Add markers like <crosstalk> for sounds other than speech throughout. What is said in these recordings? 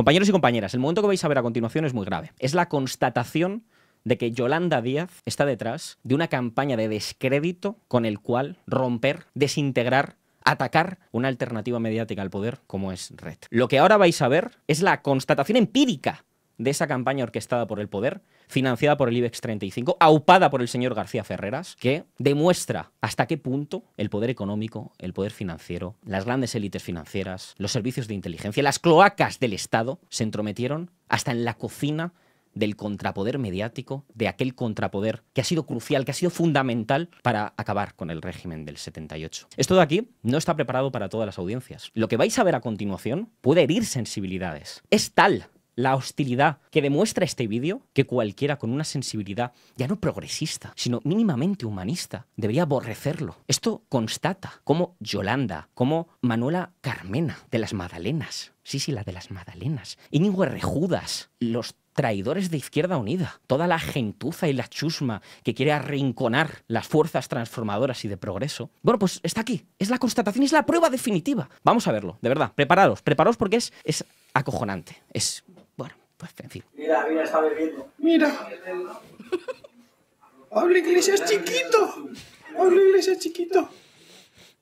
Compañeros y compañeras, el momento que vais a ver a continuación es muy grave. Es la constatación de que Yolanda Díaz está detrás de una campaña de descrédito con el cual romper, desintegrar atacar una alternativa mediática al poder como es Red. Lo que ahora vais a ver es la constatación empírica de esa campaña orquestada por el poder, financiada por el IBEX 35, aupada por el señor García Ferreras, que demuestra hasta qué punto el poder económico, el poder financiero, las grandes élites financieras, los servicios de inteligencia, las cloacas del Estado se entrometieron hasta en la cocina del contrapoder mediático, de aquel contrapoder que ha sido crucial, que ha sido fundamental para acabar con el régimen del 78. Esto de aquí no está preparado para todas las audiencias. Lo que vais a ver a continuación puede herir sensibilidades. Es tal la hostilidad que demuestra este vídeo, que cualquiera con una sensibilidad ya no progresista, sino mínimamente humanista, debería aborrecerlo. Esto constata cómo Yolanda, como Manuela Carmena de las Madalenas, sí, sí, la de las Madalenas, Íñigo Rejudas, los traidores de Izquierda Unida, toda la gentuza y la chusma que quiere arrinconar las fuerzas transformadoras y de progreso. Bueno, pues está aquí, es la constatación, es la prueba definitiva. Vamos a verlo, de verdad, preparados, preparados porque es, es acojonante, es pues, en fin. Mira, mira, está bebiendo. Mira. Pablo Iglesias chiquito. Pablo Iglesias chiquito.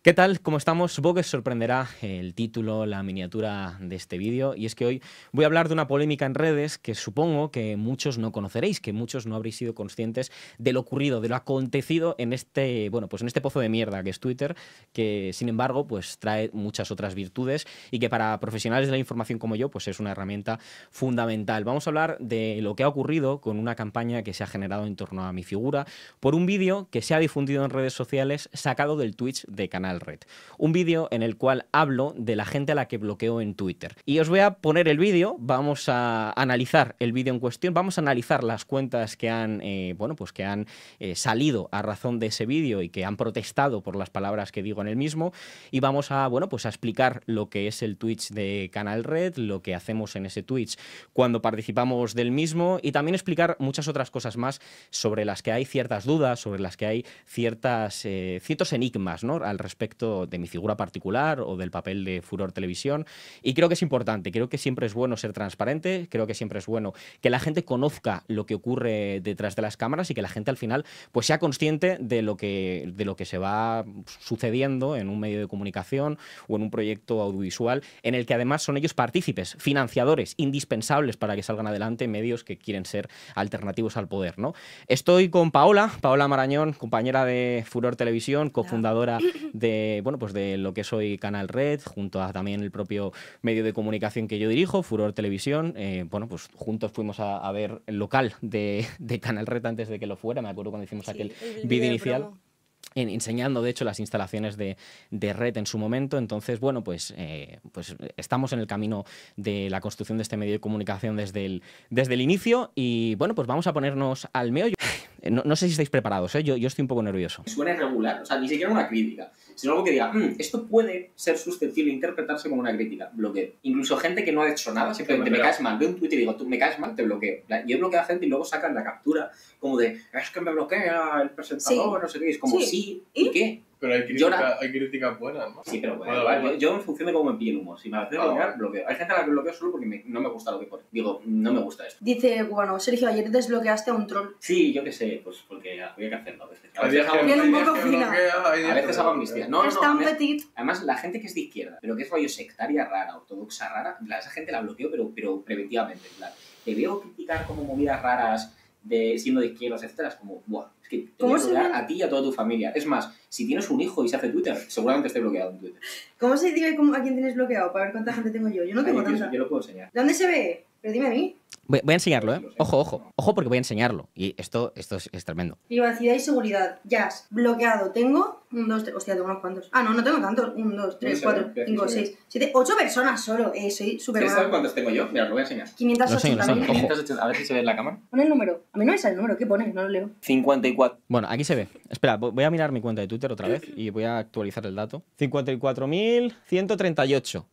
¿Qué tal? ¿Cómo estamos? Supongo que os sorprenderá el título, la miniatura de este vídeo, y es que hoy voy a hablar de una polémica en redes que supongo que muchos no conoceréis, que muchos no habréis sido conscientes de lo ocurrido, de lo acontecido en este, bueno, pues en este pozo de mierda que es Twitter, que sin embargo, pues trae muchas otras virtudes y que para profesionales de la información como yo, pues es una herramienta fundamental. Vamos a hablar de lo que ha ocurrido con una campaña que se ha generado en torno a mi figura por un vídeo que se ha difundido en redes sociales sacado del Twitch de Canal red. Un vídeo en el cual hablo de la gente a la que bloqueo en Twitter. Y os voy a poner el vídeo, vamos a analizar el vídeo en cuestión, vamos a analizar las cuentas que han, eh, bueno, pues que han eh, salido a razón de ese vídeo y que han protestado por las palabras que digo en el mismo y vamos a, bueno, pues a explicar lo que es el Twitch de Canal Red, lo que hacemos en ese Twitch cuando participamos del mismo y también explicar muchas otras cosas más sobre las que hay ciertas dudas, sobre las que hay ciertas, eh, ciertos enigmas ¿no? al respecto de mi figura particular o del papel de Furor Televisión. Y creo que es importante, creo que siempre es bueno ser transparente, creo que siempre es bueno que la gente conozca lo que ocurre detrás de las cámaras y que la gente al final pues sea consciente de lo que, de lo que se va sucediendo en un medio de comunicación o en un proyecto audiovisual en el que además son ellos partícipes, financiadores, indispensables para que salgan adelante medios que quieren ser alternativos al poder. ¿no? Estoy con Paola, Paola Marañón, compañera de Furor Televisión, cofundadora de de, bueno, pues de lo que soy Canal Red, junto a también el propio medio de comunicación que yo dirijo, Furor Televisión. Eh, bueno, pues juntos fuimos a, ver el local de, Canal Red antes de que lo fuera. Me acuerdo cuando hicimos aquel vídeo inicial. enseñando de hecho las instalaciones de, de, red en su momento. Entonces, bueno, pues, eh, pues estamos en el camino de la construcción de este medio de comunicación desde el, desde el inicio y bueno, pues vamos a ponernos al meollo. Eh, no, sé si estáis preparados, ¿eh? yo, estoy un poco nervioso. Suena irregular, o sea, ni siquiera una crítica, sino algo que diga, hmm, esto puede ser susceptible de interpretarse como una crítica, bloqueo. Incluso gente que no ha hecho nada, simplemente me caes mal, veo un tweet y digo, tú me caes mal, te bloqueo. Yo he a gente y luego sacan la captura como de, es que me bloquea el presentador, no sé qué, es como, sí, ¿y qué? Pero hay críticas buenas, ¿no? Sí, pero bueno, Yo, en función de cómo me pille el humor. Si me hace bloquear, ah, bloqueo. Hay gente a la que bloqueo solo porque no me gusta lo que pone. Digo, no me gusta esto. Dice, bueno, Sergio, ayer desbloqueaste a un troll. Sí, yo qué sé, pues porque había que hacerlo a veces. A veces, hago, un poco a veces hago amnistía. No, no, petit. Además, la gente que es de izquierda, pero que es rollo sectaria rara, ortodoxa rara, la, esa gente la bloqueo, pero, pero preventivamente. te veo criticar como movidas raras de siendo de izquierdas, etcétera, es como, buah, que ¿Cómo se a ti y a toda tu familia. Es más, si tienes un hijo y se hace Twitter, seguramente esté bloqueado en Twitter. ¿Cómo se dice a quién tienes bloqueado? Para ver cuánta gente tengo yo. Yo no tengo yo lo puedo enseñar. ¿Dónde se ve? Pues dime a mí. Voy, a enseñarlo, ¿eh? Ojo, ojo. Ojo porque voy a enseñarlo. Y esto, esto es, tremendo. Privacidad y seguridad. Jazz. Bloqueado. Tengo un, dos, tres. Hostia, tengo unos cuantos. Ah, no, no tengo tantos. Un, dos, tres, cuatro, cinco, seis, siete, ocho personas solo. Eh, súper cuántos tengo yo? Mira, lo voy a enseñar. 580. No A ver si se ve en la cámara. Pon el número. A mí no me el número. ¿Qué pone? No lo leo. 54. Bueno, aquí se ve. Espera, voy a mirar mi cuenta de Twitter otra vez y voy a actualizar el dato. 54.138.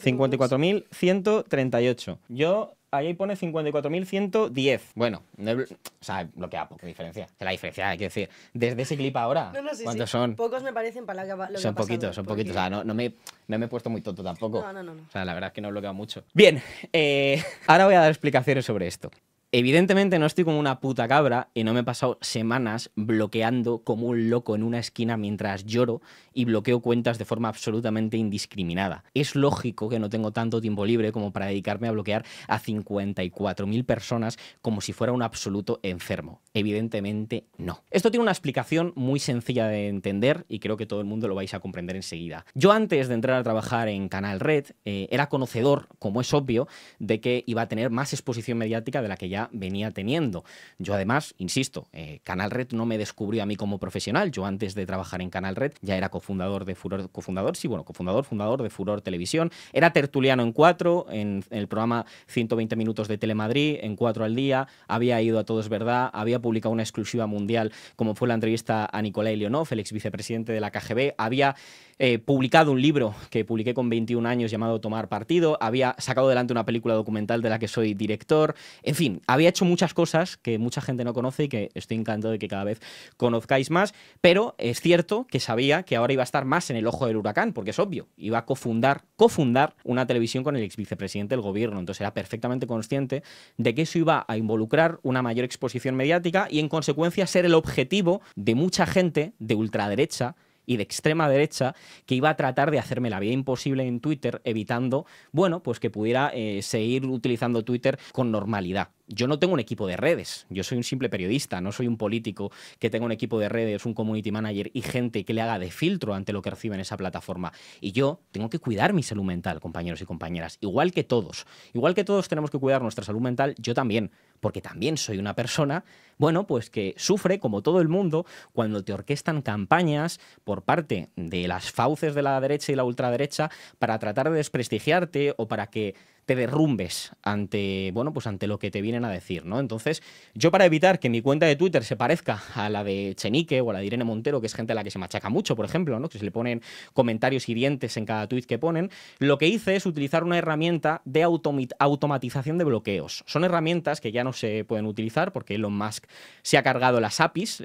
54.138. Yo ahí pone 54.110. Bueno, o sea, bloquea ¿qué diferencia. La diferencia, hay que decir, desde ese clip ahora, ¿cuántos son? Pocos me parecen para lo que, Son poquitos, son poquitos. O sea, no, me, he puesto muy tonto tampoco. No, no, no. O sea, la verdad es que no he bloqueado mucho. Bien, eh, <laughs> ahora voy a dar explicaciones sobre esto. Evidentemente no estoy como una puta cabra y no me he pasado semanas bloqueando como un loco en una esquina mientras lloro y bloqueo cuentas de forma absolutamente indiscriminada. Es lógico que no tengo tanto tiempo libre como para dedicarme a bloquear a 54.000 personas como si fuera un absoluto enfermo. Evidentemente no. Esto tiene una explicación muy sencilla de entender y creo que todo el mundo lo vais a comprender enseguida. Yo antes de entrar a trabajar en Canal Red eh, era conocedor, como es obvio, de que iba a tener más exposición mediática de la que ya venía teniendo. Yo además, insisto, eh, Canal Red no me descubrió a mí como profesional. Yo antes de trabajar en Canal Red ya era cofundador de Furor, cofundador, sí, bueno, cofundador, fundador de Furor Televisión. Era tertuliano en Cuatro, en, el programa 120 minutos de Telemadrid, en Cuatro al día. Había ido a todos Verdad, había publicado una exclusiva mundial como fue la entrevista a Nicolai Leonov, el ex vicepresidente de la KGB. Había eh, publicado un libro que publiqué con 21 años llamado Tomar Partido, había sacado adelante una película documental de la que soy director, en fin, había hecho muchas cosas que mucha gente no conoce y que estoy encantado de que cada vez conozcáis más, pero es cierto que sabía que ahora iba a estar más en el ojo del huracán, porque es obvio, iba a cofundar, cofundar una televisión con el ex vicepresidente del gobierno, entonces era perfectamente consciente de que eso iba a involucrar una mayor exposición mediática y en consecuencia ser el objetivo de mucha gente de ultraderecha y de extrema derecha que iba a tratar de hacerme la vida imposible en Twitter, evitando, bueno, pues que pudiera eh, seguir utilizando Twitter con normalidad yo no tengo un equipo de redes, yo soy un simple periodista, no soy un político que tenga un equipo de redes, un community manager y gente que le haga de filtro ante lo que recibe en esa plataforma. Y yo tengo que cuidar mi salud mental, compañeros y compañeras, igual que todos. Igual que todos tenemos que cuidar nuestra salud mental, yo también, porque también soy una persona, bueno, pues que sufre, como todo el mundo, cuando te orquestan campañas por parte de las fauces de la derecha y la ultraderecha para tratar de desprestigiarte o para que te derrumbes ante, bueno, pues ante lo que te vienen a decir, ¿no? Entonces, yo para evitar que mi cuenta de Twitter se parezca a la de Chenique o a la de Irene Montero, que es gente a la que se machaca mucho, por ejemplo, ¿no? Que se le ponen comentarios hirientes en cada tweet que ponen, lo que hice es utilizar una herramienta de automatización de bloqueos. Son herramientas que ya no se pueden utilizar porque Elon Musk se ha cargado las APIs,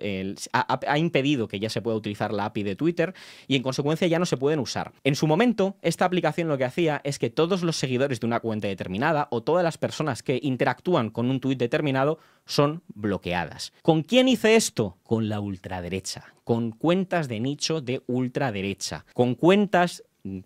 ha, ha impedido que ya se pueda utilizar la API de Twitter y en consecuencia ya no se pueden usar. En su momento, esta aplicación lo que hacía es que todos los seguidores de una cuenta cuenta determinada o todas las personas que interactúan con un tuit determinado son bloqueadas. ¿Con quién hice esto? Con la ultraderecha, con cuentas de nicho de ultraderecha, con cuentas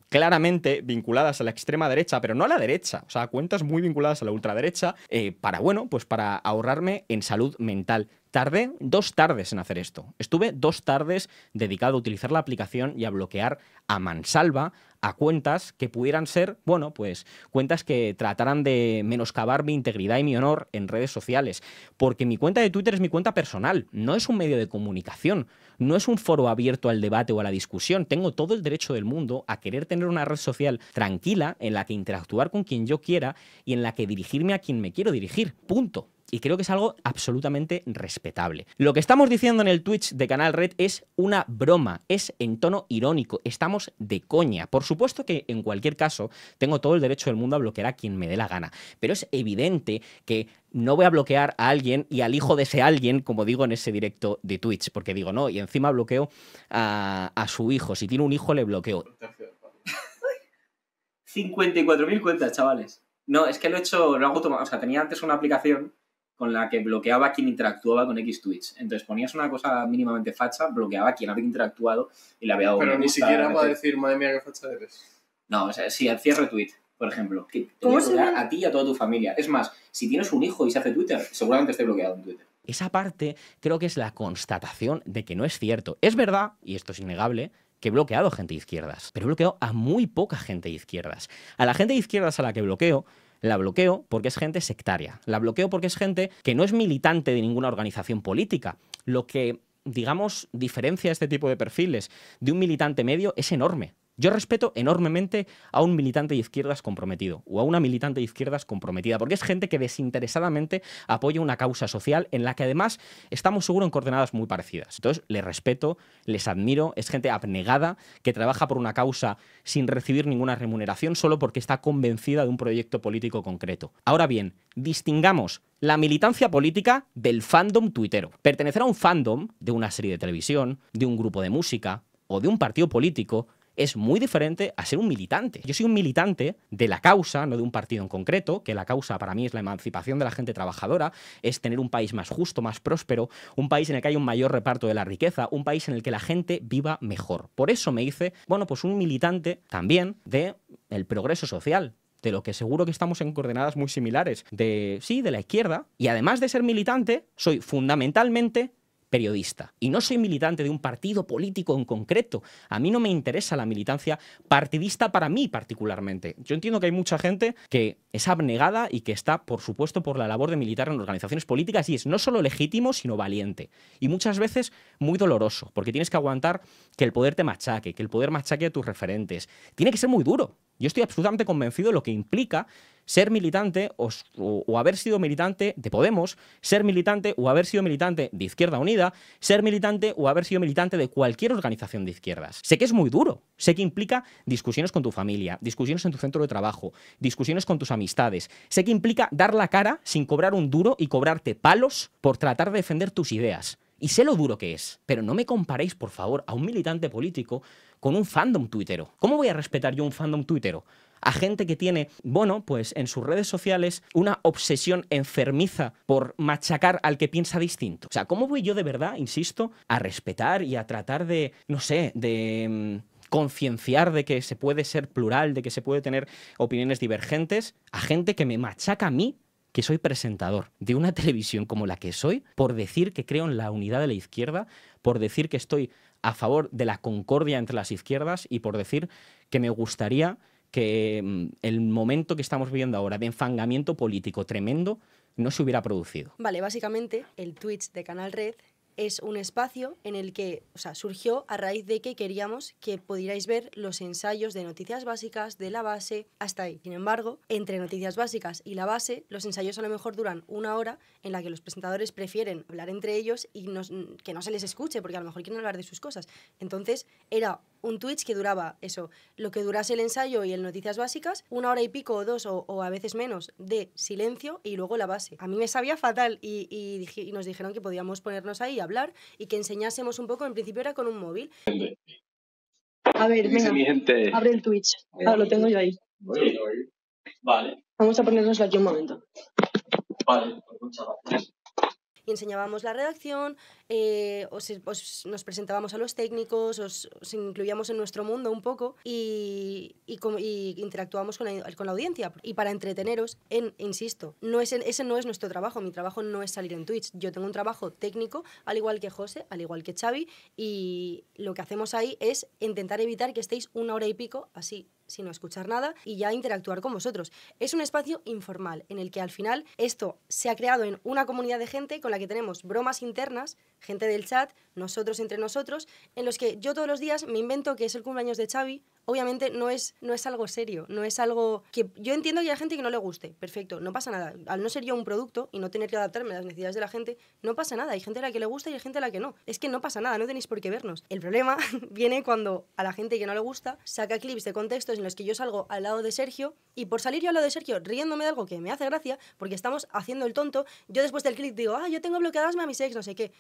claramente vinculadas a la extrema derecha, pero no a la derecha, o sea, cuentas muy vinculadas a la ultraderecha, eh, para, bueno, pues para ahorrarme en salud mental. Tardé dos tardes en hacer esto. Estuve dos tardes dedicado a utilizar la aplicación y a bloquear a mansalva a cuentas que pudieran ser, bueno, pues cuentas que trataran de menoscabar mi integridad y mi honor en redes sociales. Porque mi cuenta de Twitter es mi cuenta personal, no es un medio de comunicación, no es un foro abierto al debate o a la discusión. Tengo todo el derecho del mundo a querer tener una red social tranquila en la que interactuar con quien yo quiera y en la que dirigirme a quien me quiero dirigir. Punto y creo que es algo absolutamente respetable. Lo que estamos diciendo en el Twitch de Canal Red es una broma, es en tono irónico, estamos de coña. Por supuesto que en cualquier caso tengo todo el derecho del mundo a bloquear a quien me dé la gana, pero es evidente que no voy a bloquear a alguien y al hijo de ese alguien, como digo en ese directo de Twitch, porque digo, no, y encima bloqueo a, su hijo. Si tiene un hijo, le bloqueo. 54.000 cuentas, chavales. No, es que lo he hecho, lo hago O sea, tenía antes una aplicación con la que bloqueaba quien interactuaba con X tweets. Entonces ponías una cosa mínimamente facha, bloqueaba quien había interactuado y la había dado Pero ni siquiera va a decir, madre mía, qué facha eres. No, o sea, si cierre tweet, por ejemplo, que a ti y a toda tu familia. Es más, si tienes un hijo y se hace Twitter, seguramente esté bloqueado en Twitter. Esa parte creo que es la constatación de que no es cierto. Es verdad, y esto es innegable, que he bloqueado gente de izquierdas, pero he bloqueado a muy poca gente de izquierdas. A la gente de izquierdas a la que bloqueo, la bloqueo porque es gente sectaria. La bloqueo porque es gente que no es militante de ninguna organización política. Lo que digamos, diferencia este tipo de perfiles de un militante medio es enorme. Yo respeto enormemente a un militante de izquierdas comprometido o a una militante de izquierdas comprometida, porque es gente que desinteresadamente apoya una causa social en la que además estamos seguros en coordenadas muy parecidas. Entonces, les respeto, les admiro, es gente abnegada que trabaja por una causa sin recibir ninguna remuneración solo porque está convencida de un proyecto político concreto. Ahora bien, distingamos la militancia política del fandom tuitero. Pertenecer a un fandom de una serie de televisión, de un grupo de música o de un partido político es muy diferente a ser un militante. Yo soy un militante de la causa, no de un partido en concreto, que la causa para mí es la emancipación de la gente trabajadora, es tener un país más justo, más próspero, un país en el que haya un mayor reparto de la riqueza, un país en el que la gente viva mejor. Por eso me hice, bueno, pues un militante también de el progreso social, de lo que seguro que estamos en coordenadas muy similares, de sí, de la izquierda, y además de ser militante, soy fundamentalmente periodista. Y no soy militante de un partido político en concreto. A mí no me interesa la militancia partidista para mí particularmente. Yo entiendo que hay mucha gente que es abnegada y que está, por supuesto, por la labor de militar en organizaciones políticas y es no solo legítimo, sino valiente. Y muchas veces muy doloroso, porque tienes que aguantar que el poder te machaque, que el poder machaque a tus referentes. Tiene que ser muy duro. Yo estoy absolutamente convencido de lo que implica ser militante o, haber sido militante de Podemos, ser militante o haber sido militante de Izquierda Unida, ser militante o haber sido militante de cualquier organización de izquierdas. Sé que es muy duro, sé que implica discusiones con tu familia, discusiones en tu centro de trabajo, discusiones con tus amistades, sé que implica dar la cara sin cobrar un duro y cobrarte palos por tratar de defender tus ideas. Y sé lo duro que es, pero no me comparéis, por favor, a un militante político con un fandom tuitero. ¿Cómo voy a respetar yo un fandom tuitero? a gente que tiene, bueno, pues en sus redes sociales una obsesión enfermiza por machacar al que piensa distinto. O sea, ¿cómo voy yo de verdad, insisto, a respetar y a tratar de, no sé, de mm, concienciar de que se puede ser plural, de que se puede tener opiniones divergentes, a gente que me machaca a mí, que soy presentador de una <laughs> televisión como la que soy, por decir que creo en la unidad de la izquierda, por decir que estoy a favor de la concordia entre las izquierdas y por decir que me gustaría que mm, el momento que estamos viviendo ahora de enfangamiento político tremendo no se hubiera producido. Vale, básicamente el Twitch de Canal Red es un espacio en el que o sea, surgió a raíz de que queríamos que pudierais ver los ensayos de noticias básicas, de la base, hasta ahí. Sin embargo, entre noticias básicas y la base, los ensayos a lo mejor duran una hora en la que los presentadores prefieren hablar entre ellos y que no se les escuche, porque a lo mejor quieren hablar de sus cosas. Entonces, era un Twitch que duraba eso, lo que durase el ensayo y el Noticias Básicas, una hora y pico o dos o, a veces menos de silencio y luego la base. A mí me sabía fatal y, nos dijeron que podíamos ponernos ahí a hablar y que enseñásemos un poco, en principio era con un móvil. A ver, venga, abre el Twitch. Ah, lo tengo yo ahí. Vale. Vamos a ponernos aquí un momento. Vale, pues muchas gracias y enseñábamos la redacción, eh, nos presentábamos a los técnicos, os, incluíamos en nuestro mundo un poco y, y, interactuábamos con la, con la, audiencia. Y para entreteneros, en, insisto, no es, ese no es nuestro trabajo, mi trabajo no es salir en Twitch, yo tengo un trabajo técnico, al igual que José, al igual que Xavi, y lo que hacemos ahí es intentar evitar que estéis una hora y pico así sino escuchar nada y ya interactuar con vosotros. Es un espacio informal en el que al final esto se ha creado en una comunidad de gente con la que tenemos bromas internas, gente del chat, nosotros entre nosotros, en los que yo todos los días me invento que es el cumpleaños de Xavi, obviamente no es, no es algo serio, no es algo que yo entiendo que hay gente que no le guste, perfecto, no pasa nada. Al no ser yo un producto y no tener que adaptarme a las necesidades de la gente, no pasa nada. Hay gente a la que le gusta y hay gente a la que no. Es que no pasa nada, no tenéis por qué vernos. El problema <laughs> viene cuando a la gente que no le gusta saca clips de contextos en los que yo salgo al lado de Sergio y por salir yo al lado de Sergio riéndome de algo que me hace gracia, porque estamos haciendo el tonto, yo después del clip digo, ah, yo tengo bloqueadas a mis ex, no sé qué.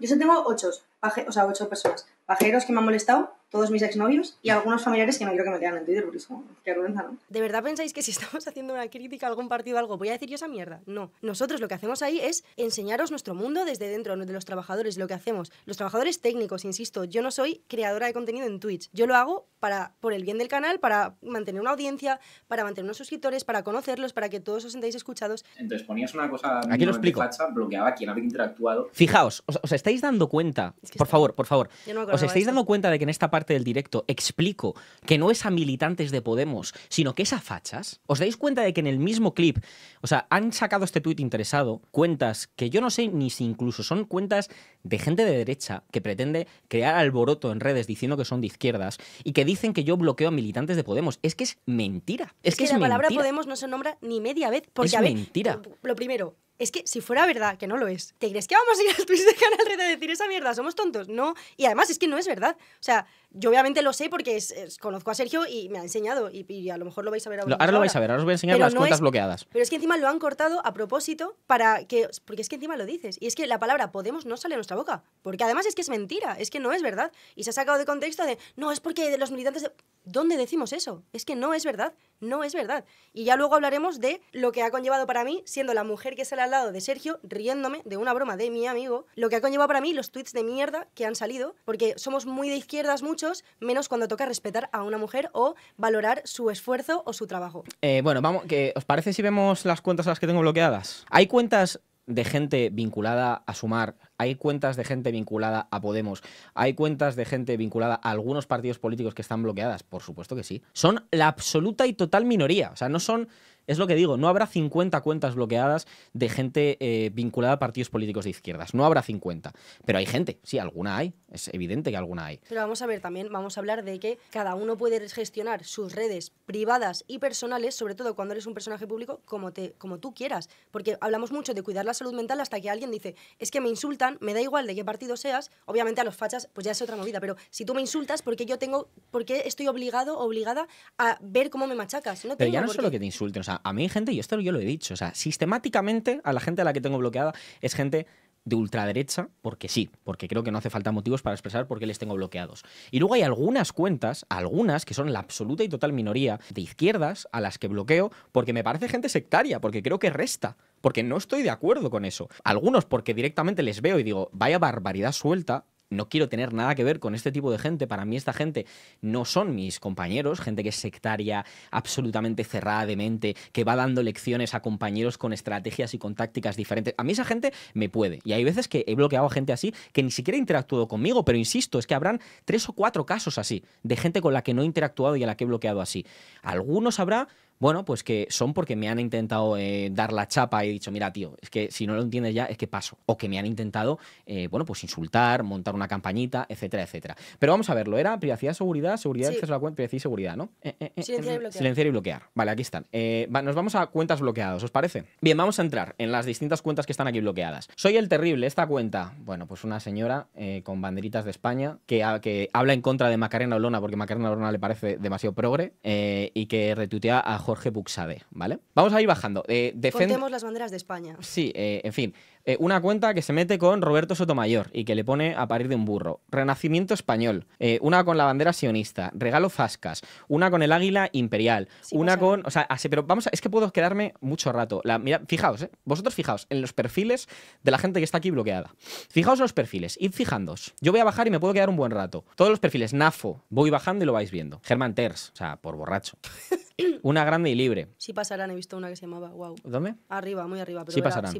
Yo se tengo ochos o sea, ocho personas. Pajeros que me han molestado, todos mis exnovios y algunos familiares que no quiero que me tengan en Twitter, porque eso, qué vergüenza, ¿no? ¿De verdad pensáis que si <laughs> estamos haciendo una crítica a algún partido o algo, voy a decir yo esa mierda? No. Nosotros lo que hacemos ahí es enseñaros nuestro mundo desde dentro, de los trabajadores, lo que hacemos. Los trabajadores técnicos, insisto, yo no soy creadora de contenido en Twitch. Yo lo hago para, por el bien del canal, para mantener una audiencia, para mantener unos suscriptores, para conocerlos, para que todos os sentáis escuchados. Entonces ponías una cosa... Aquí lo explico. bloqueaba quien había interactuado. Fijaos, os, estáis dando cuenta por favor, por favor. ¿Os estáis dando cuenta de que en esta parte del directo explico que no es a militantes de Podemos, sino que es a fachas? ¿Os dais cuenta de que en el mismo clip, o sea, han sacado este tuit interesado cuentas que yo no sé ni si incluso son cuentas de gente de derecha que pretende crear alboroto en redes diciendo que son de izquierdas y que dicen que yo bloqueo a militantes de Podemos? Es que es mentira. Es, que, que la palabra Podemos no se nombra ni media vez. Porque, es mentira. Lo primero, es que si fuera verdad, que no lo es, ¿te crees que vamos a ir al Twitch de Canal Red a decir esa mierda? Somos tontos, ¿no? Y además es que no es verdad. O sea, yo obviamente lo sé porque conozco a Sergio y me ha enseñado y, a lo mejor lo vais a ver ahora. Ahora lo vais a ver, ahora os voy a enseñar las cuentas bloqueadas. Pero es que encima lo han cortado a propósito para que... Porque es que encima lo dices. Y es que la palabra Podemos no sale de nuestra boca. Porque además es que es mentira, es que no es verdad. Y se ha sacado de contexto de... No, es porque los militantes... ¿Dónde decimos eso? Es que no es verdad, no es verdad. Y ya luego hablaremos de lo que ha conllevado para mí, siendo la mujer que sale al lado de Sergio, riéndome de una broma de mi amigo, lo que ha conllevado para mí los tweets de mierda que han salido, porque somos muy de izquierdas muchos, menos cuando toca respetar a una mujer o valorar su esfuerzo o su trabajo. Eh, bueno, vamos, que ¿os parece si vemos las cuentas a las que tengo bloqueadas? Hay cuentas de gente vinculada a Sumar hay cuentas de gente vinculada a Podemos, hay cuentas de gente vinculada a algunos partidos políticos que están bloqueadas, por supuesto que sí. Son la absoluta y total minoría, o sea, no son es lo que digo, no habrá 50 cuentas bloqueadas de gente eh, vinculada a partidos políticos de izquierdas. No habrá 50. Pero hay gente, sí, alguna hay. Es evidente que alguna hay. Pero vamos a ver también, vamos a hablar de que cada uno puede gestionar sus redes privadas y personales, sobre todo cuando eres un personaje público, como, te, como tú quieras. Porque hablamos mucho de cuidar la salud mental hasta que alguien dice, es que me insultan, me da igual de qué partido seas. Obviamente a los fachas, pues ya es otra movida. Pero si tú me insultas, qué yo tengo, porque estoy obligado, obligada a ver cómo me machacas? pero ya no solo que te insulten, o sea, a mí gente, y esto yo lo he dicho, o sea, sistemáticamente a la gente a la que tengo bloqueada es gente de ultraderecha, porque sí, porque creo que no hace falta motivos para expresar por qué les tengo bloqueados. Y luego hay algunas cuentas, algunas que son la absoluta y total minoría de izquierdas a las que bloqueo porque me parece gente sectaria, porque creo que resta, porque no estoy de acuerdo con eso. Algunos porque directamente les veo y digo, vaya barbaridad suelta, no quiero tener nada que ver con este tipo de gente. Para mí esta gente no son mis compañeros, gente que es sectaria, absolutamente cerrada de mente, que va dando lecciones a compañeros con estrategias y con tácticas diferentes. A mí esa gente me puede. Y hay veces que he bloqueado a gente así que ni siquiera ha interactuado conmigo, pero insisto, es que habrán tres o cuatro casos así, de gente con la que no he interactuado y a la que he bloqueado así. Algunos habrá bueno, pues que son porque me han intentado eh, dar la chapa y he dicho, mira, tío, es que si no lo entiendes ya, es que paso. O que me han intentado, eh, bueno, pues insultar, montar una campañita, etcétera, etcétera. Pero vamos a verlo, era privacidad, seguridad, seguridad, acceso a la cuenta, privacidad y seguridad, ¿no? Eh, silenciar, y bloquear. y bloquear. Vale, aquí están. nos vamos a cuentas bloqueadas, ¿os parece? Bien, vamos a entrar en las distintas cuentas que están aquí bloqueadas. Soy el terrible, esta cuenta, bueno, pues una señora con banderitas de España que, que habla en contra de Macarena Olona porque Macarena Olona le parece demasiado progre y que retuitea a Jorge Buxade, ¿vale? Vamos a ir bajando. Eh, Defendemos las banderas de España. Sí, eh, en fin. Eh, una cuenta que se mete con Roberto Sotomayor y que le pone a parir de un burro. Renacimiento español. una con la bandera sionista. Regalo Fascas. Una con el águila imperial. una con. O sea, así, pero vamos, a... es que puedo quedarme mucho rato. La, fijaos, ¿eh? Vosotros fijaos en los perfiles de la gente que está aquí bloqueada. Fijaos en los perfiles. Id fijándos. Yo voy a bajar y me puedo quedar un buen rato. Todos los perfiles. NAFO. Voy bajando y lo vais viendo. Germán Terz. O sea, por borracho. <laughs> <clears throat> Una grande y libre. Sí pasarán, he visto una que se llamaba, wow. ¿Dónde? Arriba, muy arriba, sí pasarán.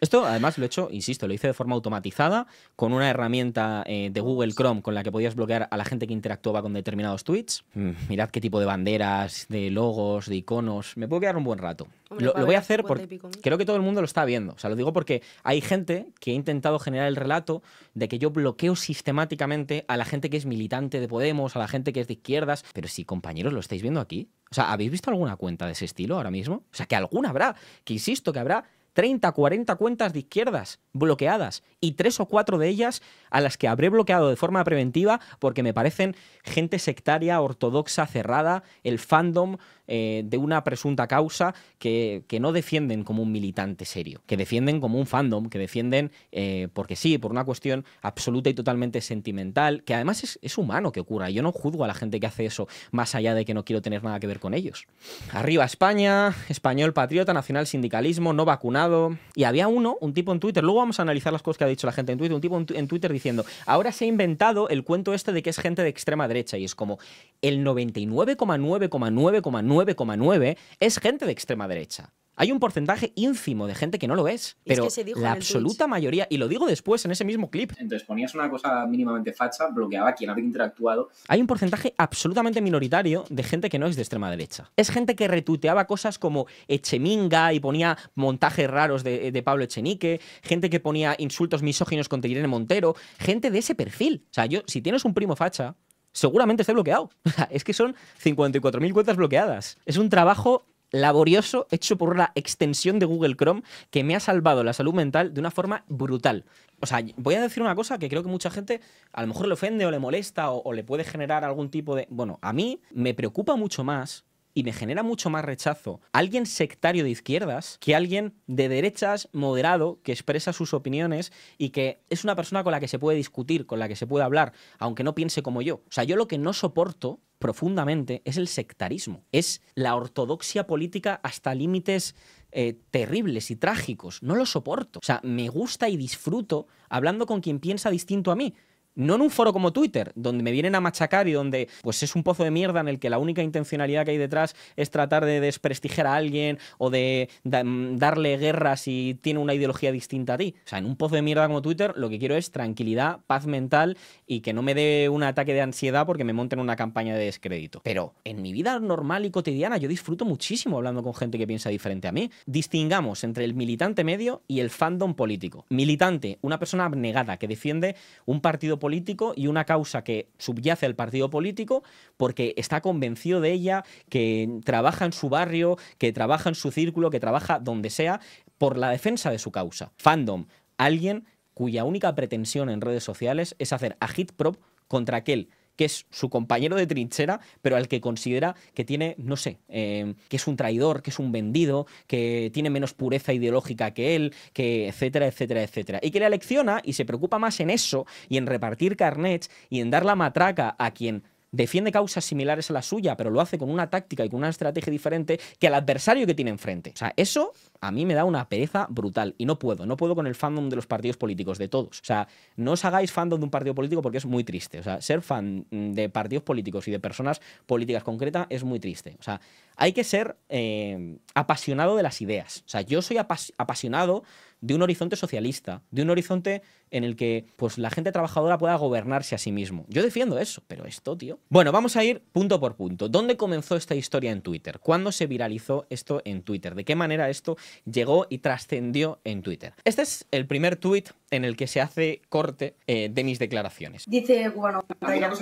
Esto además lo he hecho, insisto, lo hice de forma automatizada con una herramienta eh, de Google Chrome con la que podías bloquear a la gente que interactuaba con determinados tweets. Mm. mirad qué tipo de banderas, de logos, de iconos. Me puedo quedar un buen rato lo, lo voy a hacer porque creo que todo el mundo lo está viendo. O sea, lo digo porque hay gente que ha intentado generar el relato de que yo bloqueo sistemáticamente a la gente que es militante de Podemos, a la gente que es de izquierdas. Pero si, compañeros, lo estáis viendo aquí. O sea, ¿habéis visto alguna cuenta de ese estilo ahora mismo? O sea, que alguna habrá. Que insisto, que habrá 30, 40 cuentas de izquierdas bloqueadas y tres o cuatro de ellas a las que habré bloqueado de forma preventiva porque me parecen gente sectaria, ortodoxa, cerrada, el fandom eh, de una presunta causa que, no defienden como un militante serio, que defienden como un fandom, que defienden eh, porque sí, por una cuestión absoluta y totalmente sentimental, que además es, humano que ocurra. Yo no juzgo a la gente que hace eso, más allá de que no quiero tener nada que ver con ellos. Arriba España, español patriota, nacional sindicalismo, no vacunado. Y había uno, un tipo en Twitter, luego vamos a analizar las cosas que ha dicho la gente en Twitter, un tipo en, en Twitter diciendo, ahora se ha inventado el cuento este de que es gente de extrema derecha y es como el 99,9,9,9,9 es gente de extrema derecha. Hay un porcentaje ínfimo de gente que no lo es, pero la absoluta mayoría, y lo digo después en ese mismo clip. Entonces ponías una cosa mínimamente facha, bloqueaba a quien había interactuado. Hay un porcentaje absolutamente minoritario de gente que no es de extrema derecha. Es gente que retuteaba cosas como Echeminga y ponía montajes raros de, Pablo Echenique, gente que ponía insultos misóginos contra Irene Montero, gente de ese perfil. O sea, yo, si tienes un primo facha, seguramente esté bloqueado. <laughs> es que son 54.000 cuentas bloqueadas. Es un trabajo laborioso hecho por una extensión de Google Chrome que me ha salvado la salud mental de una forma brutal. O sea, voy a decir una cosa que creo que mucha gente a lo mejor le ofende o le molesta o, le puede generar algún tipo de... Bueno, a mí me preocupa mucho más y me genera mucho más rechazo alguien sectario de izquierdas que alguien de derechas moderado que expresa sus opiniones y que es una persona con la que se puede discutir, con la que se puede hablar, aunque no piense como yo. O sea, yo lo que no soporto profundamente es el sectarismo, es la ortodoxia política hasta límites eh, terribles y trágicos. No lo soporto. O sea, me gusta y disfruto hablando con quien piensa distinto a mí. No en un foro como Twitter, donde me vienen a machacar y donde pues es un pozo de mierda en el que la única intencionalidad que hay detrás es tratar de desprestigiar a alguien o de mm, darle guerra si tiene una ideología distinta a ti. O sea, en un pozo de mierda como Twitter lo que quiero es tranquilidad, paz mental y que no me dé un ataque de ansiedad porque me monten una campaña de descrédito. Pero en mi vida normal y cotidiana yo disfruto muchísimo hablando con gente que piensa diferente a mí. Distingamos entre el militante medio y el fandom político. Militante, una persona abnegada que defiende un partido político y una causa que subyace al partido político porque está convencido de ella, que trabaja en su barrio, que trabaja en su círculo, que trabaja donde sea, por la defensa de su causa. Fandom, alguien cuya única pretensión en redes sociales es hacer a hit prop contra aquel que es su compañero de trinchera, pero al que considera que tiene, no sé, eh, que es un traidor, que es un vendido, que tiene menos pureza ideológica que él, que etcétera, etcétera, etcétera. Y que le alecciona y se preocupa más en eso y en repartir carnets y en dar la matraca a quien defiende causas similares a la suya, pero lo hace con una táctica y con una estrategia diferente que al adversario que tiene enfrente. O sea, eso a mí me da una pereza brutal y no puedo, no puedo con el fandom de los partidos políticos, de todos. O sea, no os hagáis fandom de un partido político porque es muy triste. O sea, ser fan de partidos políticos y de personas políticas concretas es muy triste. O sea, hay que ser eh, apasionado de las ideas. O sea, yo soy apasionado de un horizonte socialista, de un horizonte en el que pues, la gente trabajadora pueda gobernarse a sí mismo. Yo defiendo eso, pero esto, tío. Bueno, vamos a ir punto por punto. ¿Dónde comenzó esta historia en Twitter? ¿Cuándo se viralizó esto en Twitter? ¿De qué manera esto llegó y trascendió en Twitter? Este es el primer tuit en el que se hace corte eh, de mis declaraciones. Dice, bueno,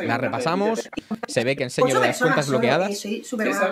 la repasamos. Se ve que enseño de las cuentas bloqueadas. Eh,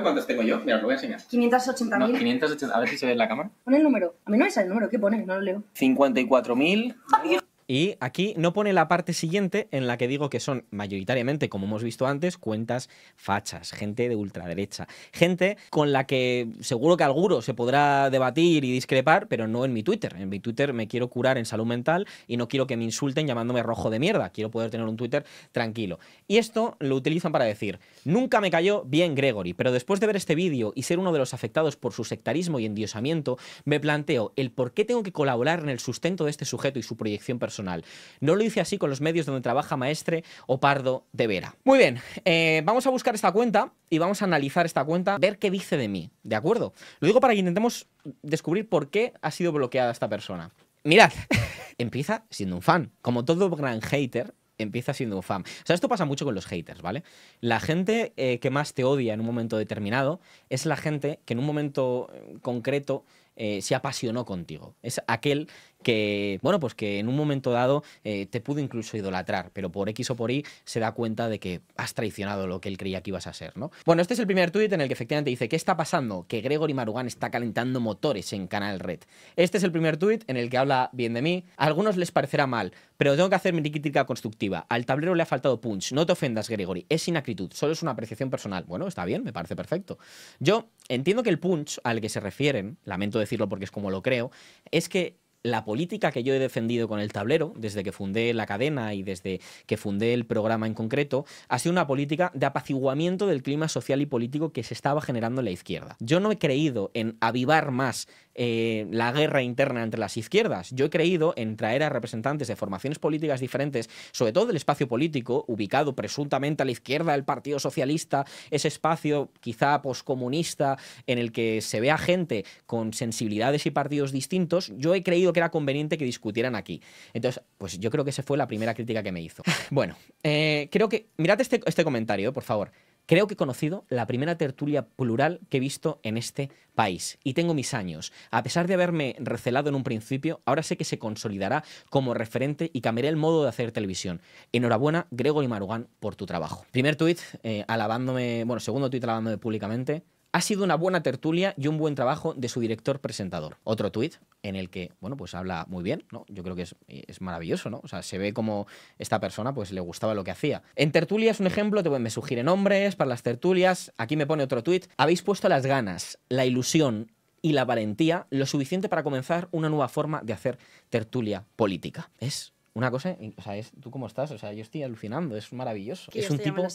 cuántas tengo yo? Mira, lo voy a enseñar. 580.000. a ver si se ve en la cámara. Pon el número. A mí no es el número. ¿Qué pone? No lo leo. 54.000. Y aquí no pone la parte siguiente en la que digo que son mayoritariamente, como hemos visto antes, cuentas fachas, gente de ultraderecha, gente con la que seguro que alguno se podrá debatir y discrepar, pero no en mi Twitter. En mi Twitter me quiero curar en salud mental y no quiero que me insulten llamándome rojo de mierda. Quiero poder tener un Twitter tranquilo. Y esto lo utilizan para decir, nunca me cayó bien Gregory, pero después de ver este vídeo y ser uno de los afectados por su sectarismo y endiosamiento, me planteo el por qué tengo que colaborar en el sustento de este sujeto y su proyección personal personal. No lo hice así con los medios donde trabaja Maestre o Pardo de Vera. Muy bien, eh, vamos a buscar esta cuenta y vamos a analizar esta cuenta, ver qué dice de mí, ¿de acuerdo? Lo digo para que intentemos descubrir por qué ha sido bloqueada esta persona. Mirad, <laughs> empieza siendo un fan. Como todo gran hater, empieza siendo un fan. O sea, esto pasa mucho con los haters, ¿vale? La gente eh, que más te odia en un momento determinado es la gente que en un momento concreto eh, se apasionó contigo. Es aquel que, bueno, pues que en un momento dado eh, te pudo incluso idolatrar, pero por X o por Y se da cuenta de que has traicionado lo que él creía que ibas a ser, ¿no? Bueno, este es el primer tuit en el que efectivamente dice, ¿qué está pasando? Que Gregory Marugán está calentando motores en Canal Red. Este es el primer tuit en el que habla bien de mí. A algunos les parecerá mal, pero tengo que hacer mi crítica constructiva. Al tablero le ha faltado punch. No te ofendas, Gregory. Es inacritud. Solo es una apreciación personal. Bueno, está bien, me parece perfecto. Yo entiendo que el punch al que se refieren, lamento decirlo porque es como lo creo, es que la política que yo he defendido con el tablero, desde que fundé la cadena y desde que fundé el programa en concreto, ha sido una política de apaciguamiento del clima social y político que se estaba generando en la izquierda. Yo no he creído en avivar más eh, la guerra interna entre las izquierdas. Yo he creído en traer a representantes de formaciones políticas diferentes, sobre todo del espacio político, ubicado presuntamente a la izquierda del Partido Socialista, ese espacio quizá poscomunista en el que se vea gente con sensibilidades y partidos distintos. Yo he creído que era conveniente que discutieran aquí. Entonces, pues yo creo que esa fue la primera crítica que me hizo. <laughs> bueno, eh, creo que... Mirad este, este, comentario, por favor. Creo que he conocido la primera tertulia plural que he visto en este país. Y tengo mis años. A pesar de haberme recelado en un principio, ahora sé que se consolidará como referente y cambiaré el modo de hacer televisión. Enhorabuena, Gregory Marugán, por tu trabajo. Primer tuit, eh, alabándome, bueno, segundo tuit alabándome públicamente. Ha sido una buena tertulia y un buen trabajo de su director presentador. Otro tuit en el que, bueno, pues habla muy bien, ¿no? Yo creo que es, maravilloso, ¿no? O sea, se ve como esta persona pues le gustaba lo que hacía. En tertulia es un ejemplo, te, me sugiere nombres para las tertulias. Aquí me pone otro tuit. Habéis puesto las ganas, la ilusión, y la valentía lo suficiente para comenzar una nueva forma de hacer tertulia política. Es una cosa, o sea, es tú cómo estás, o sea, yo estoy alucinando, es maravilloso. es un tipo,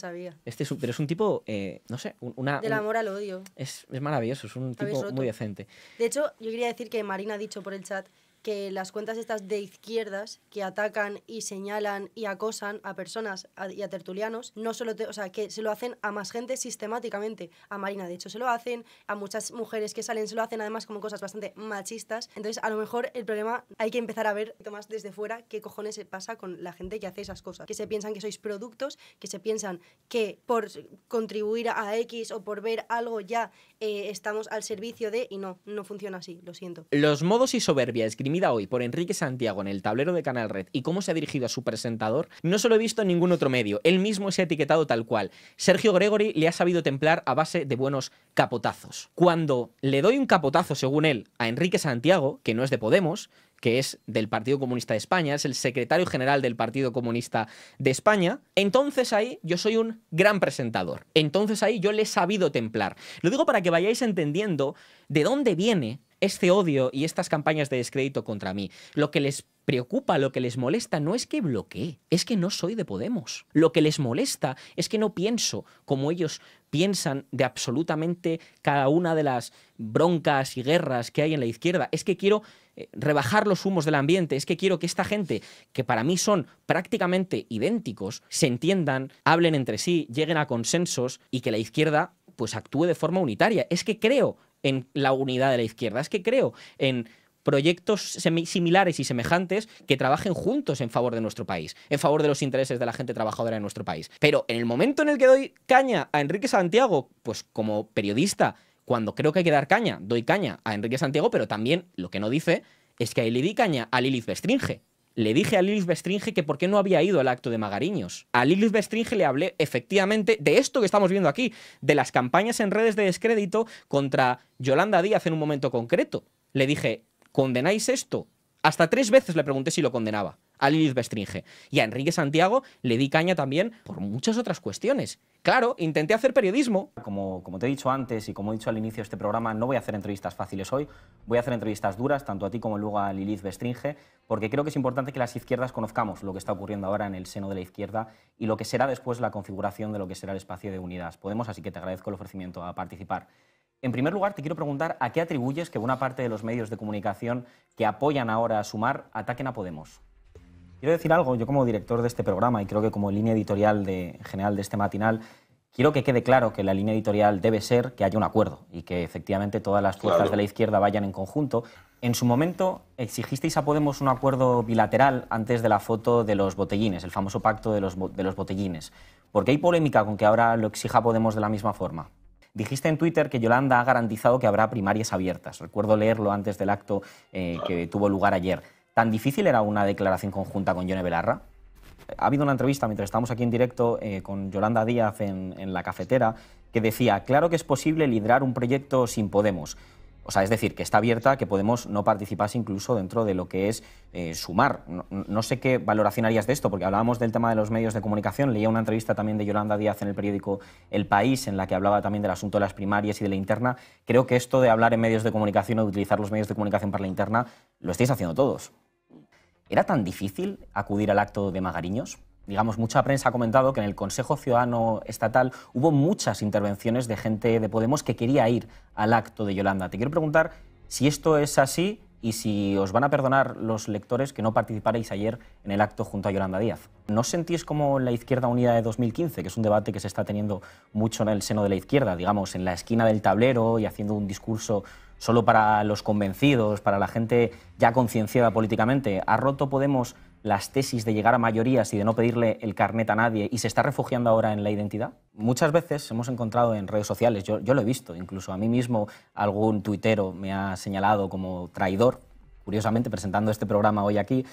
Este es pero es un tipo, eh, no sé, una... Del amor al odio. Es, es, maravilloso, es un tipo muy decente. De hecho, yo quería decir que Marina ha dicho por el chat que las cuentas estas de izquierdas que atacan y señalan y acosan a personas y a tertulianos, no solo o sea, que se lo hacen a más gente sistemáticamente. A Marina, de hecho, se lo hacen, a muchas mujeres que salen se lo hacen, además como cosas bastante machistas. Entonces, a lo mejor el problema hay que empezar a ver más desde fuera qué cojones se pasa con la gente que hace esas cosas. Que se piensan que sois productos, que se piensan que por contribuir a X o por ver algo ya eh, estamos al servicio de, y no, no funciona así, lo siento. Los modos y soberbias mida hoy por Enrique Santiago en el tablero de Canal Red y cómo se ha dirigido a su presentador, no se lo he visto en ningún otro medio. Él mismo se ha etiquetado tal cual. Sergio Gregory le ha sabido templar a base de buenos capotazos. Cuando le doy un capotazo, según él, a Enrique Santiago, que no es de Podemos, que es del Partido Comunista de España, es el secretario general del Partido Comunista de España, entonces ahí yo soy un gran presentador. Entonces ahí yo le he sabido templar. Lo digo para que vayáis entendiendo de dónde viene este odio y estas campañas de descrédito contra mí. Lo que les preocupa, lo que les molesta no es que bloquee, es que no soy de Podemos. Lo que les molesta es que no pienso como ellos piensan de absolutamente cada una de las broncas y guerras que hay en la izquierda. Es que quiero eh, rebajar los humos del ambiente, es que quiero que esta gente, que para mí son prácticamente idénticos, se entiendan, hablen entre sí, lleguen a consensos y que la izquierda pues actúe de forma unitaria. Es que creo en la unidad de la izquierda, es que creo en proyectos similares y semejantes que trabajen juntos en favor de nuestro país, en favor de los intereses de la gente trabajadora de nuestro país. Pero en el momento en el que doy caña a Enrique Santiago, pues como periodista, cuando creo que hay que dar caña, doy caña a Enrique Santiago, pero también lo que no dice es que ahí le di caña a Lilith Bestringe le dije a Lilith Bestringe que por qué no había ido al acto de Magariños. A Lilith Bestringe le hablé efectivamente de esto que estamos viendo aquí, de las campañas en redes de descrédito contra Yolanda Díaz en un momento concreto. Le dije, ¿condenáis esto? Hasta tres veces le pregunté si lo condenaba a Lilith Bestringe. Y a Enrique Santiago le di caña también por muchas otras cuestiones. Claro, intenté hacer periodismo. Como, te he dicho antes y como he dicho al inicio de este programa, no voy a hacer entrevistas fáciles hoy, voy a hacer entrevistas duras, tanto a ti como luego a Lilith Bestringe, porque creo que es importante que las izquierdas conozcamos lo que está ocurriendo ahora en el seno de la izquierda y lo que será después la configuración de lo que será el espacio de Unidas Podemos, así que te agradezco el ofrecimiento a participar. En primer lugar, te quiero preguntar a qué atribuyes que buena parte de los medios de comunicación que apoyan ahora a Sumar ataquen a Podemos. Quiero decir algo, yo como director de este programa y creo que como línea editorial general de este matinal, quiero que quede claro que la línea editorial debe ser que haya un acuerdo y que efectivamente todas las fuerzas de la izquierda vayan en conjunto. En su momento exigisteis a Podemos un acuerdo bilateral antes de la foto de los botellines, el famoso pacto de los, botellines. ¿Por qué hay polémica con que ahora lo exija Podemos de la misma forma? Dijiste en Twitter que Yolanda ha garantizado que habrá primarias abiertas. Recuerdo leerlo antes del acto eh, que tuvo lugar ayer. ¿Tan difícil era una declaración conjunta con Yone Belarra? Ha habido una entrevista mientras estábamos aquí en directo eh, con Yolanda Díaz en, la cafetera que decía, claro que es posible liderar un proyecto sin Podemos. O sea, es decir, que está abierta, que Podemos no participase incluso dentro de lo que es eh, sumar. No, sé qué valoración harías de esto, porque hablábamos del tema de los medios de comunicación. Leía una entrevista también de Yolanda Díaz en el periódico El País, en la que hablaba también del asunto de las primarias y de la interna. Creo que esto de hablar en medios de comunicación o de utilizar los medios de comunicación para la interna, lo estáis haciendo todos. ¿Era tan difícil acudir al acto de Magariños? Digamos, mucha prensa ha comentado que en el Consejo Ciudadano Estatal hubo muchas intervenciones de gente de Podemos que quería ir al acto de Yolanda. Te quiero preguntar si esto es así y si os van a perdonar los lectores que no participaréis ayer en el acto junto a Yolanda Díaz. ¿No sentís como la Izquierda Unida de 2015, que es un debate que se está teniendo mucho en el seno de la izquierda, digamos, en la esquina del tablero y haciendo un discurso solo para los convencidos, para la gente ya concienciada políticamente. ¿Ha roto Podemos las tesis de llegar a mayorías y de no pedirle el carnet a nadie y se está refugiando ahora en la identidad? Muchas veces hemos encontrado en redes sociales, yo, lo he visto, incluso a mí mismo algún tuitero me ha señalado como traidor, curiosamente presentando este programa hoy aquí,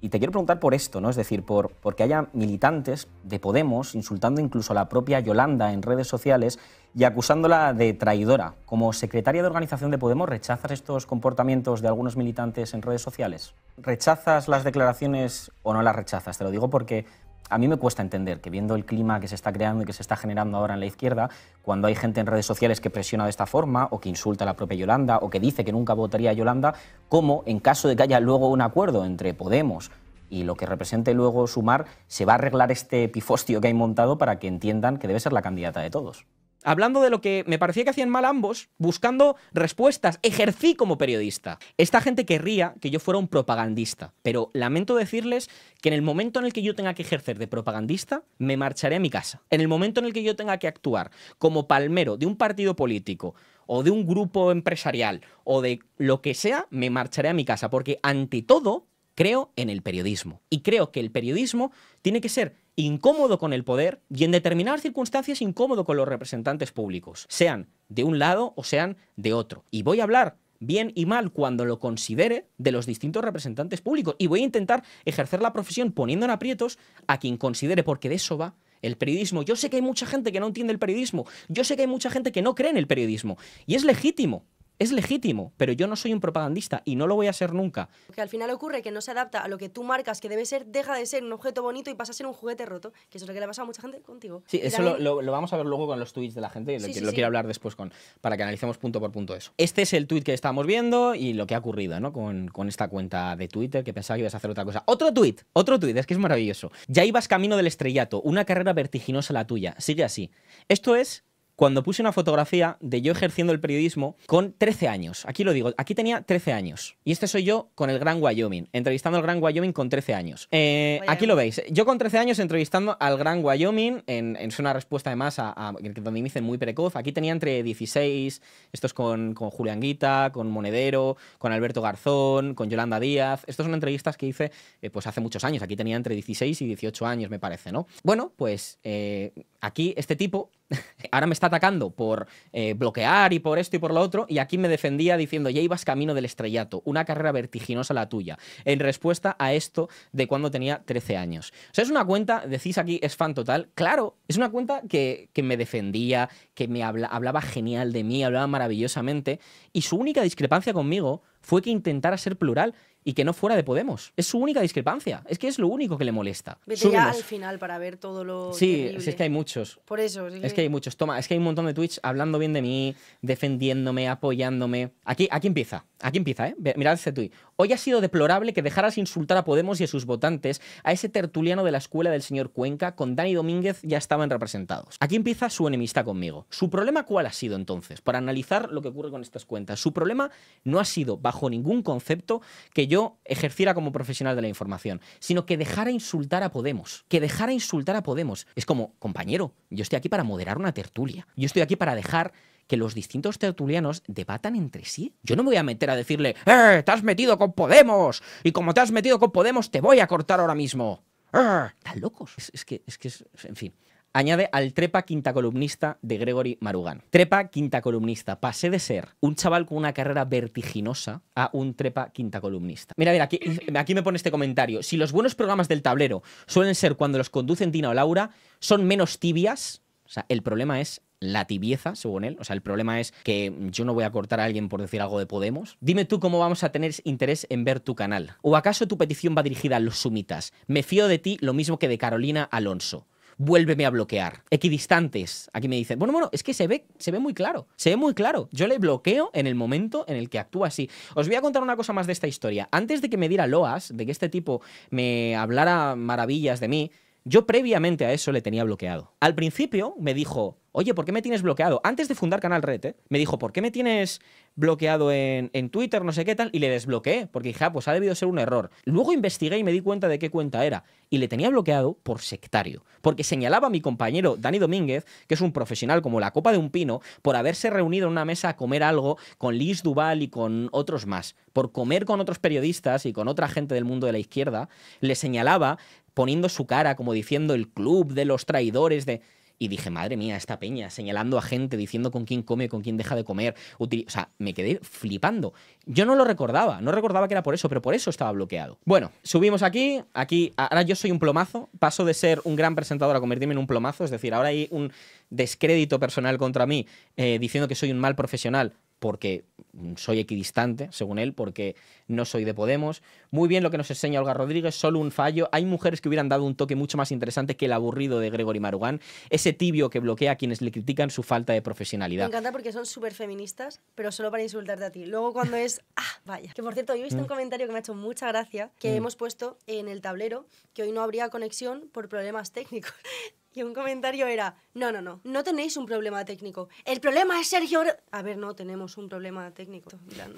y te quiero preguntar por esto, ¿no? Es decir, por porque haya militantes de Podemos insultando incluso a la propia Yolanda en redes sociales y acusándola de traidora. Como secretaria de organización de Podemos, ¿rechazas estos comportamientos de algunos militantes en redes sociales? ¿Rechazas las declaraciones o no las rechazas? Te lo digo porque a mí me cuesta entender que viendo el clima que se está creando y que se está generando ahora en la izquierda, cuando hay gente en redes sociales que presiona de esta forma o que insulta a la propia Yolanda o que dice que nunca votaría a Yolanda, cómo en caso de que haya luego un acuerdo entre Podemos y lo que represente luego Sumar, se va a arreglar este pifostio que hay montado para que entiendan que debe ser la candidata de todos hablando de lo que me parecía que hacían mal ambos, buscando respuestas. Ejercí como periodista. Esta gente querría que yo fuera un propagandista, pero lamento decirles que en el momento en el que yo tenga que ejercer de propagandista, me marcharé a mi casa. En el momento en el que yo tenga que actuar como palmero de un partido político o de un grupo empresarial o de lo que sea, me marcharé a mi casa, porque ante todo creo en el periodismo. Y creo que el periodismo tiene que ser incómodo con el poder y en determinadas circunstancias incómodo con los representantes públicos, sean de un lado o sean de otro. Y voy a hablar bien y mal cuando lo considere de los distintos representantes públicos y voy a intentar ejercer la profesión poniendo en aprietos a quien considere, porque de eso va el periodismo. Yo sé que hay mucha gente que no entiende el periodismo. Yo sé que hay mucha gente que no cree en el periodismo. Y es legítimo es legítimo, pero yo no soy un propagandista y no lo voy a ser nunca. Que al final ocurre que no se adapta a lo que tú marcas que debe ser, deja de ser un objeto bonito y pasa a ser un juguete roto, que eso es lo que le pasa a mucha gente contigo. Sí, eso lo, vamos a ver luego con los tweets de la gente y lo, quiero hablar después con, para que analicemos punto por punto eso. Este es el tweet que estamos viendo y lo que ha ocurrido ¿no? con, con esta cuenta de Twitter que pensaba que ibas a hacer otra cosa. Otro tweet, otro tweet, es que es maravilloso. Ya ibas camino del estrellato, una carrera vertiginosa la tuya, sigue así. Esto es cuando puse una fotografía de yo ejerciendo el periodismo con 13 años. Aquí lo digo, aquí tenía 13 años. Y este soy yo con el Gran Wyoming, entrevistando al Gran Wyoming con 13 años. Eh, aquí lo veis, yo con 13 años entrevistando al Gran Wyoming, en, una respuesta además a, donde me dicen muy precoz. Aquí tenía entre 16, estos con, con Julián Guita, con Monedero, con Alberto Garzón, con Yolanda Díaz. Estas son entrevistas que hice eh, pues hace muchos años. Aquí tenía entre 16 y 18 años, me parece, ¿no? Bueno, pues eh, aquí este tipo <laughs> ahora me está atacando por eh, bloquear y por esto y por lo otro, y aquí me defendía diciendo, ya ibas camino del estrellato, una carrera vertiginosa la tuya, en respuesta a esto de cuando tenía 13 años. O sea, es una cuenta, decís aquí, es fan total, claro, es una cuenta que, me defendía, que me hablaba genial de mí, hablaba maravillosamente, y su única discrepancia conmigo fue que intentara ser plural y que no fuera de Podemos. Es su única discrepancia. Es que es lo único que le molesta. Vete ya al final para ver todo lo. Sí, es que hay muchos. Por eso. Sí Es que hay muchos. Toma, es que hay un montón de Twitch hablando bien de mí, defendiéndome, apoyándome. Aquí, aquí empieza. Aquí empieza, ¿eh? Mirad este tweet. Hoy ha sido deplorable que dejaras insultar a Podemos y a sus votantes, a ese tertuliano de la escuela del señor Cuenca, con Dani Domínguez ya estaban representados. Aquí empieza su enemistad conmigo. ¿Su problema cuál ha sido entonces? Para analizar lo que ocurre con estas cuentas. Su problema no ha sido, bajo ningún concepto, que yo ejerciera como profesional de la información, sino que dejara insultar a Podemos. Que dejara insultar a Podemos. Es como, compañero, yo estoy aquí para moderar una tertulia. Yo estoy aquí para dejar que los distintos tertulianos debatan entre sí. Yo no me voy a meter a decirle, ¡Eh! ¡Te has metido con Podemos! Y como te has metido con Podemos, te voy a cortar ahora mismo. ¡Eh! Están locos. Es, que, es que, es, en fin. Añade al trepa quinta columnista de Gregory Marugán. Trepa quinta columnista. Pasé de ser un chaval con una carrera vertiginosa a un trepa quinta columnista. Mira, mira, aquí, aquí me pone este comentario. Si los buenos programas del tablero suelen ser cuando los conducen Dina o Laura, son menos tibias o sea, el problema es la tibieza, según él. O sea, el problema es que yo no voy a cortar a alguien por decir algo de Podemos. Dime tú cómo vamos a tener interés en ver tu canal. ¿O acaso tu petición va dirigida a los sumitas? Me fío de ti lo mismo que de Carolina Alonso. Vuélveme a bloquear. Equidistantes. Aquí me dicen, bueno, bueno, es que se ve, se ve muy claro. Se ve muy claro. Yo le bloqueo en el momento en el que actúa así. Os voy a contar una cosa más de esta historia. Antes de que me diera loas, de que este tipo me hablara maravillas de mí, yo previamente a eso le tenía bloqueado. Al principio me dijo, oye, ¿por qué me tienes bloqueado? Antes de fundar Canal Rete ¿eh? me dijo, ¿por qué me tienes bloqueado en, en, Twitter, no sé qué tal? Y le desbloqueé, porque dije, ah, pues ha debido ser un error. Luego investigué y me di cuenta de qué cuenta era. Y le tenía bloqueado por sectario, porque señalaba a mi compañero Dani Domínguez, que es un profesional como la copa de un pino, por haberse reunido en una mesa a comer algo con Liz Duval y con otros más. Por comer con otros periodistas y con otra gente del mundo de la izquierda, le señalaba poniendo su cara, como diciendo el club de los traidores, de... Y dije, madre mía, esta peña, señalando a gente, diciendo con quién come, con quién deja de comer. O sea, me quedé flipando. Yo no lo recordaba, no recordaba que era por eso, pero por eso estaba bloqueado. Bueno, subimos aquí, aquí, ahora yo soy un plomazo, paso de ser un gran presentador a convertirme en un plomazo, es decir, ahora hay un descrédito personal contra mí eh, diciendo que soy un mal profesional porque soy equidistante, según él, porque no soy de Podemos. Muy bien lo que nos enseña Olga Rodríguez, solo un fallo. Hay mujeres que hubieran dado un toque mucho más interesante que el aburrido de Gregory Marugán, ese tibio que bloquea a quienes le critican su falta de profesionalidad. Me encanta porque son súper feministas, pero solo para insultarte a ti. Luego cuando es, <laughs> ah, vaya. Que por cierto, yo he visto un mm. comentario que me ha hecho mucha gracia, que mm. hemos puesto en el tablero, que hoy no habría conexión por problemas técnicos un comentario era, no, no, no, no tenéis un problema técnico. El problema es Sergio... A ver, no tenemos un problema técnico.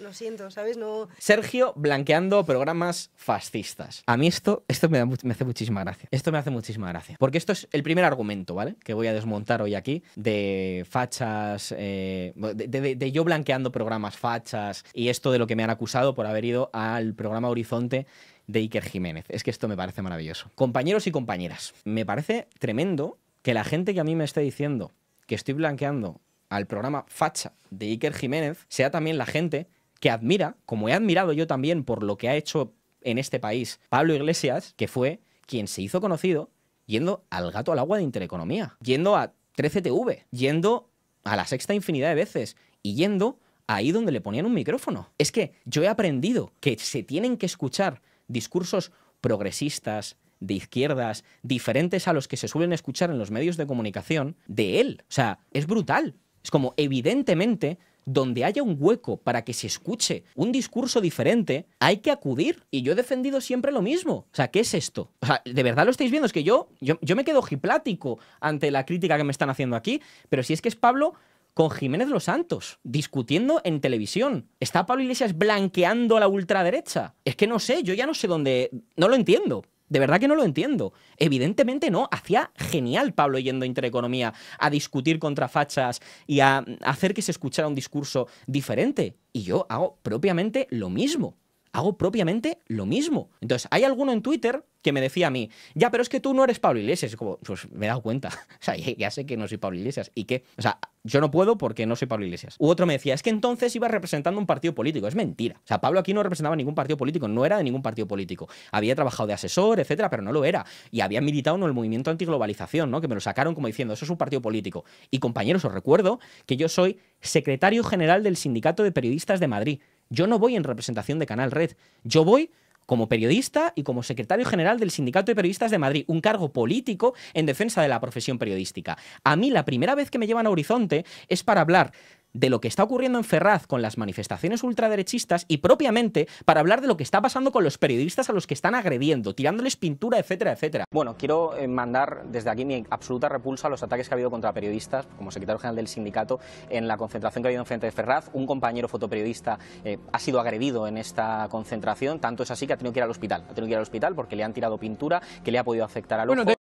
Lo siento, ¿sabes? No... Sergio blanqueando programas fascistas. A mí esto, esto me, hace muchísima gracia. Esto me hace muchísima gracia. Porque esto es el primer argumento, ¿vale? Que voy a desmontar hoy aquí de fachas, eh, de yo blanqueando programas fachas y esto de lo que me han acusado por haber ido al programa Horizonte de Iker Jiménez. Es que esto me parece maravilloso. Compañeros y compañeras, me parece tremendo que la gente que a mí me esté diciendo que estoy blanqueando al programa Facha de Iker Jiménez sea también la gente que admira, como he admirado yo también por lo que ha hecho en este país Pablo Iglesias, que fue quien se hizo conocido yendo al gato al agua de Intereconomía, yendo a 13TV, yendo a la sexta infinidad de veces y yendo ahí donde le ponían un micrófono. Es que yo he aprendido que se tienen que escuchar discursos progresistas, de izquierdas, diferentes a los que se suelen escuchar en los medios de comunicación, de él. O sea, es brutal. Es como, evidentemente, donde haya un hueco para que se escuche un discurso diferente, hay que acudir. Y yo he defendido siempre lo mismo. O sea, ¿qué es esto? O sea, de verdad lo estáis viendo, es que yo, yo, me quedo jiplático ante la crítica que me están haciendo aquí, pero si es que es Pablo con Jiménez Los Santos, discutiendo en televisión. Está Pablo Iglesias blanqueando a la ultraderecha. Es que no sé, yo ya no sé dónde... No lo entiendo. De verdad que no lo entiendo. Evidentemente no. Hacía genial Pablo yendo a Intereconomía a discutir contra fachas y a hacer que se escuchara un discurso diferente. Y yo hago propiamente lo mismo hago propiamente lo mismo. Entonces, hay alguno en Twitter que me decía a mí, ya, pero es que tú no eres Pablo Iglesias. Y como, pues me he dado cuenta. <laughs> O sea, ya sé que no soy Pablo Iglesias. ¿Y que O sea, yo no puedo porque no soy Pablo Iglesias. U otro me decía, es que entonces iba representando un partido político. Es mentira. O sea, Pablo aquí no representaba ningún partido político, no era de ningún partido político. Había trabajado de asesor, etcétera, pero no lo era. Y había militado en el movimiento antiglobalización, ¿no? Que me lo sacaron como diciendo, eso es un partido político. Y compañeros, os recuerdo que yo soy secretario general del Sindicato de Periodistas de Madrid yo no voy en representación de Canal Red, yo voy como periodista y como secretario general del Sindicato de Periodistas de Madrid, un cargo político en defensa de la profesión periodística. A mí la primera vez que me llevan a Horizonte es para hablar de lo que está ocurriendo en Ferraz con las manifestaciones ultraderechistas y propiamente para hablar de lo que está pasando con los periodistas a los que están agrediendo, tirándoles pintura, etcétera, etcétera. Bueno, quiero eh, mandar desde aquí mi absoluta repulsa a los ataques que ha habido contra periodistas, como secretario general del sindicato, en la concentración que ha habido en frente de Ferraz. Un compañero fotoperiodista eh, ha sido agredido en esta concentración, tanto es así que ha tenido que ir al hospital. Ha tenido que ir al hospital porque le han tirado pintura que le ha podido afectar al los...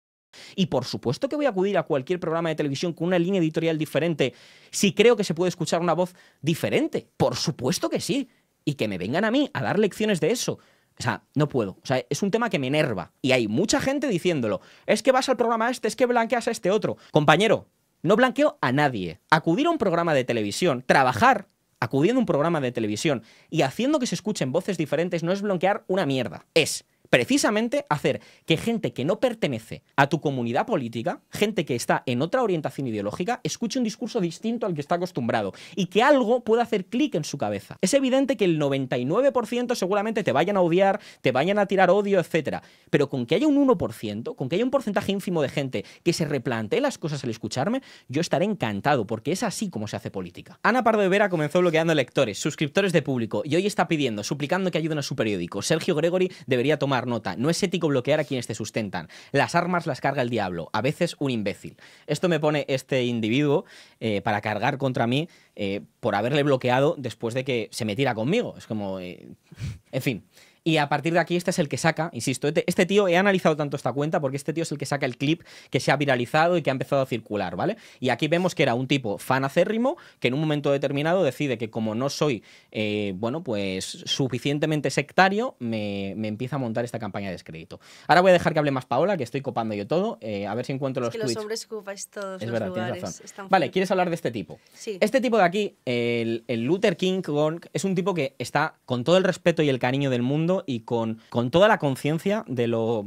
Y por supuesto que voy a acudir a cualquier programa de televisión con una línea editorial diferente si creo que se puede escuchar una voz diferente. Por supuesto que sí. Y que me vengan a mí a dar lecciones de eso. O sea, no puedo. O sea, es un tema que me enerva. Y hay mucha gente diciéndolo. Es que vas al programa este, es que blanqueas a este otro. Compañero, no blanqueo a nadie. Acudir a un programa de televisión, trabajar acudiendo a un programa de televisión y haciendo que se escuchen voces diferentes no es blanquear una mierda. Es precisamente hacer que gente que no pertenece a tu comunidad política, gente que está en otra orientación ideológica, escuche un discurso distinto al que está acostumbrado y que algo pueda hacer clic en su cabeza. Es evidente que el 99% seguramente te vayan a odiar, te vayan a tirar odio, etcétera, pero con que haya un 1%, con que haya un porcentaje ínfimo de gente que se replantee las cosas al escucharme, yo estaré encantado porque es así como se hace política. Ana Pardo de Vera comenzó bloqueando lectores, suscriptores de público y hoy está pidiendo, suplicando que ayuden a su periódico. Sergio Gregory debería tomar nota. No es ético bloquear a quienes te sustentan. Las armas las carga el diablo, a veces un imbécil. Esto me pone este individuo eh, para cargar contra mí eh, por haberle bloqueado después de que se metiera conmigo. Es como... Eh, <laughs> en fin. Y a partir de aquí, este es el que saca, insisto, este, este, tío, he analizado tanto esta cuenta porque este tío es el que saca el clip que se ha viralizado y que ha empezado a circular, ¿vale? Y aquí vemos que era un tipo fanacérrimo, que en un momento determinado decide que como no soy, eh, bueno, pues suficientemente sectario, me, empieza a montar esta campaña de descrédito. Ahora voy a dejar que hable más Paola, que estoy copando yo todo, eh, a ver si encuentro los que los hombres todos es verdad, razón. Vale, ¿quieres hablar de este tipo? Sí. Este tipo de aquí, el, el Luther King Gong, es un tipo que está, con todo el respeto y el cariño del mundo, y con, toda la conciencia de lo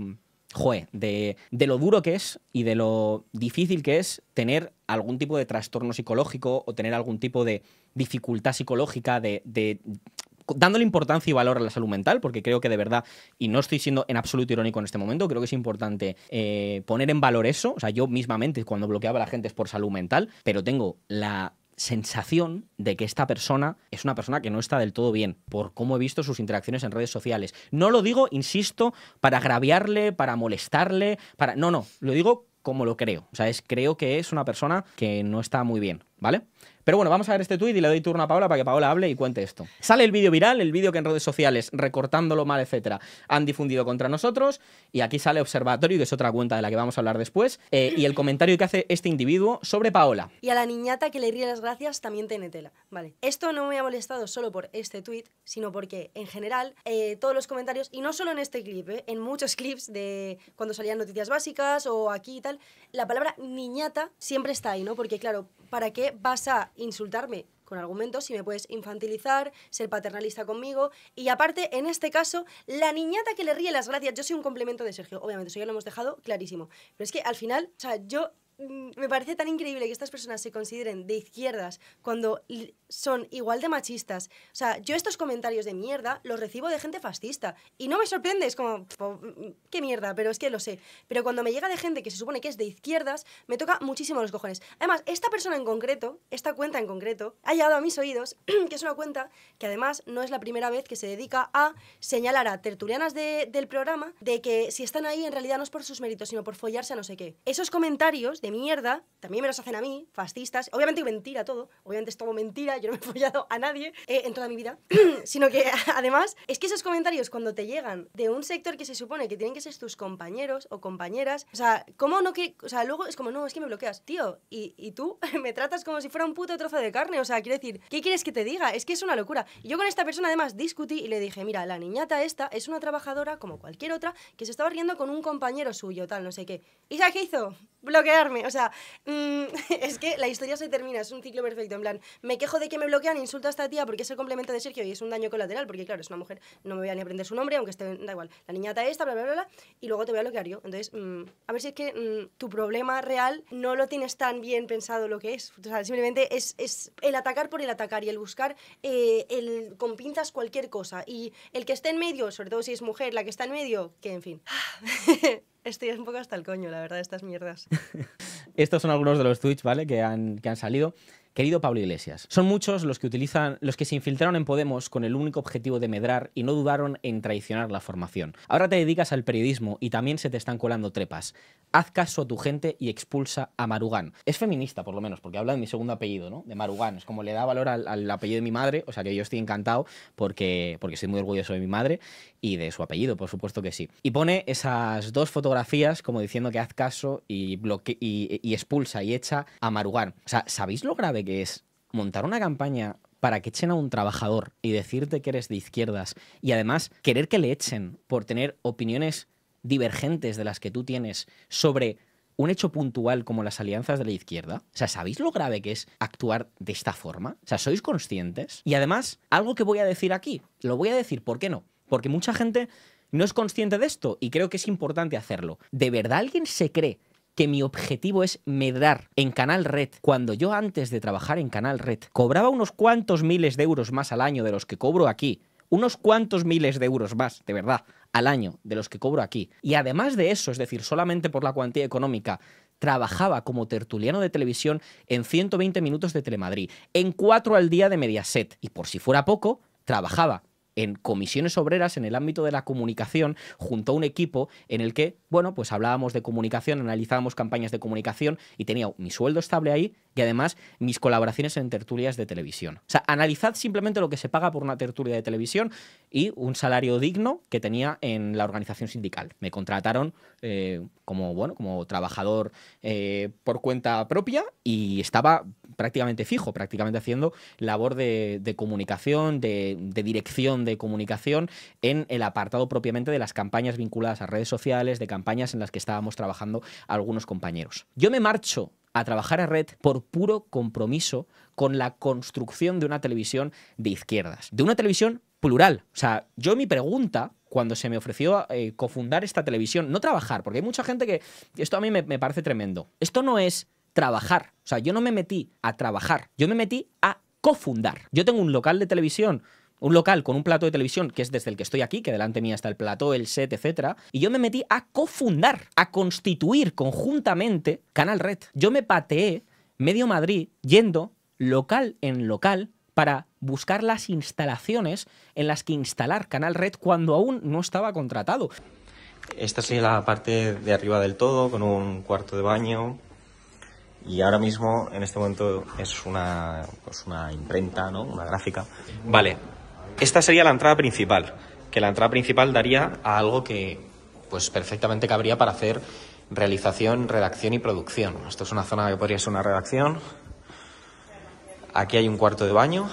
de, lo duro que es y de lo difícil que es tener algún tipo de trastorno psicológico o tener algún tipo de dificultad psicológica, de, dándole importancia y valor a la salud mental, porque creo que de verdad, y no estoy siendo en absoluto irónico en este momento, creo que es importante eh, poner en valor eso. O sea, yo mismamente cuando bloqueaba a la gente es por salud mental, pero tengo la sensación de que esta persona es una persona que no está del todo bien, por cómo he visto sus interacciones en redes sociales. No lo digo, insisto, para agraviarle, para molestarle, para... No, no, lo digo como lo creo. O sea, es, creo que es una persona que no está muy bien, ¿vale? Pero bueno, vamos a ver este tuit y le doy turno a Paola para que Paola hable y cuente esto. Sale el vídeo viral, el vídeo que en redes sociales, recortándolo mal, etcétera, han difundido contra nosotros. Y aquí sale Observatorio, que es otra cuenta de la que vamos a hablar después. Eh, y el comentario que hace este individuo sobre Paola. Y a la niñata que le ríe las gracias también tiene tela. Vale. Esto no me ha molestado solo por este tuit, sino porque en general eh, todos los comentarios, y no solo en este clip, eh, en muchos <laughs> clips de cuando salían noticias básicas o aquí y tal, la palabra niñata siempre está ahí, ¿no? Porque claro, ¿para qué vas a insultarme con argumentos si me puedes infantilizar, ser paternalista conmigo. Y aparte, en este caso, la niñata que le ríe las gracias, yo soy un complemento de Sergio, obviamente, eso ya lo hemos dejado clarísimo. Pero es que al final, o sea, yo Mm, me parece tan increíble que estas personas se consideren de izquierdas cuando son igual de machistas. O sea, yo estos comentarios de mierda los recibo de gente fascista. Y no me sorprende, es como, oh, mm, qué mierda, pero es que lo sé. Pero cuando me llega de gente que se supone que es de izquierdas, me toca muchísimo los cojones. Además, esta persona en concreto, esta cuenta en concreto, ha llegado a mis oídos, <clears throat> que es una cuenta que además no es la primera vez que se dedica a señalar a tertulianas del programa de que si están ahí en realidad no es por sus méritos, sino por follarse a no sé qué. Esos comentarios de mierda, también me los hacen a mí, fascistas. Obviamente mentira todo, obviamente es todo mentira, yo no me he follado a nadie eh, en toda mi vida, <clears throat> sino que <laughs> además es que esos comentarios cuando te llegan de un sector que se supone que tienen que ser tus compañeros o compañeras, o sea, ¿cómo no que, o sea, luego es como, no, es que me bloqueas, tío, y, y tú <laughs> me tratas como si fuera un puto trozo de carne, o sea, quiero decir, ¿qué quieres que te diga? Es que es una locura. yo con esta persona además discutí y le dije, mira, la niñata esta es una trabajadora como cualquier otra que se estaba riendo con un compañero suyo, tal, no sé qué. ¿Y sabes qué hizo? bloquearme. O sea, mm, <laughs> es que la historia se termina, es un ciclo perfecto. En plan, me quejo de que me bloquean, insulto a esta tía porque es el complemento de Sergio y es un daño colateral, porque claro, es una mujer, no me voy a ni aprender su nombre, aunque esté, da igual, la niñata esta, bla, bla, bla, y luego te voy a bloquear yo. Entonces, mm, a ver si es que mm, tu problema real no lo tienes tan bien pensado lo que es. simplemente es, el atacar por el atacar y el buscar eh, el con pinzas cualquier cosa. Y el que esté en medio, sobre todo si es mujer, la que está en medio, que en fin. <laughs> Estoy un poco hasta el coño, la verdad, estas mierdas. <laughs> Estos son algunos de los tweets, ¿vale? Que han, que han salido. Querido Pablo Iglesias, son muchos los que utilizan, los que se infiltraron en Podemos con el único objetivo de medrar y no dudaron en traicionar la formación. Ahora te dedicas al periodismo y también se te están colando trepas. Haz caso a tu gente y expulsa a Marugán. Es feminista, por lo menos, porque habla de mi segundo apellido, ¿no? De Marugán. Es como le da valor al, apellido de mi madre, o sea que yo estoy encantado porque, porque estoy muy orgulloso de mi madre y de su apellido, por supuesto que sí. Y pone esas dos fotografías como diciendo que haz caso y expulsa y echa a Marugán. O sea, ¿sabéis lo grave que es montar una campaña para que echen a un trabajador y decirte que eres de izquierdas y además querer que le echen por tener opiniones divergentes de las que tú tienes sobre un hecho puntual como las alianzas de la izquierda. O sea, ¿sabéis lo grave que es actuar de esta forma? O sea, ¿sois conscientes? Y además, algo que voy a decir aquí, lo voy a decir, ¿por qué no? Porque mucha gente no es consciente de esto y creo que es importante hacerlo. ¿De verdad alguien se cree que mi objetivo es medrar en Canal Red. Cuando yo antes de trabajar en Canal Red cobraba unos cuantos miles de euros más al año de los que cobro aquí, unos cuantos miles de euros más, de verdad, al año de los que cobro aquí. Y además de eso, es decir, solamente por la cuantía económica, trabajaba como tertuliano de televisión en 120 minutos de Telemadrid, en cuatro al día de Mediaset. Y por si fuera poco, trabajaba en comisiones obreras, en el ámbito de la comunicación, junto a un equipo en el que, bueno, pues hablábamos de comunicación, analizábamos campañas de comunicación y tenía mi sueldo estable ahí y además mis colaboraciones en tertulias de televisión. O sea, analizad simplemente lo que se paga por una tertulia de televisión y un salario digno que tenía en la organización sindical. Me contrataron eh, como, bueno, como trabajador eh, por cuenta propia y estaba prácticamente fijo, prácticamente haciendo labor de, comunicación, de dirección de comunicación en el apartado propiamente de las campañas vinculadas a redes sociales, de campañas en las que estábamos trabajando algunos compañeros. Yo me marcho a trabajar a red por puro compromiso con la construcción de una televisión de izquierdas, de una televisión plural. O sea, yo mi pregunta cuando se me ofreció eh, cofundar esta televisión, no trabajar, porque hay mucha gente que, esto a mí me, me parece tremendo, esto no es trabajar, o sea, yo no me metí a trabajar, yo me metí a cofundar. Yo tengo un local de televisión un local con un plato de televisión, que es desde el que estoy aquí, que delante mía está el plató, el set, etcétera, y yo me metí a cofundar, a constituir conjuntamente Canal Red. Yo me pateé medio Madrid yendo local en local para buscar las instalaciones en las que instalar Canal Red cuando aún no estaba contratado. Esta sería la parte de arriba del todo, con un cuarto de baño, y ahora mismo, en este momento, es una, pues una imprenta, ¿no? Una gráfica. Vale, esta sería la entrada principal, que la entrada principal daría a algo que pues perfectamente cabría para hacer realización, redacción y producción. Esto es una zona que podría ser una redacción. Aquí hay un cuarto de baño.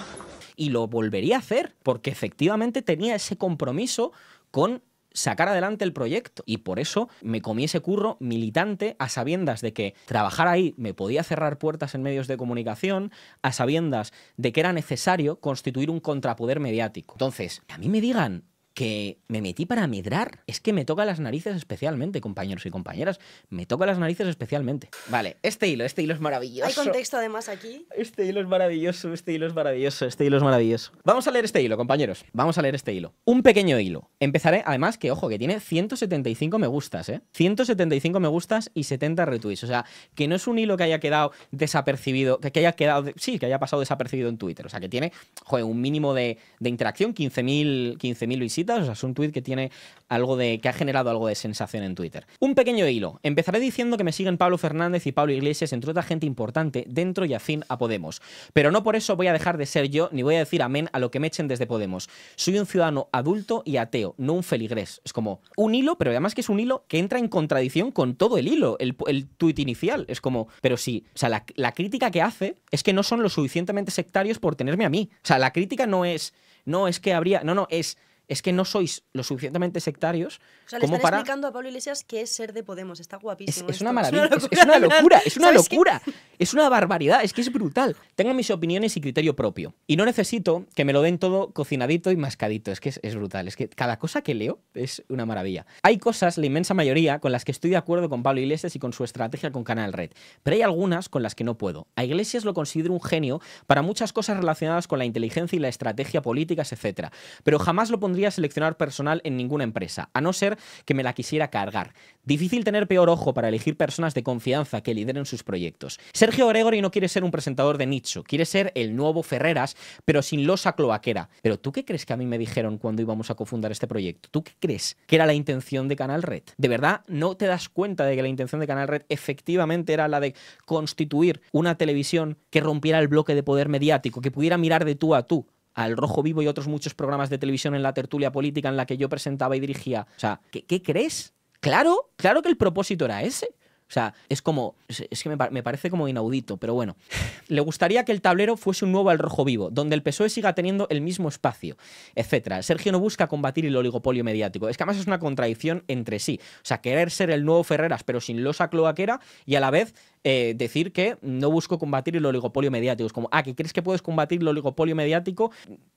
Y lo volvería a hacer, porque efectivamente tenía ese compromiso con sacar adelante el proyecto. Y por eso me comí ese curro militante a sabiendas de que trabajar ahí me podía cerrar puertas en medios de comunicación, a sabiendas de que era necesario constituir un contrapoder mediático. Entonces, a mí me digan que me metí para midrar es que me toca las narices especialmente, compañeros y compañeras. Me toca las narices especialmente. Vale, este hilo, este hilo es maravilloso. Hay contexto además aquí. Este hilo es maravilloso, este hilo es maravilloso, este hilo es maravilloso. Vamos a leer este hilo, compañeros. Vamos a leer este hilo. Un pequeño hilo. Empezaré, además, que ojo, que tiene 175 me gustas, ¿eh? 175 me gustas y 70 retweets. O sea, que no es un hilo que haya quedado desapercibido, que haya quedado, sí, que haya pasado desapercibido en Twitter. O sea, que tiene, joder, un mínimo de, de interacción, 15.000 15 visitas es un tweet que tiene algo de que ha generado algo de sensación en Twitter. Un pequeño hilo. Empezaré diciendo que me siguen Pablo Fernández y Pablo Iglesias, entre otra gente importante, dentro y afín a Podemos. Pero no por eso voy a dejar de ser yo ni voy a decir amén a lo que me echen desde Podemos. Soy un ciudadano adulto y ateo, no un feligrés. Es como un hilo, pero además que es un hilo que entra en contradicción con todo el hilo, el, tuit inicial. Es como, pero sí, o sea, la, la crítica que hace es que no son lo suficientemente sectarios por tenerme a mí. O sea, la crítica no es, no es que habría, no, no, es es que no sois lo suficientemente sectarios o sea, como le están para... explicando a Pablo Iglesias qué es ser de Podemos. Está guapísimo. Es, <laughs> una maravilla, es, una locura, es una locura. Es una barbaridad, es que es brutal. Tengo mis opiniones y criterio propio. Y no necesito que me lo den todo cocinadito y mascadito. Es que es, brutal. Es que cada cosa que leo es una maravilla. Hay cosas, la inmensa mayoría, con las que estoy de acuerdo con Pablo Iglesias y con su estrategia con Canal Red. Pero hay algunas con las que no puedo. A Iglesias lo considero un genio para muchas cosas relacionadas con la inteligencia y la estrategia políticas, etc. Pero jamás lo pondría a seleccionar personal en ninguna empresa, a no ser que me la quisiera cargar. Difícil tener peor ojo para elegir personas de confianza que lideren sus proyectos. Sergio Gregory no quiere ser un presentador de nicho, quiere ser el nuevo Ferreras, pero sin losa cloaquera. Pero ¿tú qué crees que a mí me dijeron cuando íbamos a cofundar este proyecto? ¿Tú qué crees que era la intención de Canal Red? ¿De verdad no te das cuenta de que la intención de Canal Red efectivamente era la de constituir una televisión que rompiera el bloque de poder mediático, que pudiera mirar de tú a tú al Rojo Vivo y otros muchos programas de televisión en la tertulia política en la que yo presentaba y dirigía. O sea, qué crees? Claro, claro que el propósito era ese. O sea, es como, es que me, parece como inaudito, pero bueno. <laughs> Le gustaría que el tablero fuese un nuevo al rojo vivo, donde el PSOE siga teniendo el mismo espacio, etcétera. Sergio no busca combatir el oligopolio mediático. Es que además es una contradicción entre sí. O sea, querer ser el nuevo Ferreras, pero sin losa cloaquera, y a la vez eh, decir que no busco combatir el oligopolio mediático. Es como, ah, qué crees que puedes combatir el oligopolio mediático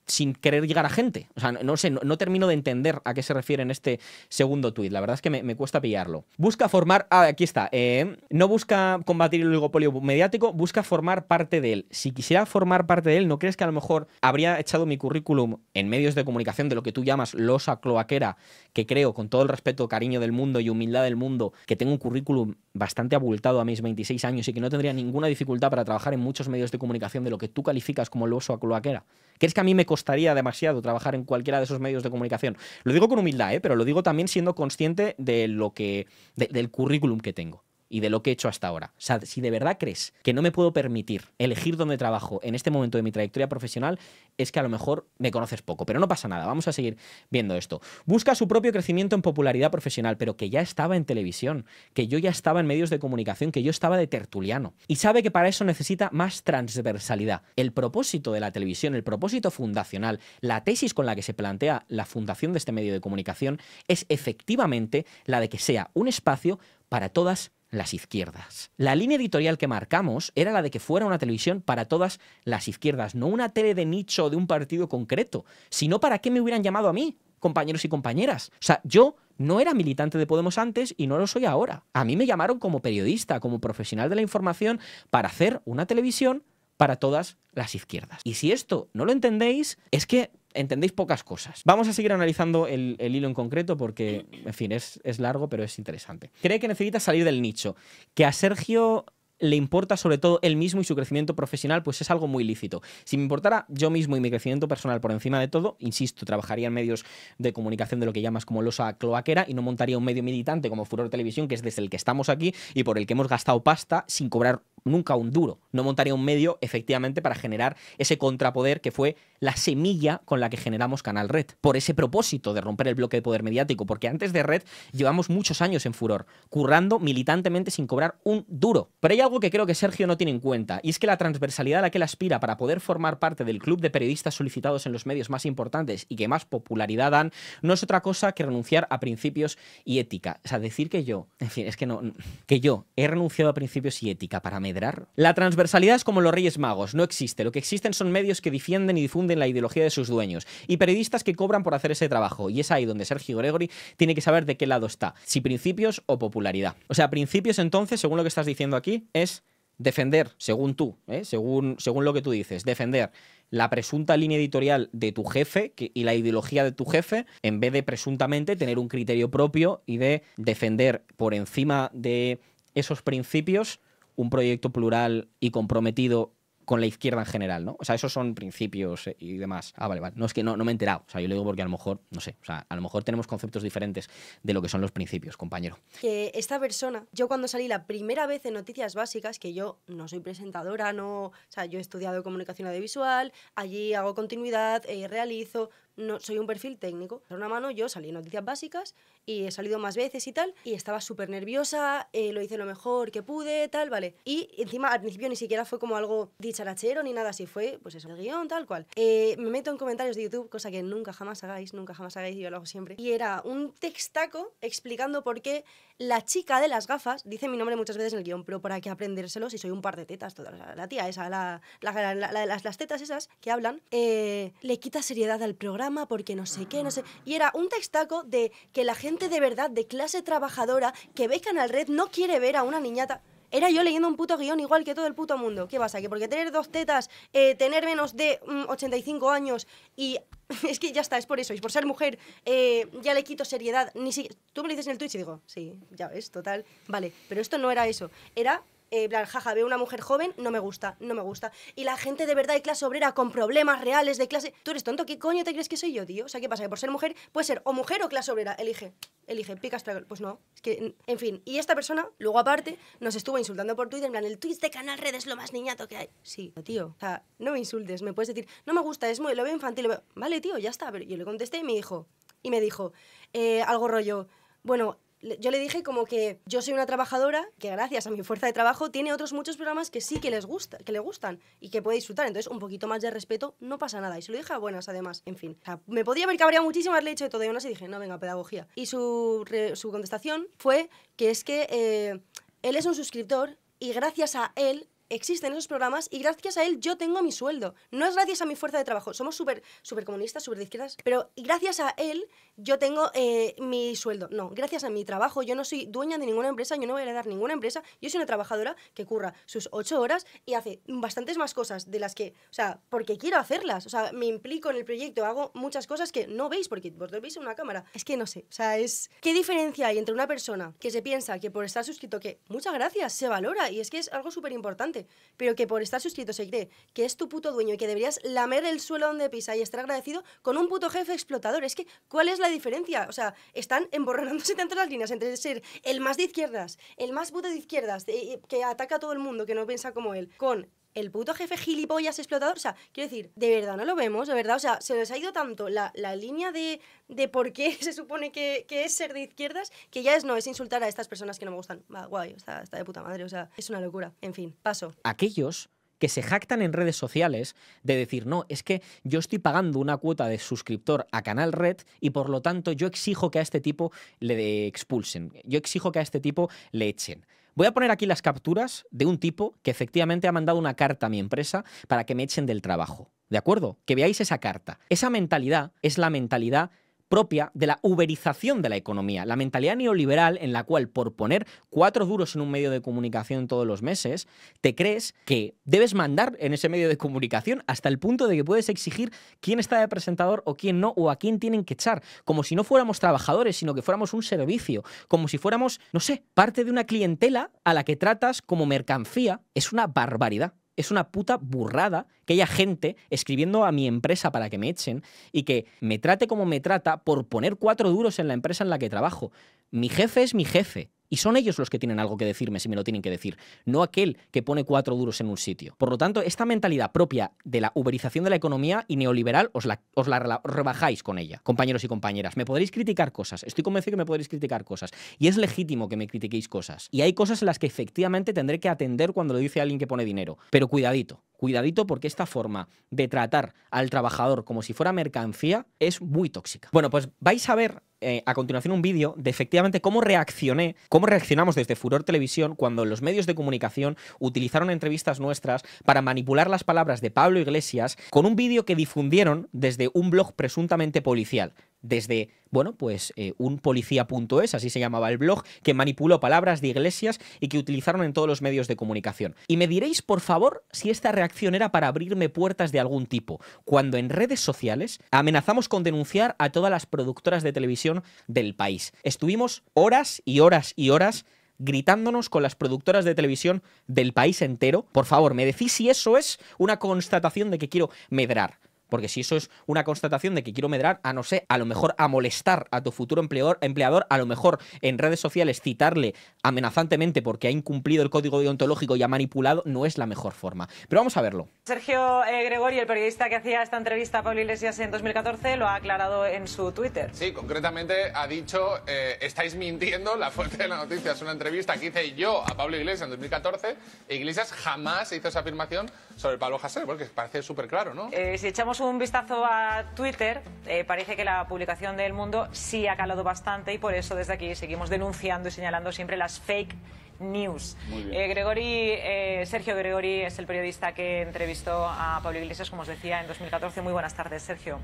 sin querer llegar a gente. O sea, no sé, no, termino de entender a qué se refiere en este segundo tuit. La verdad es que me, cuesta pillarlo. Busca formar, ah, aquí está, eh, no busca combatir el oligopolio mediático, busca formar parte de él. Si quisiera formar parte de él, ¿no crees que a lo mejor habría echado mi currículum en medios de comunicación de lo que tú llamas losa cloaquera, que creo, con todo el respeto, cariño del mundo y humildad del mundo, que tengo un currículum bastante abultado a mis 26 años y que no tendría ninguna dificultad para trabajar en muchos medios de comunicación de lo que tú calificas como el oso a cloaquera? ¿Crees que a mí me costaría demasiado trabajar en cualquiera de esos medios de comunicación? Lo digo con humildad, ¿eh? pero lo digo también siendo consciente de lo que, del currículum que tengo y de lo que he hecho hasta ahora. O sea, si de verdad crees que no me puedo permitir elegir dónde trabajo en este momento de mi trayectoria profesional, es que a lo mejor me conoces poco, pero no pasa nada, vamos a seguir viendo esto. Busca su propio crecimiento en popularidad profesional, pero que ya estaba en televisión, que yo ya estaba en medios de comunicación, que yo estaba de tertuliano. Y sabe que para eso necesita más transversalidad. El propósito de la televisión, el propósito fundacional, la tesis con la que se plantea la fundación de este medio de comunicación es efectivamente la de que sea un espacio para todas las izquierdas. La línea editorial que marcamos era la de que fuera una televisión para todas las izquierdas, no una tele de nicho de un partido concreto, sino para qué me hubieran llamado a mí, compañeros y compañeras. O sea, yo no era militante de Podemos antes y no lo soy ahora. A mí me llamaron como periodista, como profesional de la información, para hacer una televisión para todas las izquierdas. Y si esto no lo entendéis, es que entendéis pocas cosas. Vamos a seguir analizando el, hilo en concreto porque, en fin, es, es largo, pero es interesante. Cree que necesita salir del nicho. Que a Sergio le importa sobre todo él mismo y su crecimiento profesional, pues es algo muy lícito. Si me importara yo mismo y mi crecimiento personal por encima de todo, insisto, trabajaría en medios de comunicación de lo que llamas como losa cloaquera y no montaría un medio militante como Furor Televisión, que es desde el que estamos aquí y por el que hemos gastado pasta sin cobrar nunca un duro. No montaría un medio, efectivamente, para generar ese contrapoder que fue la semilla con la que generamos Canal Red. Por ese propósito de romper el bloque de poder mediático, porque antes de Red llevamos muchos años en Furor, currando militantemente sin cobrar un duro. Pero hay que creo que Sergio no tiene en cuenta, y es que la transversalidad a la que él aspira para poder formar parte del club de periodistas solicitados en los medios más importantes y que más popularidad dan, no es otra cosa que renunciar a principios y ética. O sea, decir que yo, en fin, es que no, que yo he renunciado a principios y ética para medrar. La transversalidad es como los Reyes Magos, no existe. Lo que existen son medios que defienden y difunden la ideología de sus dueños y periodistas que cobran por hacer ese trabajo. Y es ahí donde Sergio Gregory tiene que saber de qué lado está, si principios o popularidad. O sea, principios entonces, según lo que estás diciendo aquí, es es defender, según tú, ¿eh? según, según lo que tú dices, defender la presunta línea editorial de tu jefe y la ideología de tu jefe, en vez de presuntamente tener un criterio propio y de defender por encima de esos principios un proyecto plural y comprometido con la izquierda en general, ¿no? O sea, esos son principios eh, y demás. Ah, vale, vale. No es que no, me he enterado. O sea, yo lo digo porque a lo mejor, no sé, o sea, a lo mejor tenemos conceptos diferentes de lo que son los principios, compañero. esta persona, yo cuando salí la primera vez en Noticias Básicas, que yo no soy presentadora, no, o sea, yo he estudiado comunicación audiovisual, allí hago continuidad, y eh, realizo, no soy un perfil técnico. Por una mano yo salí noticias básicas y he salido más veces y tal, y estaba súper nerviosa, eh, lo hice lo mejor que pude, tal, vale. Y encima al principio ni siquiera fue como algo dicharachero ni nada así, fue pues eso, el guión, tal cual. Eh, me meto en comentarios de YouTube, cosa que nunca jamás hagáis, nunca jamás hagáis, yo lo hago siempre. Y era un textaco explicando por qué la chica de las gafas dice mi nombre muchas veces en el guión, pero para qué aprendérselo si soy un par de tetas, toda la, tía esa, la, las, tetas esas que hablan, eh, le quita seriedad al programa porque no sé qué, no sé. Y era un textaco de que la gente de verdad, de clase trabajadora, que ve Canal Red, no quiere ver a una niñata. Era yo leyendo un puto guión igual que todo el puto mundo. ¿Qué pasa? Que porque tener dos tetas, eh, tener menos de 85 mm, años y... <laughs> es que ya está, es por eso. Y por ser mujer eh, ya le quito seriedad. Ni si... Tú me lo dices en el Twitch y digo, sí, ya ves, total. Vale, pero esto no era eso. Era eh, jaja, veo una mujer joven, no me gusta, no me gusta. Y la gente de verdad de clase obrera con problemas reales de clase. ¿Tú eres tonto? ¿Qué coño te crees que soy yo, tío? O sea, ¿qué pasa? Que por ser mujer, puede ser o mujer o clase obrera. Elige, elige, picas, pues no. Es que, en fin. Y esta persona, luego aparte, nos estuvo insultando por Twitter, en plan, el tweet de Canal Red es lo más niñato que hay. Sí, tío. O sea, no me insultes, me puedes decir, no me gusta, es muy, lo veo infantil. Vale, tío, ya está. Pero yo le contesté y me dijo, y me dijo, eh, algo rollo, bueno, yo le dije como que yo soy una trabajadora que gracias a mi fuerza de trabajo tiene otros muchos programas que sí que les gusta, que le gustan y que puede disfrutar. Entonces, un poquito más de respeto no pasa nada. Y se lo dije a buenas, además. En fin, me podía haber que muchísimo haberle hecho de todo y aún así dije, no, venga, pedagogía. Y su, contestación fue que es que eh, él es un suscriptor y gracias a él existen esos programas y gracias a él yo tengo mi sueldo. No es gracias a mi fuerza de trabajo. Somos súper super comunistas, súper de izquierdas, pero gracias a él yo tengo eh, mi sueldo. No, gracias a mi trabajo yo no soy dueña de ninguna empresa, yo no voy a heredar ninguna empresa. Yo soy una trabajadora que curra sus ocho horas y hace bastantes más cosas de las que, o sea, porque quiero hacerlas. O sea, me implico en el proyecto, hago muchas cosas que no veis porque vosotros veis en una cámara. Es que no sé, o sea, es... ¿Qué diferencia hay entre una persona que se piensa que por estar suscrito, que muchas gracias, se valora y es que es algo súper importante? pero que por estar suscrito se cree que es tu puto dueño y que deberías lamer el suelo donde pisa y estar agradecido con un puto jefe explotador. Es que, ¿cuál es la diferencia? O sea, están emborronándose tanto las líneas entre ser el más de izquierdas, el más puto de izquierdas, eh, que ataca a todo el mundo, que no piensa como él, con el puto jefe gilipollas explotador. O sea, quiero decir, de verdad no lo vemos, de verdad. O sea, se les ha ido tanto la, la línea de, de, por qué <laughs> se supone que, que, es ser de izquierdas que ya es no, es insultar a estas personas que no me gustan. Va, guay, está, está de puta madre. O sea, es una locura. En fin, paso. Aquellos que se jactan en redes sociales de decir, no, es que yo estoy pagando una cuota de suscriptor a Canal Red y por lo tanto yo exijo que a este tipo le expulsen, yo exijo que a este tipo le echen. Voy a poner aquí las capturas de un tipo que efectivamente ha mandado una carta a mi empresa para que me echen del trabajo. ¿De acuerdo? Que veáis esa carta. Esa mentalidad es la mentalidad propia de la uberización de la economía, la mentalidad neoliberal en la cual por poner cuatro duros en un medio de comunicación todos los meses, te crees que debes mandar en ese medio de comunicación hasta el punto de que puedes exigir quién está de presentador o quién no, o a quién tienen que echar, como si no fuéramos trabajadores, sino que fuéramos un servicio, como si fuéramos, no sé, parte de una clientela a la que tratas como mercancía. Es una barbaridad es una puta burrada que haya gente escribiendo a mi empresa para que me echen y que me trate como me trata por poner cuatro duros en la empresa en la que trabajo. Mi jefe es mi jefe. Y son ellos los que tienen algo que decirme si me lo tienen que decir, no aquel que pone cuatro duros en un sitio. Por lo tanto, esta mentalidad propia de la uberización de la economía y neoliberal os la, os la rebajáis con ella, compañeros y compañeras. Me podréis criticar cosas, estoy convencido que me podréis criticar cosas. Y es legítimo que me critiquéis cosas. Y hay cosas en las que efectivamente tendré que atender cuando lo dice alguien que pone dinero. Pero cuidadito, cuidadito porque esta forma de tratar al trabajador como si fuera mercancía es muy tóxica. Bueno, pues vais a ver eh, a continuación un vídeo de efectivamente cómo reaccioné, cómo reaccionamos desde Furor Televisión cuando los medios de comunicación utilizaron entrevistas nuestras para manipular las palabras de Pablo Iglesias con un vídeo que difundieron desde un blog presuntamente policial desde, bueno, pues eh, un policía.es, así se llamaba el blog, que manipuló palabras de iglesias y que utilizaron en todos los medios de comunicación. Y me diréis, por favor, si esta reacción era para abrirme puertas de algún tipo, cuando en redes sociales amenazamos con denunciar a todas las productoras de televisión del país. Estuvimos horas y horas y horas gritándonos con las productoras de televisión del país entero. Por favor, me decís si eso es una constatación de que quiero medrar. Porque si eso es una constatación de que quiero medrar, a no sé, a lo mejor a molestar a tu futuro empleador, empleador a lo mejor en redes sociales citarle amenazantemente porque ha incumplido el código deontológico y ha manipulado, no es la mejor forma. Pero vamos a verlo. Sergio eh, Gregorio, el periodista que hacía esta entrevista a Pablo Iglesias en 2014, lo ha aclarado en su Twitter. Sí, concretamente ha dicho, eh, estáis mintiendo, la fuente de la noticia es una entrevista que hice yo a Pablo Iglesias en 2014. Iglesias jamás hizo esa afirmación sobre Pablo Hasél, porque parece súper claro, ¿no? Eh, si echamos un vistazo a Twitter, eh, parece que la publicación del Mundo sí ha calado bastante y por eso desde aquí seguimos denunciando y señalando siempre las fake news. Eh, Gregori, eh, Sergio Gregori es el periodista que entrevistó a Pablo Iglesias, como os decía, en 2014. Muy buenas tardes, Sergio.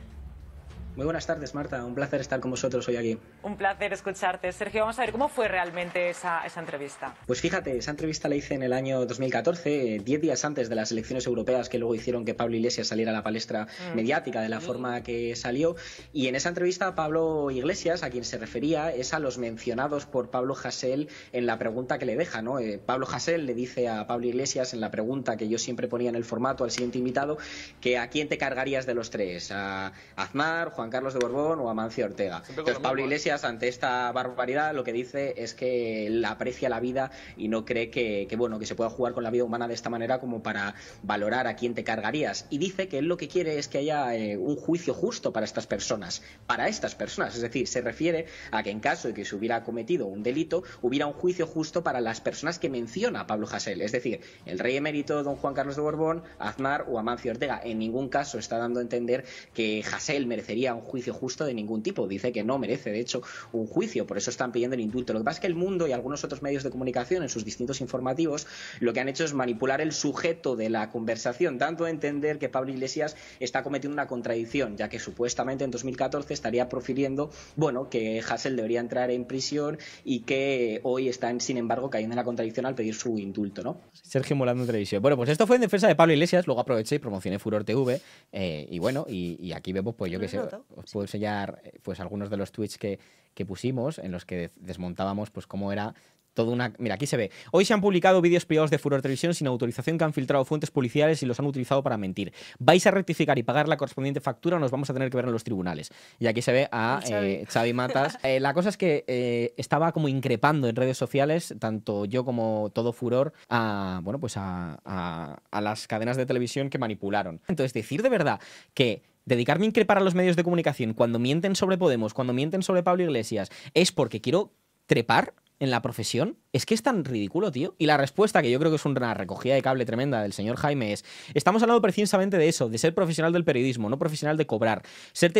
Muy buenas tardes, Marta. Un placer estar con vosotros hoy aquí. Un placer escucharte. Sergio, vamos a ver, ¿cómo fue realmente esa, esa entrevista? Pues fíjate, esa entrevista la hice en el año 2014, 10 días antes de las elecciones europeas que luego hicieron que Pablo Iglesias saliera a la palestra mm. mediática de la forma que salió. Y en esa entrevista, Pablo Iglesias, a quien se refería, es a los mencionados por Pablo Hasél en la pregunta que le deja. ¿no? Eh, Pablo Hasél le dice a Pablo Iglesias en la pregunta que yo siempre ponía en el formato al siguiente invitado, que a quién te cargarías de los tres, a Aznar, Juan Carlos de Borbón o Amancio Ortega. Entonces, Pablo ¿eh? Iglesias, ante esta barbaridad, lo que dice es que él aprecia la vida y no cree que, bueno, que se pueda jugar con la vida humana de esta manera como para valorar a quién te cargarías. Y dice que él lo que quiere es que haya eh, un juicio justo para estas personas, para estas personas. Es decir, se refiere a que en caso de que se hubiera cometido un delito, hubiera un juicio justo para las personas que menciona Pablo Hasél. Es decir, el rey emérito don Juan Carlos de Borbón, Aznar o Amancio Ortega. En ningún caso está dando a entender que Hasél merecería un juicio justo de ningún tipo. Dice que no merece, de hecho, un juicio. Por eso están pidiendo el indulto. Lo que pasa es que el mundo y algunos otros medios de comunicación, en sus distintos informativos, lo que han hecho es manipular el sujeto de la conversación, tanto a entender que Pablo Iglesias está cometiendo una contradicción, ya que supuestamente en 2014 estaría profiriendo, bueno, que Hassel debería entrar en prisión y que hoy están, sin embargo, cayendo en la contradicción al pedir su indulto, ¿no? Sergio Molano Televisión. Bueno, pues esto fue en defensa de Pablo Iglesias, luego aproveché y promocioné Furor TV, eh, y bueno, y, y, aquí vemos, pues yo qué sé, os puedo enseñar eh, pues, algunos de los tweets que, que pusimos, en los que desmontábamos pues, cómo era todo una... Mira, aquí se ve. Hoy se han publicado vídeos privados de Furor Televisión sin autorización que han filtrado fuentes policiales y los han utilizado para mentir. ¿Vais a rectificar y pagar la correspondiente factura o nos vamos a tener que ver en los tribunales? Y aquí se ve a eh, Xavi, Matas. <laughs> Eh, la cosa es que estaba como increpando en redes sociales, tanto yo como todo Furor, a, bueno, pues a, a las cadenas de televisión que manipularon. Entonces, decir de verdad que dedicarme a increpar a los medios de comunicación cuando mienten sobre Podemos, cuando mienten sobre Pablo Iglesias, es porque quiero trepar en la profesión? Es que es tan ridículo, tío. Y la respuesta, que yo creo que es una recogida de cable tremenda del señor Jaime, es, estamos hablando precisamente de eso, de ser profesional del periodismo, no profesional de cobrar. Ser,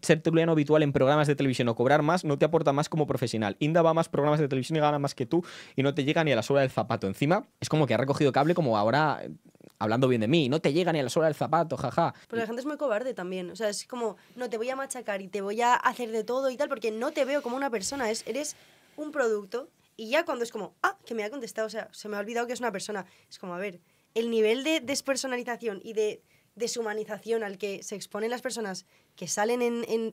tertuliano habitual en programas de televisión o cobrar más no te aporta más como profesional. Inda va más programas de televisión y gana más que tú y no te llega ni a la suela del zapato. Encima, es como que ha recogido cable como ahora hablando bien de mí, no te llega ni a la suela del zapato, jaja. porque la gente es muy cobarde también, o sea, es como, no te voy a machacar y te voy a hacer de todo y tal, porque no te veo como una persona, es, eres un producto y ya cuando es como, ah, que me ha contestado, o sea, se me ha olvidado que es una persona, es como, a ver, el nivel de despersonalización y de deshumanización al que se exponen las personas que salen en... en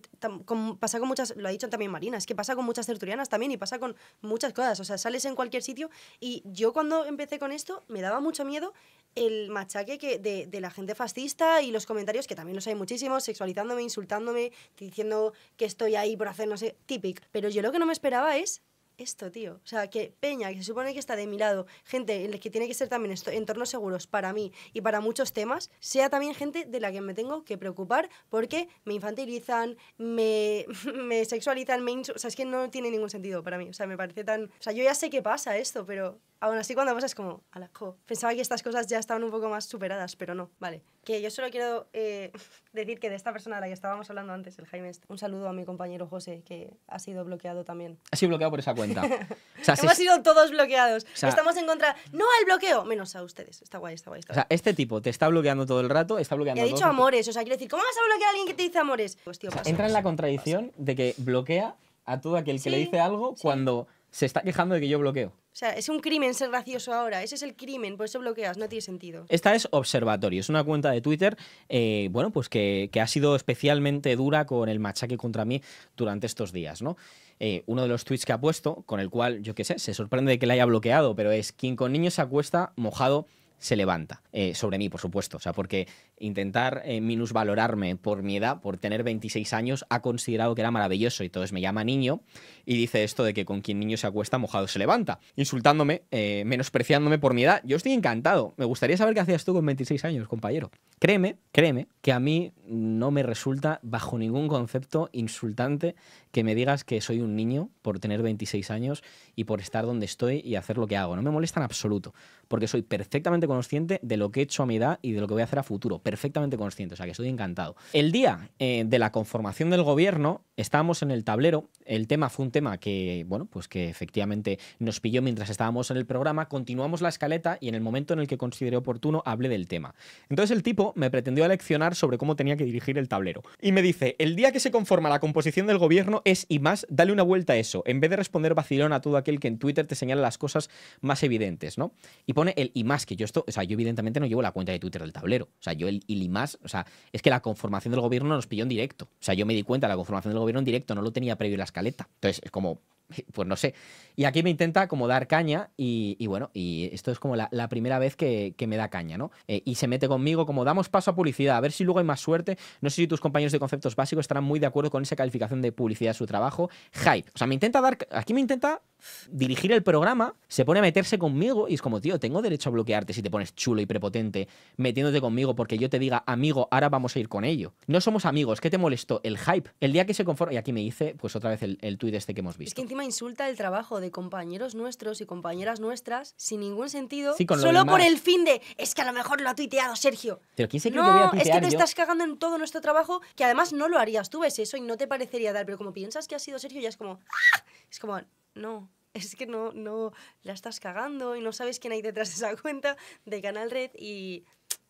pasa con muchas, lo ha dicho también Marina, es que pasa con muchas tertulianas también y pasa con muchas cosas, o sea, sales en cualquier sitio y yo cuando empecé con esto me daba mucho miedo el machaque de, la gente fascista y los comentarios, que también los hay muchísimos, sexualizándome, insultándome, diciendo que estoy ahí por hacer no sé, típico. Pero yo lo que no me esperaba es esto, tío. O sea, que Peña, que se supone que está de mi lado, gente en que tiene que ser también entornos seguros para mí y para muchos temas, sea también gente de la que me tengo que preocupar porque me infantilizan, me, <laughs> me sexualizan, me O sea, es que no tiene ningún sentido para mí. O sea, me parece tan... O sea, yo ya sé qué pasa esto, pero aún así cuando pasa es como, la co, pensaba que estas cosas ya estaban un poco más superadas, pero no, vale. Que yo solo quiero eh, <laughs> decir que de esta persona de la que estábamos hablando antes, el Jaime, este, un saludo a mi compañero José, que ha sido bloqueado también. Ha sido bloqueado por esa cuenta. <laughs> Hemos sido todos bloqueados. Estamos en contra, no al bloqueo, menos a ustedes. Está guay, está guay, está O sea, este tipo te está bloqueando todo el rato, está bloqueando... Y ha dicho amores, o sea, quiero decir, ¿cómo vas a bloquear a alguien que te dice amores? Pues tío, entra en la contradicción de que bloquea a todo aquel que le dice algo cuando se está quejando de que yo bloqueo. O sea, es un crimen ser gracioso ahora. Ese es el crimen, por eso bloqueas, no tiene sentido. Esta es Observatorio, es una cuenta de Twitter, eh, bueno, pues que, ha sido especialmente dura con el machaque contra mí durante estos días, ¿no? Eh, uno de los tweets que ha puesto, con el cual, yo qué sé, se sorprende de que la haya bloqueado, pero es quien con niños se acuesta mojado se levanta. Eh, sobre mí, por supuesto. O sea, porque intentar eh, minusvalorarme por mi edad, por tener 26 años, ha considerado que era maravilloso y entonces me llama niño y dice esto de que con quien niño se acuesta mojado se levanta, insultándome, eh, menospreciándome por mi edad. Yo estoy encantado. Me gustaría saber qué hacías tú con 26 años, compañero. Créeme, créeme, que a mí no me resulta bajo ningún concepto insultante que me digas que soy un niño por tener 26 años y por estar donde estoy y hacer lo que hago. No me molesta en absoluto, porque soy perfectamente consciente de lo que he hecho a mi edad y de lo que voy a hacer a futuro perfectamente consciente, o sea que estoy encantado. El día eh, de la conformación del gobierno, estábamos en el tablero. El tema fue un tema que, bueno, pues que efectivamente nos pilló mientras estábamos en el programa. Continuamos la escaleta y en el momento en el que consideré oportuno hablé del tema. Entonces el tipo me pretendió aleccionar sobre cómo tenía que dirigir el tablero. Y me dice, el día que se conforma la composición del gobierno es y más, dale una vuelta a eso, en vez de responder vacilón a todo aquel que en Twitter te señala las cosas más evidentes, ¿no? Y pone el y más, que yo esto, o sea, yo evidentemente no llevo la cuenta de Twitter del tablero. O sea, yo el y más, o sea, es que la conformación del gobierno nos pilló en directo. O sea, yo me di cuenta la conformación del vieron directo, no lo tenía previo la escaleta. Entonces, es como, <laughs> pues no sé. Y aquí me intenta como dar caña y, bueno, y esto es como la, primera vez que, me da caña, ¿no? Eh, y se mete conmigo como damos paso a publicidad, a ver si luego hay más suerte. No sé si tus compañeros de conceptos básicos estarán muy de acuerdo con esa calificación de publicidad de su trabajo. Hype. O sea, me intenta dar... Aquí me intenta dirigir el programa, se pone a meterse conmigo y es como, tío, tengo derecho a bloquearte si te pones chulo y prepotente metiéndote conmigo porque yo te diga, amigo, ahora vamos a ir con ello. No somos amigos, ¿qué te molestó? El hype. El día que se conforma, y aquí me dice pues otra vez el, el tuit este que hemos visto. Es que encima insulta el trabajo de compañeros nuestros y compañeras nuestras sin ningún sentido, solo por el fin de, es que a lo mejor lo ha tuiteado Sergio. Pero ¿quién se no, que voy es que te estás cagando en todo nuestro trabajo, que además no lo harías, tú ves eso y no te parecería dar pero como piensas que ha sido Sergio, ya es como, ah", es como, no, es que no, no la estás cagando y no sabes quién hay detrás de esa <laughs> cuenta de Canal Red y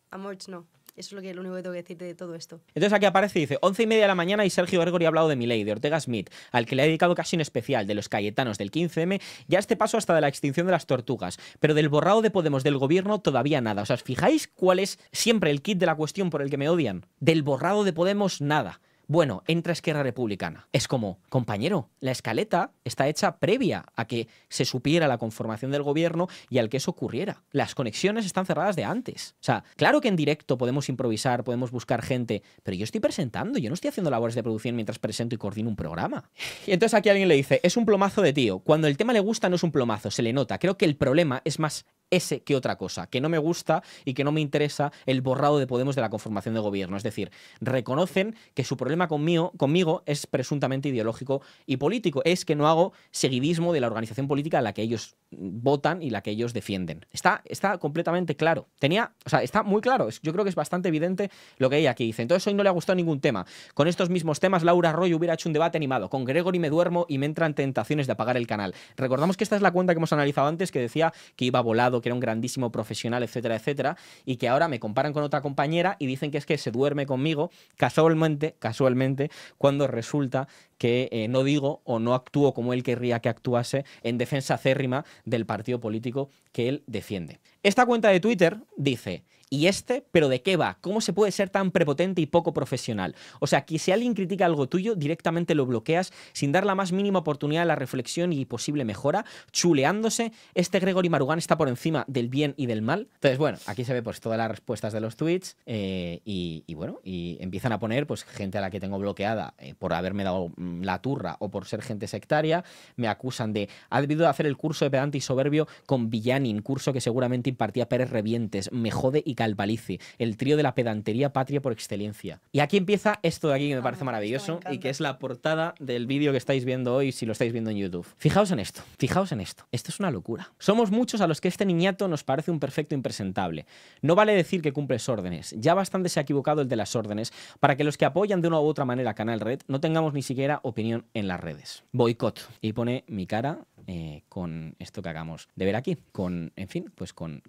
amor, no. Eso es lo, que, único que tengo que decirte de todo esto. Entonces aquí aparece y dice, once y media de la mañana y Sergio Gregory ha hablado de ley de Ortega Smith, al que le ha dedicado casi un especial, de los Cayetanos, del 15M, ya este paso hasta de la extinción de las tortugas, pero del borrado de Podemos del gobierno todavía nada. O sea, ¿os fijáis cuál es siempre el kit de la cuestión por el que me odian? Del borrado de Podemos nada bueno, entra Esquerra Republicana. Es como, compañero, la escaleta está hecha previa a que se supiera la conformación del gobierno y al que eso ocurriera. Las conexiones están cerradas de antes. O sea, claro que en directo podemos improvisar, podemos buscar gente, pero yo estoy presentando, yo no estoy haciendo labores de producción mientras presento y coordino un programa. Y entonces aquí alguien le dice, es un plomazo de tío. Cuando el tema le gusta no es un plomazo, se le nota. Creo que el problema es más ese que otra cosa, que no me gusta y que no me interesa el borrado de Podemos de la conformación de gobierno. Es decir, reconocen que su problema conmigo, conmigo es presuntamente ideológico y político, es que no hago seguidismo de la organización política a la que ellos votan y la que ellos defienden. Está, está completamente claro. Tenía, o sea, está muy claro. Yo creo que es bastante evidente lo que ella aquí dice. Entonces hoy no le ha gustado ningún tema. Con estos mismos temas, Laura Arroyo hubiera hecho un debate animado. Con Gregory me duermo y me entran tentaciones de apagar el canal. Recordamos que esta es la cuenta que hemos analizado antes que decía que iba volado que era un grandísimo profesional, etcétera, etcétera, y que ahora me comparan con otra compañera y dicen que es que se duerme conmigo casualmente, casualmente, cuando resulta que eh, no digo o no actúo como él querría que actuase en defensa acérrima del partido político que él defiende. Esta cuenta de Twitter dice, ¿Y este? ¿Pero de qué va? ¿Cómo se puede ser tan prepotente y poco profesional? O sea, que si alguien critica algo tuyo, directamente lo bloqueas sin dar la más mínima oportunidad a la reflexión y posible mejora, chuleándose, este Gregory Marugán está por encima del bien y del mal. Entonces, bueno, aquí se ve pues todas las respuestas de los tweets eh, y, bueno, y empiezan a poner pues gente a la que tengo bloqueada eh, por haberme dado mm, la turra o por ser gente sectaria, me acusan de, ha debido hacer el curso de pedante y soberbio con Villanin, curso que seguramente impartía Pérez Revientes, me jode y balice, el trío de la pedantería patria por excelencia. Y aquí empieza esto de aquí que me ah, parece maravilloso y que es la portada del vídeo que estáis viendo hoy si lo estáis viendo en YouTube. Fijaos en esto, fijaos en esto. Esto es una locura. Somos muchos a los que este niñato nos parece un perfecto impresentable. No vale decir que cumples órdenes, ya bastante se ha equivocado el de las órdenes para que los que apoyan de una u otra manera Canal Red no tengamos ni siquiera opinión en las redes. Boicot. Y pone mi cara eh, con esto que hagamos de ver aquí. Con, en fin, pues con,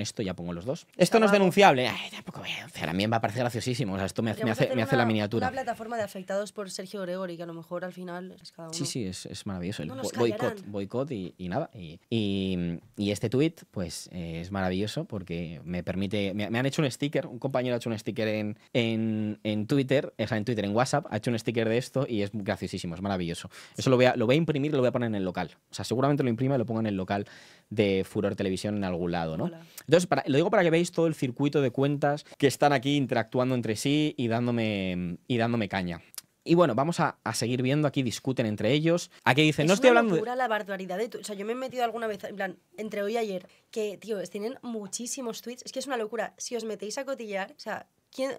esto ya pongo los dos. Esto no es denunciable. tampoco También va a parecer graciosísimo. O sea, esto me, hace, me hace la miniatura. Una plataforma de afectados por Sergio Gregori, que a lo mejor al final Sí, sí, es, maravilloso. El boicot, boicot y, nada. Y, este tweet, pues eh, es maravilloso porque me permite. Me, han hecho un sticker, un compañero ha hecho un sticker en, en, Twitter, en Twitter, en WhatsApp, ha hecho un sticker de esto y es graciosísimo, es maravilloso. Eso lo voy a, lo voy a imprimir y lo voy a poner en el local sea, seguramente lo imprima y lo ponga en el local de Furor Televisión en algún lado, ¿no? Entonces, lo digo para que veáis todo el circuito de cuentas que están aquí interactuando entre sí y dándome, y dándome caña. Y bueno, vamos a, seguir viendo. Aquí discuten entre ellos. Aquí dicen, no estoy hablando. Locura, la barbaridad de tu... O sea, yo me he metido alguna vez, en plan, entre hoy y ayer, que, tío, tienen muchísimos tweets. Es que es una locura. Si os metéis a cotillar, o sea,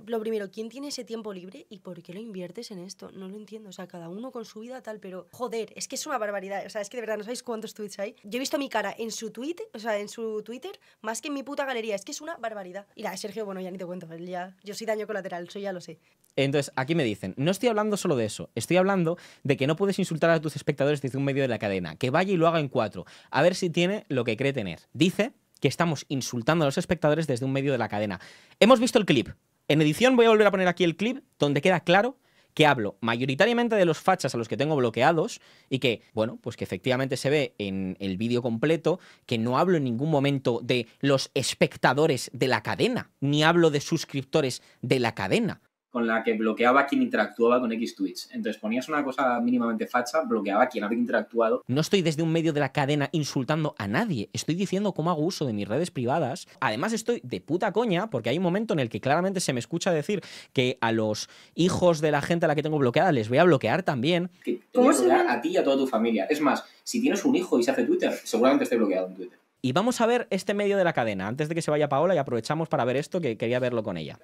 lo primero, ¿quién tiene ese tiempo libre y por qué lo inviertes en esto? No lo entiendo. O sea, cada uno con su vida tal, pero joder, es que es una barbaridad. O sea, es que de verdad no sabéis cuántos tweets hay. Yo he visto mi cara en su tweet, o sea, en su Twitter, más que en mi puta galería. Es que es una barbaridad. Y la Sergio, bueno, ya ni te cuento. ya, yo soy daño colateral, eso ya lo sé. Entonces, aquí me dicen, no estoy hablando solo de eso, estoy hablando de que no puedes insultar a tus espectadores desde un medio de la cadena, que vaya y lo haga en cuatro, a ver si tiene lo que cree tener. Dice que estamos insultando a los espectadores desde un medio de la cadena. Hemos visto el clip, en edición voy a volver a poner aquí el clip donde queda claro que hablo mayoritariamente de los fachas a los que tengo bloqueados y que, bueno, pues que efectivamente se ve en el vídeo completo que no hablo en ningún momento de los espectadores de la cadena, ni hablo de suscriptores de la cadena con la que bloqueaba a quien interactuaba con X tweets. Entonces ponías una cosa mínimamente facha, bloqueaba a quien había interactuado. No estoy desde un medio de la cadena insultando a nadie, estoy diciendo cómo hago uso de mis redes privadas. Además estoy de puta coña porque hay un momento en el que claramente se me escucha decir que a los hijos de la gente a la que tengo bloqueada les voy a bloquear también. Que a a ti y a toda tu familia. Es más, si tienes un hijo y se hace Twitter, seguramente esté bloqueado en Twitter. Y vamos a ver este medio de la cadena, antes de que se vaya Paola y aprovechamos para ver esto que quería verlo con ella.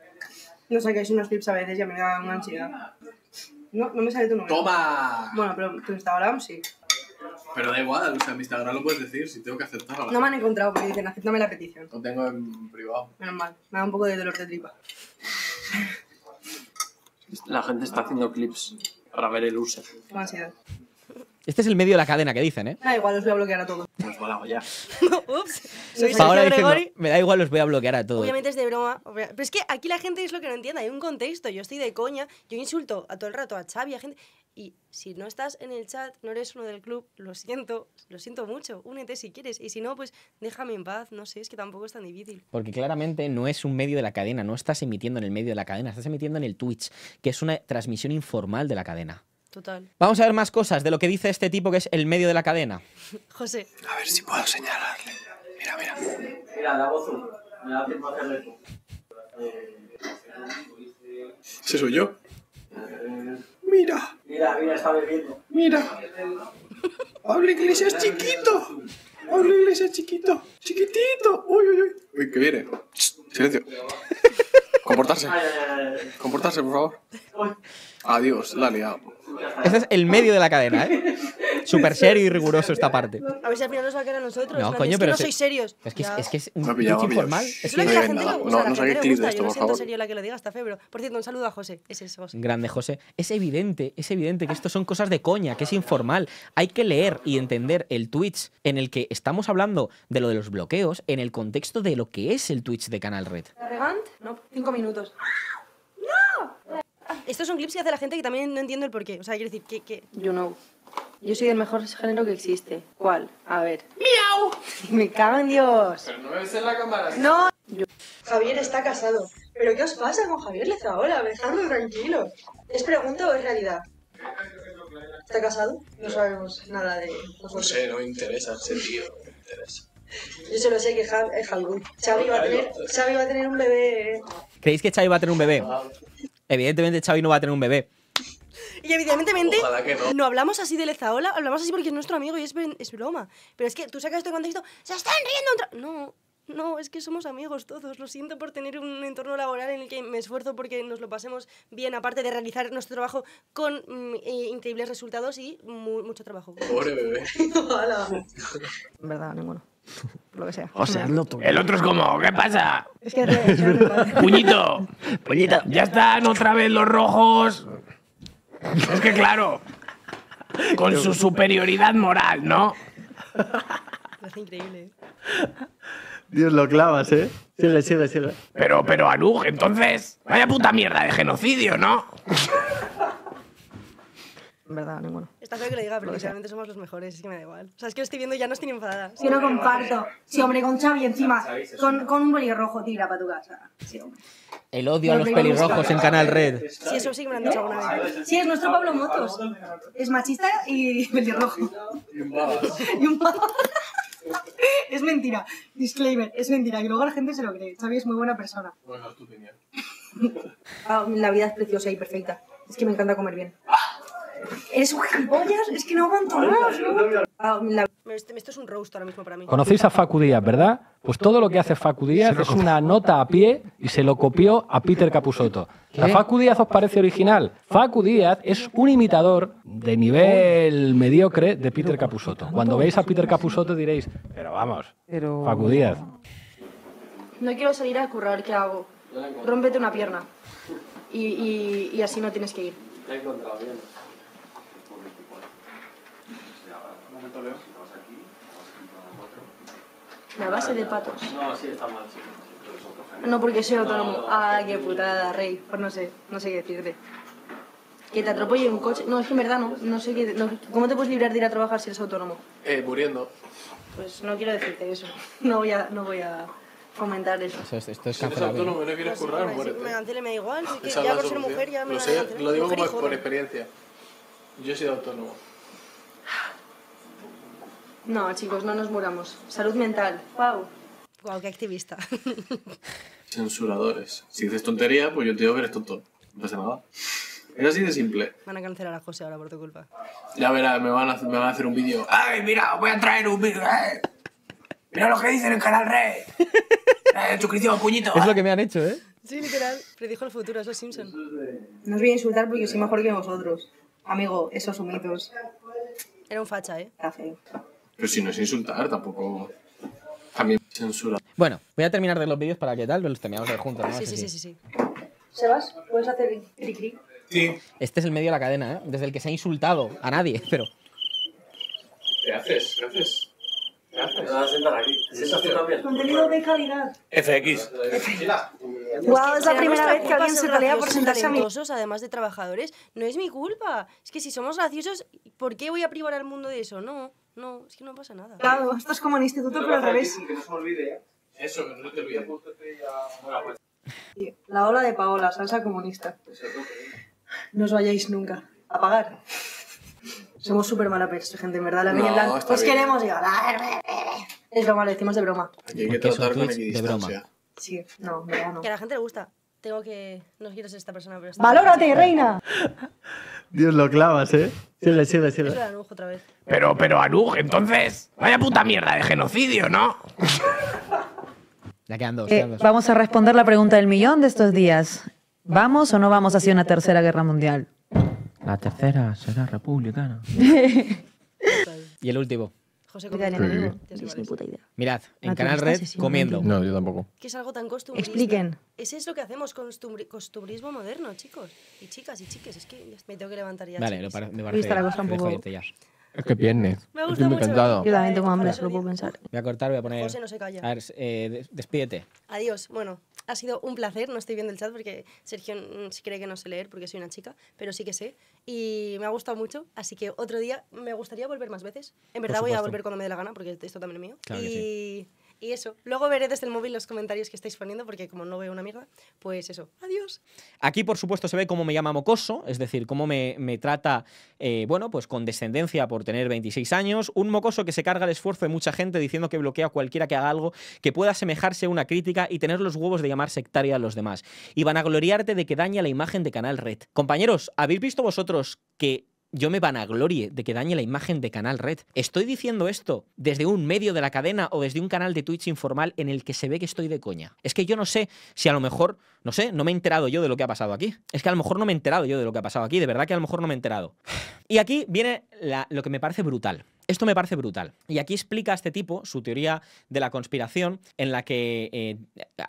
No saquéis unos clips a veces y me da una ansiedad. No, no me sale tu nombre. ¡Toma! Bueno, pero tu Instagram sí. Pero da igual, o sea, mi Instagram lo puedes decir si tengo que aceptarlo No me han encontrado porque dicen, acéptame la petición. Lo tengo en privado. Menos mal, me da un poco de dolor de tripa. La gente está haciendo clips para ver el user. ansiedad. Este es el medio de la cadena que dicen, ¿eh? Me da igual, los voy a bloquear a todos. Pues volamos ya. <laughs> Ups. me da igual, los voy a bloquear a todos. Obviamente es de broma. Pero es que aquí la gente es lo que no entiende. Hay un contexto. Yo estoy de coña. Yo insulto a todo el rato a Xavi, a gente. Y si no estás en el chat, no eres uno del club, lo siento, lo siento mucho. Únete si quieres. Y si no, pues déjame en paz. No sé, es que tampoco es tan difícil. Porque claramente no es un medio de la cadena. No estás emitiendo en el medio de la cadena. Estás emitiendo en el Twitch, que es una transmisión informal de la cadena. Total. Vamos a ver más cosas de lo que dice este tipo que es el medio de la cadena. <laughs> José. A ver si puedo señalarle. Mira, mira. Mira, la voz. Me da tiempo a hacerle Se soy yo? Mira. Mira, mira, está bebiendo. Mira. iglesia Iglesias chiquito. iglesia Iglesias chiquito. Chiquitito. Uy, uy, uy. Uy, que viene. Eh. Silencio. <laughs> Comportarse. Comportarse, por favor. Adiós, la liado. Ese es el medio de la cadena, ¿eh? <laughs> Súper serio y riguroso esta parte. A ver si al final nos va a quedar a nosotros. No, coño, pero. Es que no sois serios. Es que es, es, que es un pitch informal. Es que no, no, no saqué de esto, por favor. serio la que lo diga, hasta febrero. Por cierto, un saludo a José. Ese es José. Grande, José. Es evidente, es evidente que esto son cosas de coña, que es informal. Hay que leer y entender el Twitch en el que estamos hablando de lo de los bloqueos en el contexto de lo que es el Twitch de Canal Red. ¿Regant? No, cinco minutos. ¡No! Estos son clips que hace la gente que también no entiendo el porqué. O sea, quiero decir, que... que... You know. Yo soy el mejor género que existe. ¿Cuál? A ver. ¡Miau! <laughs> Me cago en Dios. Pero no es en la cámara. No. Javier está casado. ¿Pero qué os pasa con Javier Lezaola? Dejadlo tranquilo. ¿Es pregunta o es realidad? ¿Está casado? No sabemos nada de No sé, no me interesa ese tío. No interesa. Yo solo sé que Javi, eh, Xavi, va a tener, Xavi va a tener un bebé. Eh. ¿Creéis que Xavi va a tener un bebé? Evidentemente Xavi no va a tener un bebé. Y evidentemente no. no. hablamos así de Lezaola, hablamos así porque es nuestro amigo y es, broma. Pero es que tú sacas el este contexto, se están riendo. No, no, es que somos amigos todos. Lo siento por tener un entorno laboral en el que me esfuerzo porque nos lo pasemos bien, aparte de realizar nuestro trabajo con mm, eh, increíbles resultados y mucho trabajo. Pobre bebé. <laughs> En verdad, ninguno. <laughs> Lo que sea. O sea, El otro es como, ¿qué pasa? Es que <laughs> Puñito. Puñito. Ya están otra vez los rojos. Es que claro, con su superioridad moral, ¿no? Es increíble. ¿eh? Dios, lo clavas, ¿eh? Sigue, sigue, sigue. Pero, pero, Anuj, entonces, vaya puta mierda de genocidio, ¿no? En verdad, ninguno. Está feo que lo diga, pero sinceramente somos los mejores, es que me da igual. O sea, es que lo estoy viendo y ya no estoy enfadada. Yo no comparto. Sí, hombre, con Xavi encima. Con, con un pelirrojo tira para tu casa. El odio a los pelirrojos en Canal Red. Sí, eso sí que me lo han dicho alguna vez. Sí, es nuestro Pablo Motos. Es machista y <laughs> pelirrojo. Y un pavo. <laughs> Es mentira. Disclaimer, es mentira. Y luego la gente se lo cree. Xavi es muy buena persona. Bueno, es tu opinión. Ah, la vida es preciosa y perfecta. Es que me encanta comer bien. <laughs> eres un gilipollas, es que no aguanto más. Esto es un roast ahora mismo para mí. ¿Conocéis a Facu Díaz, verdad? Pues todo lo que hace Facu Díaz es una nota a pie y se lo copió a Peter Capusotto. La Facu Díaz os parece original? Facu Díaz es un imitador de nivel mediocre de Peter Capusotto. Cuando veis a Peter Capusotto diréis, pero vamos, Facu Díaz. No quiero salir a currar, ¿qué hago? Rómpete una pierna y, así no tienes que ir. he encontrado bien. La base de patos. No, sí, está mal, sí. No, porque soy autónomo. ay ah, qué putada, rey. Pues no sé, no sé qué decirte. Que te atropelle un coche. No, es que en verdad no. No sé qué. ¿Cómo te puedes librar de ir a trabajar si eres autónomo? Eh, muriendo. Pues no quiero decirte eso. <laughs> No voy a, no voy a comentar eso. es Si eres autónomo no quieres currar, me, muérete. me me da igual, que ya por ser mujer ya me Lo, sé, lo digo como por experiencia. Yo he sido autónomo. No, chicos, no nos muramos. Salud mental. Wow. Wow, qué activista. <laughs> Censuradores. Si dices tontería, pues yo te digo que eres tonto. No pasa nada. Es así de simple. Van a cancelar a José ahora por tu culpa. Ya verás, me van a, me a hacer un vídeo. ¡Ay, mira! Voy a traer un vídeo. Eh. ¡Mira lo que dicen en el Canal Rey! <laughs> ¡Eh, suscripción, puñito! Es lo eh. que me han hecho, ¿eh? Sí, literal. Predijo el futuro, eso es Simpson. No os voy a insultar porque soy mejor que vosotros. Amigo, esos humitos. Era un facha, ¿eh? Gracias. Pero si no es insultar, tampoco. También censura. Bueno, voy a terminar de los vídeos para que tal, los terminamos de juntos, ¿no? Sí, sí, sí, sí, Sebas, ¿puedes hacer clic-clic? Sí. Este es el medio de la cadena, ¿eh? Desde el que se ha insultado a nadie, <laughs> pero. ¿Qué haces? ¿Qué haces? ¿Qué haces? Contenido de calidad. FX. Wow, es la primera vez que alguien se pelea por sentarse a mí. además de trabajadores, no es mi culpa. Es que si somos graciosos, ¿por qué voy a privar al mundo de eso? No. No, es que no pasa nada. Claro, esto es como en instituto, pero, al revés. Que no se olvide, ¿eh? Eso, que no te pues. La ola de Paola, salsa comunista. No os vayáis nunca. A pagar. Somos súper mala peste, gente, en verdad. La no, blanco. Os queremos llegar. Es broma, lo decimos de broma. hay que tratar con de broma. Sí, no, mira, no. Que a la gente le gusta. Tengo que. No quiero ser esta persona, pero. ¡Valórate, reina! <laughs> Dios, lo clavas, ¿eh? Sigue, sigue, sigue. Pero, pero Anuj, entonces, vaya puta mierda de genocidio, ¿no? Ya eh, quedan dos, vamos a responder la pregunta del millón de estos días. ¿Vamos o no vamos hacia una tercera guerra mundial? La tercera será republicana. <laughs> y el último. José Es mi puta idea. Mirad, en Canal Red comiendo. No, yo tampoco. Que es algo tan costumbrista. Expliquen. Ese es lo que hacemos, con costumbrismo moderno, chicos. Y chicas y chiques. Es que me tengo que levantar ya. Vale, me parece. Está la cosa un poco. Es que viernes. Me gusta mucho. Yo también tengo hambre, solo puedo pensar. Voy a cortar, voy a poner. José no se calla. A ver, eh, despídete. Adiós. Bueno, ha sido un placer, no estoy viendo el chat porque Sergio mm, si cree que no sé leer porque soy una chica, pero sí que sé. Y me ha gustado mucho, así que otro día me gustaría volver más veces. En verdad voy a volver cuando me dé la gana porque esto también es mío. Y eso, luego veré desde el móvil los comentarios que estáis poniendo, porque como no veo una mierda, pues eso, adiós. Aquí, por supuesto, se ve cómo me llama mocoso, es decir, cómo me, trata, eh, bueno, pues con descendencia por tener 26 años. Un mocoso que se carga el esfuerzo de mucha gente diciendo que bloquea a cualquiera que haga algo que pueda asemejarse a una crítica y tener los huevos de llamar sectaria a los demás. Y van a gloriarte de que daña la imagen de Canal Red. Compañeros, ¿habéis visto vosotros que yo me vanaglorie de que dañe la imagen de Canal Red. Estoy diciendo esto desde un medio de la cadena o desde un canal de Twitch informal en el que se ve que estoy de coña. Es que yo no sé si a lo mejor, no sé, no me he enterado yo de lo que ha pasado aquí. Es que a lo mejor no me he enterado yo de lo que ha pasado aquí. De verdad que a lo mejor no me he enterado. <sighs> Y aquí viene lo que me parece brutal. Esto me parece brutal. Y aquí explica este tipo su teoría de la conspiración, en la que eh,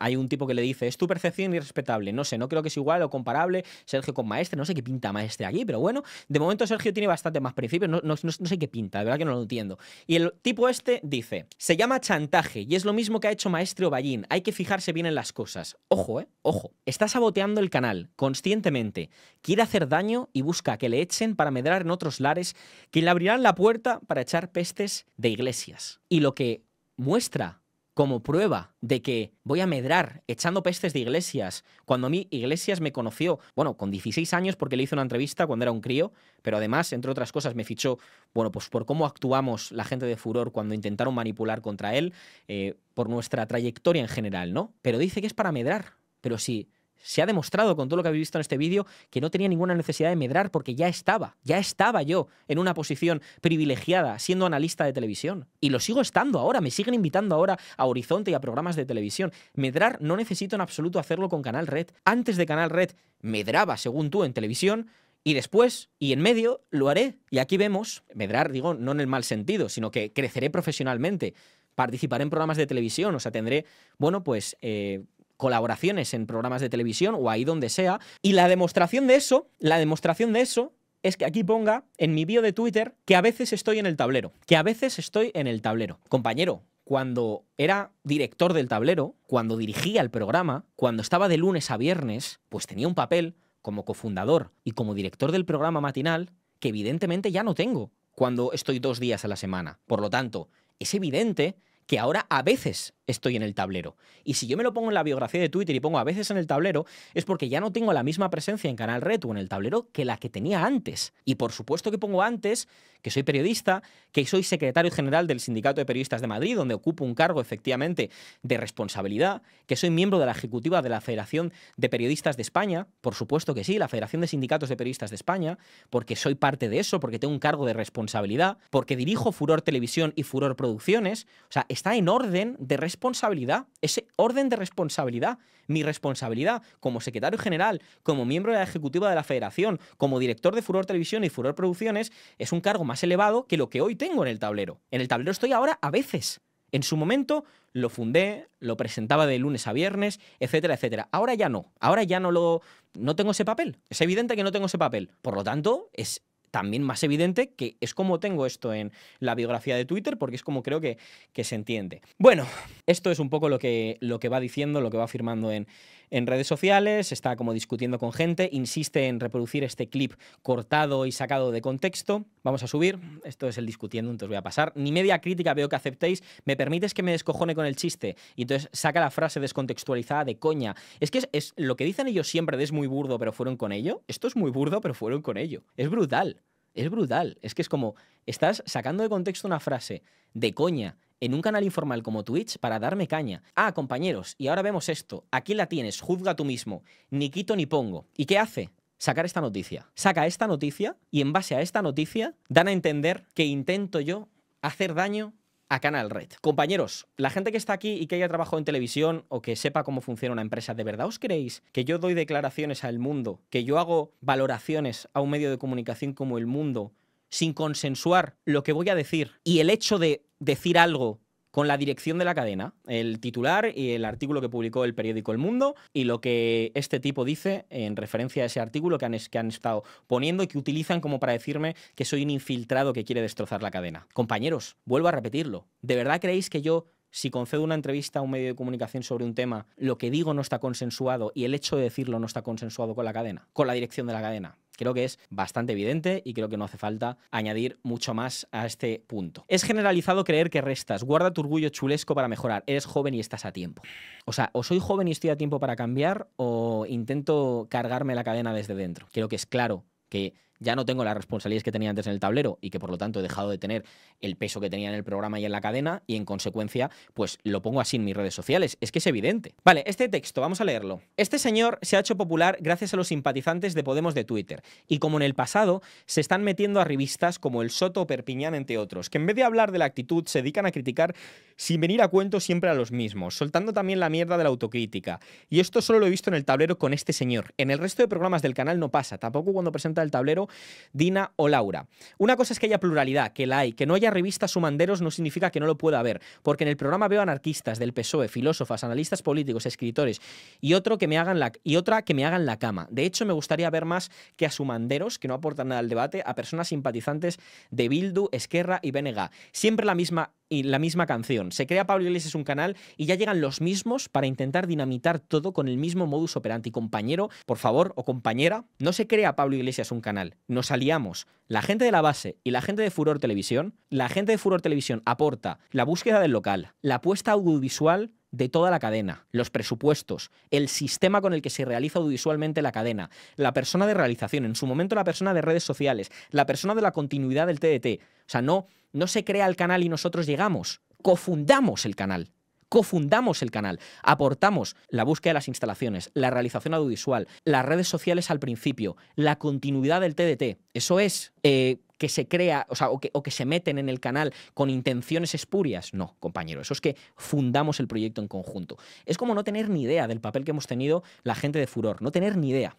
hay un tipo que le dice: Es tu percepción irrespetable. No sé, no creo que es igual o comparable Sergio con Maestre. No sé qué pinta Maestre aquí, pero bueno, de momento Sergio tiene bastante más principios. No, sé qué pinta, de verdad que no lo entiendo. Y el tipo este dice: Se llama chantaje y es lo mismo que ha hecho Maestre o Hay que fijarse bien en las cosas. Ojo, eh, ojo. Está saboteando el canal, conscientemente. Quiere hacer daño y busca que le echen para medrar en otros lares, que le abrirán la puerta para echar pestes de iglesias. Y lo que muestra como prueba de que voy a medrar echando pestes de Iglesias, cuando a mí Iglesias me conoció, bueno, con 16 años porque le hice una entrevista cuando era un crío, pero además, entre otras cosas, me fichó, bueno, pues por cómo actuamos la gente de Furor cuando intentaron manipular contra él, eh, por nuestra trayectoria en general, ¿no? Pero dice que es para medrar, pero sí se ha demostrado con todo lo que habéis visto en este vídeo que no tenía ninguna necesidad de medrar porque ya estaba, ya estaba yo en una posición privilegiada siendo analista de televisión. Y lo sigo estando ahora, me siguen invitando ahora a Horizonte y a programas de televisión. Medrar no necesito en absoluto hacerlo con Canal Red. Antes de Canal Red medraba, según tú, en televisión, y después, y en medio, lo haré. Y aquí vemos, medrar, digo, no en el mal sentido, sino que creceré profesionalmente. Participaré en programas de televisión, o sea, tendré, bueno, pues eh, colaboraciones en programas de televisión o ahí donde sea. Y la demostración de eso, la demostración de eso es que aquí ponga en mi bio de Twitter que a veces estoy en el tablero, que a veces estoy en el tablero. Compañero, cuando era director del tablero, cuando dirigía el programa, cuando estaba de lunes a viernes, pues tenía un papel como cofundador y como director del programa matinal que evidentemente ya no tengo cuando estoy dos días a la semana. Por lo tanto, es evidente que ahora a veces estoy en el tablero. Y si yo me lo pongo en la biografía de Twitter y pongo a veces en el tablero, es porque ya no tengo la misma presencia en Canal Red o en el tablero que la que tenía antes. Y por supuesto que pongo antes que soy periodista, que soy secretario general del Sindicato de Periodistas de Madrid, donde ocupo un cargo efectivamente de responsabilidad, que soy miembro de la ejecutiva de la Federación de Periodistas de España, por supuesto que sí, la Federación de Sindicatos de Periodistas de España, porque soy parte de eso, porque tengo un cargo de responsabilidad, porque dirijo Furor Televisión y Furor Producciones, o sea, está en orden de responsabilidad, ese orden de responsabilidad, mi responsabilidad como secretario general, como miembro de la ejecutiva de la federación, como director de Furor Televisión y Furor Producciones, es un cargo más elevado que lo que hoy tengo en el tablero. En el tablero estoy ahora a veces. En su momento lo fundé, lo presentaba de lunes a viernes, etcétera, etcétera. Ahora ya no, ahora ya no lo no tengo ese papel. Es evidente que no tengo ese papel. Por lo tanto, es también más evidente que es como tengo esto en la biografía de Twitter, porque es como creo que, que se entiende. Bueno, esto es un poco lo que, lo que va diciendo, lo que va afirmando en, en redes sociales, está como discutiendo con gente, insiste en reproducir este clip cortado y sacado de contexto. Vamos a subir, esto es el discutiendo, entonces voy a pasar. Ni media crítica veo que aceptéis, me permites que me descojone con el chiste y entonces saca la frase descontextualizada de coña. Es que es, lo que dicen ellos siempre es muy burdo pero fueron con ello, esto es muy burdo pero fueron con ello. Es brutal, es brutal, es que es como estás sacando de contexto una frase de coña en un canal informal como Twitch para darme caña. Ah, compañeros, y ahora vemos esto. Aquí la tienes, juzga tú mismo. Ni quito ni pongo. ¿Y qué hace? Sacar esta noticia. Saca esta noticia y en base a esta noticia dan a entender que intento yo hacer daño a Canal Red. Compañeros, la gente que está aquí y que haya trabajado en televisión o que sepa cómo funciona una empresa, ¿de verdad os creéis que yo doy declaraciones al mundo, que yo hago valoraciones a un medio de comunicación como el mundo sin consensuar lo que voy a decir y el hecho de decir algo con la dirección de la cadena, el titular y el artículo que publicó el periódico El Mundo y lo que este tipo dice en referencia a ese artículo que han, que han estado poniendo y que utilizan como para decirme que soy un infiltrado que quiere destrozar la cadena. Compañeros, vuelvo a repetirlo, ¿de verdad creéis que yo si concedo una entrevista a un medio de comunicación sobre un tema, lo que digo no está consensuado y el hecho de decirlo no está consensuado con la cadena, con la dirección de la cadena. Creo que es bastante evidente y creo que no hace falta añadir mucho más a este punto. Es generalizado creer que restas. Guarda tu orgullo chulesco para mejorar. Eres joven y estás a tiempo. O sea, o soy joven y estoy a tiempo para cambiar o intento cargarme la cadena desde dentro. Creo que es claro que ya no tengo las responsabilidades que tenía antes en el tablero y que por lo tanto he dejado de tener el peso que tenía en el programa y en la cadena y en consecuencia pues lo pongo así en mis redes sociales. Es que es evidente. Vale, este texto, vamos a leerlo. Este señor se ha hecho popular gracias a los simpatizantes de Podemos de Twitter y como en el pasado se están metiendo a revistas como El Soto o Perpiñán entre otros, que en vez de hablar de la actitud se dedican a criticar sin venir a cuento siempre a los mismos, soltando también la mierda de la autocrítica. Y esto solo lo he visto en el tablero con este señor. En el resto de programas del canal no pasa, tampoco cuando presenta el tablero Dina o Laura. Una cosa es que haya pluralidad, que la hay, que no haya revistas sumanderos no significa que no lo pueda haber, porque en el programa veo anarquistas del PSOE, filósofas, analistas políticos, escritores y, otro que me hagan y otra que me hagan la cama. De hecho, me gustaría ver más que a sumanderos, que no aportan nada al debate, a personas simpatizantes de Bildu, Esquerra y BNG. Siempre la misma y la misma canción. Se crea Pablo Iglesias un canal y ya llegan los mismos para intentar dinamitar todo con el mismo modus operandi. Compañero, por favor, o compañera, no se crea Pablo Iglesias un canal. Nos aliamos. La gente de la base y la gente de Furor Televisión, la gente de Furor Televisión aporta la búsqueda del local, la apuesta audiovisual de toda la cadena, los presupuestos, el sistema con el que se realiza audiovisualmente la cadena, la persona de realización, en su momento la persona de redes sociales, la persona de la continuidad del TDT. O sea, no no se crea el canal y nosotros llegamos, cofundamos el canal cofundamos el canal, aportamos la búsqueda de las instalaciones, la realización audiovisual, las redes sociales al principio, la continuidad del TDT. Eso es eh, que se crea, o o que, se meten en el canal con intenciones espurias. No, compañero, eso es que fundamos el proyecto en conjunto. Es como no tener ni idea del papel que hemos tenido la gente de Furor, no tener ni idea.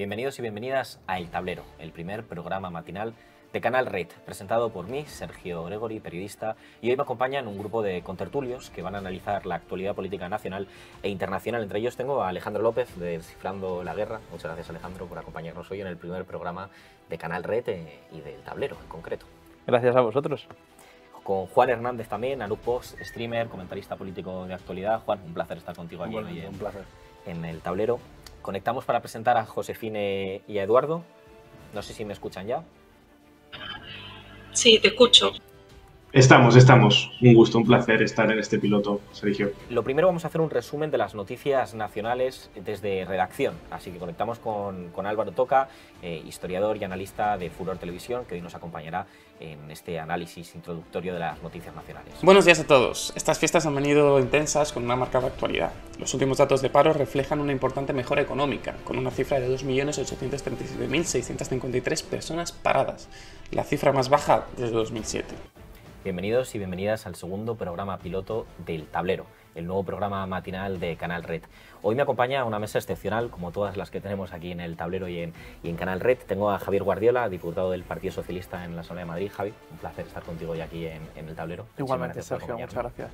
Bienvenidos y bienvenidas a El Tablero, el primer programa matinal de Canal Red, presentado por mí, Sergio Gregory, periodista, y hoy me acompañan un grupo de contertulios que van a analizar la actualidad política nacional e internacional. Entre ellos tengo a Alejandro López de Descifrando la Guerra. Muchas gracias, Alejandro, por acompañarnos hoy en el primer programa de Canal Red eh, y del Tablero en concreto. Gracias a vosotros. Con Juan Hernández también, Anup Post, streamer, comentarista político de actualidad. Juan, un placer estar contigo aquí hoy un placer. en el tablero conectamos para presentar a Josefine y a Eduardo. No sé si me escuchan ya. Sí, te escucho. Estamos, estamos. Un gusto, un placer estar en este piloto, Sergio. Lo primero vamos a hacer un resumen de las noticias nacionales desde redacción. Así que conectamos con, con Álvaro Toca, eh, historiador y analista de Furor Televisión, que hoy nos acompañará en este análisis introductorio de las noticias nacionales. Buenos días a todos. Estas fiestas han venido intensas con una marcada actualidad. Los últimos datos de paro reflejan una importante mejora económica, con una cifra de 2.837.653 personas paradas, la cifra más baja desde 2007. Bienvenidos y bienvenidas al segundo programa piloto del Tablero, el nuevo programa matinal de Canal Red. Hoy me acompaña una mesa excepcional, como todas las que tenemos aquí en el tablero y en, y en Canal Red. Tengo a Javier Guardiola, diputado del Partido Socialista en la Asamblea de Madrid. Javi, un placer estar contigo hoy aquí en, el tablero. Igualmente, Sergio, muchas gracias.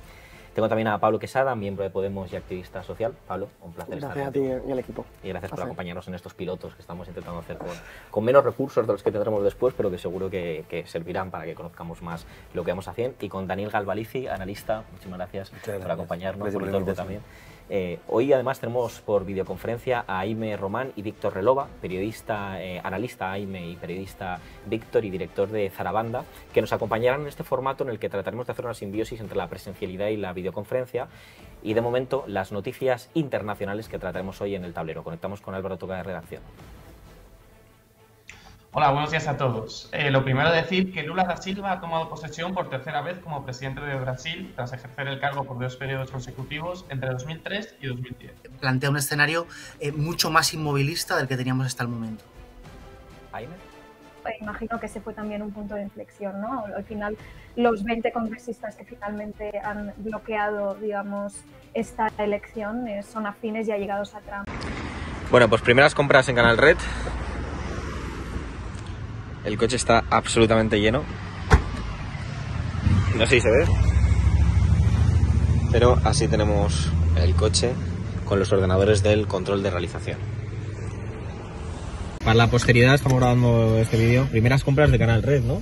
Tengo también a Pablo Quesada, miembro de Podemos y activista social. Pablo, un placer gracias estar Gracias a ti y al equipo. Y gracias por acompañarnos en estos pilotos que estamos intentando hacer con, menos recursos de los que tendremos después, pero que seguro que, servirán para que conozcamos más lo que vamos haciendo. Y con Daniel Galvalici, analista, muchísimas gracias, por acompañarnos, por el también. Eh, hoy además tenemos por videoconferencia a Aime Román y Víctor Relova, periodista, eh, analista Aime y periodista Víctor y director de Zarabanda, que nos acompañarán en este formato en el que trataremos de hacer una simbiosis entre la presencialidad y la videoconferencia. Y de momento, las noticias internacionales que trataremos hoy en el tablero. Conectamos con Álvaro Toca de Redacción. Hola, buenos días a todos. Eh, lo primero decir que Lula da Silva ha tomado posesión por tercera vez como presidente de Brasil tras ejercer el cargo por dos periodos consecutivos entre 2003 y 2010. Plantea un escenario eh, mucho más inmovilista del que teníamos hasta el momento. Pues imagino que ese fue también un punto de inflexión, ¿no? Al final, los 20 congresistas que finalmente han bloqueado, digamos, esta elección eh, son afines y llegados a Trump. Bueno, pues primeras compras en Canal Red, el coche está absolutamente lleno. No sé si se ve. Pero así tenemos el coche con los ordenadores del control de realización. Para la posteridad estamos grabando este vídeo. Primeras compras de Canal Red, ¿no?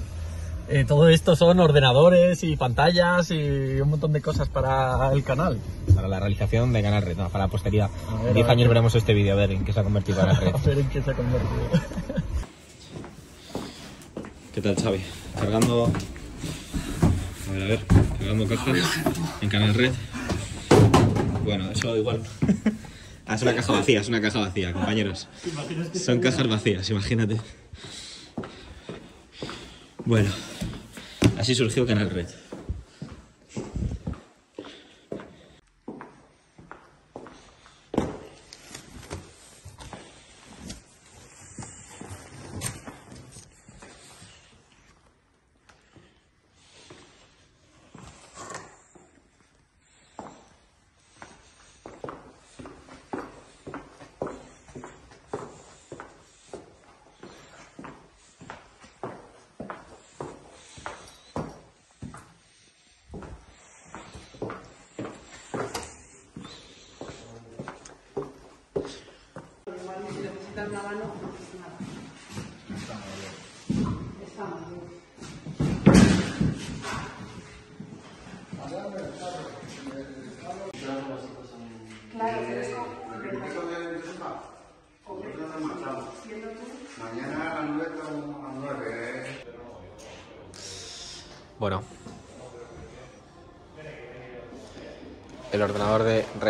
Eh, todo esto son ordenadores y pantallas y un montón de cosas para el canal. Para la realización de Canal Red, no, para la posteridad. En 10 años veremos este vídeo, a ver en qué se ha convertido Canal Red. <laughs> a ver en qué se ha convertido. ¿Qué tal, Xavi? Cargando... A ver, a ver. Cargando cajas en Canal Red. Bueno, eso igual. <laughs> Ah, es una caja vacía, es una caja vacía, compañeros. Son cajas vacías, imagínate. Bueno, así surgió Canal Red.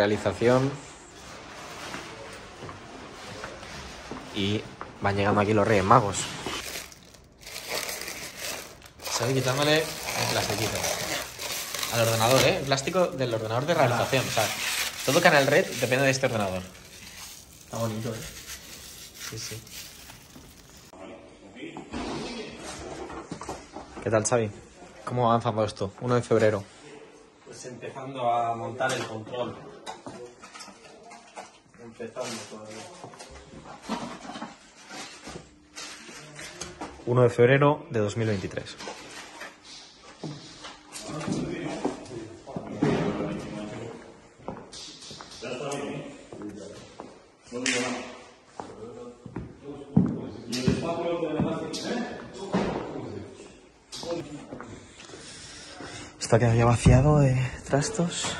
realización. Y van llegando aquí los Reyes Magos. Sabi quitándole el plastiquito. Al ordenador, ¿eh? El plástico del ordenador de realización. O sea, todo Canal Red depende de este ordenador. Está bonito, ¿eh? Sí, sí. ¿Qué tal, Xavi? ¿Cómo avanzamos esto? 1 de febrero. Pues empezando a montar el control. 1 de febrero de 2023. Está ¿eh? quedando ¿eh? ya vaciado de trastos.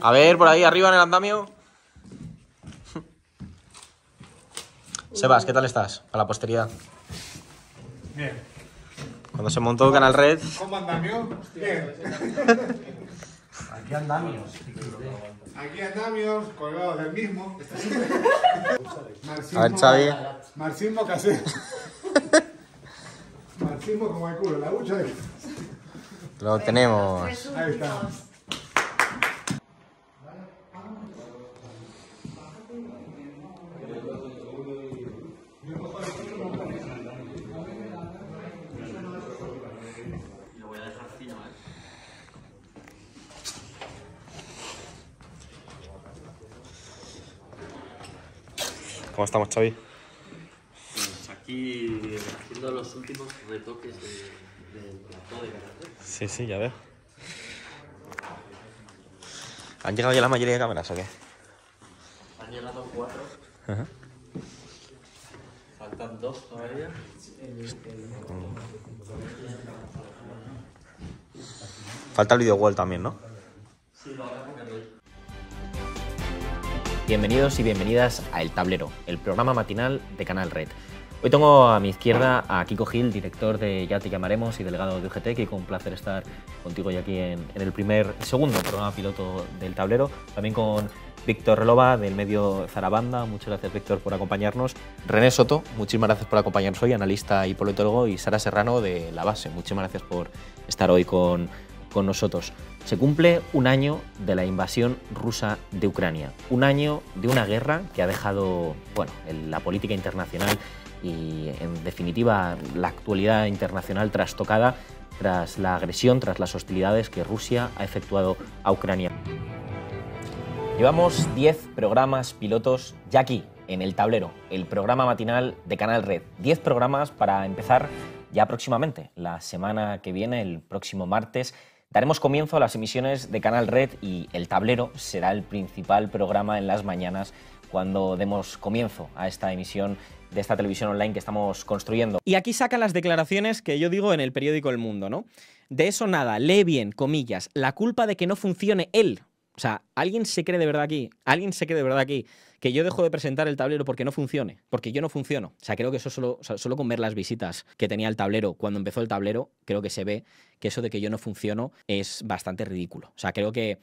A ver, por ahí arriba en el andamio. <laughs> Sebas, ¿qué tal estás? Para la posteridad. Bien. Cuando se montó el Canal Red. ¿Cómo andamio? Bien. Aquí andamios. Aquí andamios, colgados del mismo. a ver, Xavi. Marxismo casero. Marxismo como el culo, la hucha Lo tenemos. Ahí está. estamos, Xavi? aquí haciendo los últimos retoques del de, de plató de Sí, sí, ya veo. ¿Han llegado ya la mayoría de cámaras o qué? Han llegado cuatro. Ajá. Faltan dos todavía. Falta el video wall también, ¿no? Sí, lo Bienvenidos y bienvenidas a El Tablero, el programa matinal de Canal Red. Hoy tengo a mi izquierda a Kiko Gil, director de Ya te llamaremos y delegado de UGT. que un placer estar contigo ya aquí en, el primer, segundo programa piloto del tablero. También con Víctor Relova, del medio Zarabanda. Muchas gracias, Víctor, por acompañarnos. René Soto, muchísimas gracias por acompañarnos hoy, analista y politólogo. Y Sara Serrano, de La Base, muchísimas gracias por estar hoy con con nosotros. Se cumple un año de la invasión rusa de Ucrania, un año de una guerra que ha dejado bueno, la política internacional y en definitiva la actualidad internacional trastocada tras la agresión, tras las hostilidades que Rusia ha efectuado a Ucrania. Llevamos 10 programas pilotos ya aquí, en El Tablero, el programa matinal de Canal Red. 10 programas para empezar ya próximamente, la semana que viene, el próximo martes, Daremos comienzo a las emisiones de Canal Red y El Tablero será el principal programa en las mañanas cuando demos comienzo a esta emisión de esta televisión online que estamos construyendo. Y aquí saca las declaraciones que yo digo en el periódico El Mundo, ¿no? De eso nada, lee bien, comillas, la culpa de que no funcione él o sea, ¿alguien se cree de verdad aquí? ¿Alguien se cree de verdad aquí que yo dejo de presentar el tablero porque no funcione? Porque yo no funciono. O sea, creo que eso solo, solo con ver las visitas que tenía el tablero cuando empezó el tablero, creo que se ve que eso de que yo no funciono es bastante ridículo. O sea, creo que,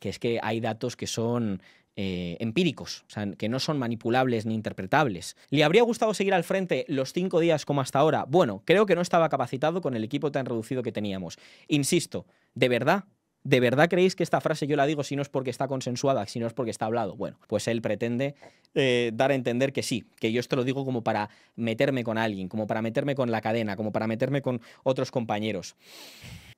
es que hay datos que son eh, empíricos, que no son manipulables ni interpretables. ¿Le habría gustado seguir al frente los cinco días como hasta ahora? Bueno, creo que no estaba capacitado con el equipo tan reducido que teníamos. Insisto, de verdad ¿De verdad creéis que esta frase yo la digo si no es porque está consensuada, si no es porque está hablado? Bueno, pues él pretende eh, dar a entender que sí, que yo esto lo digo como para meterme con alguien, como para meterme con la cadena, como para meterme con otros compañeros.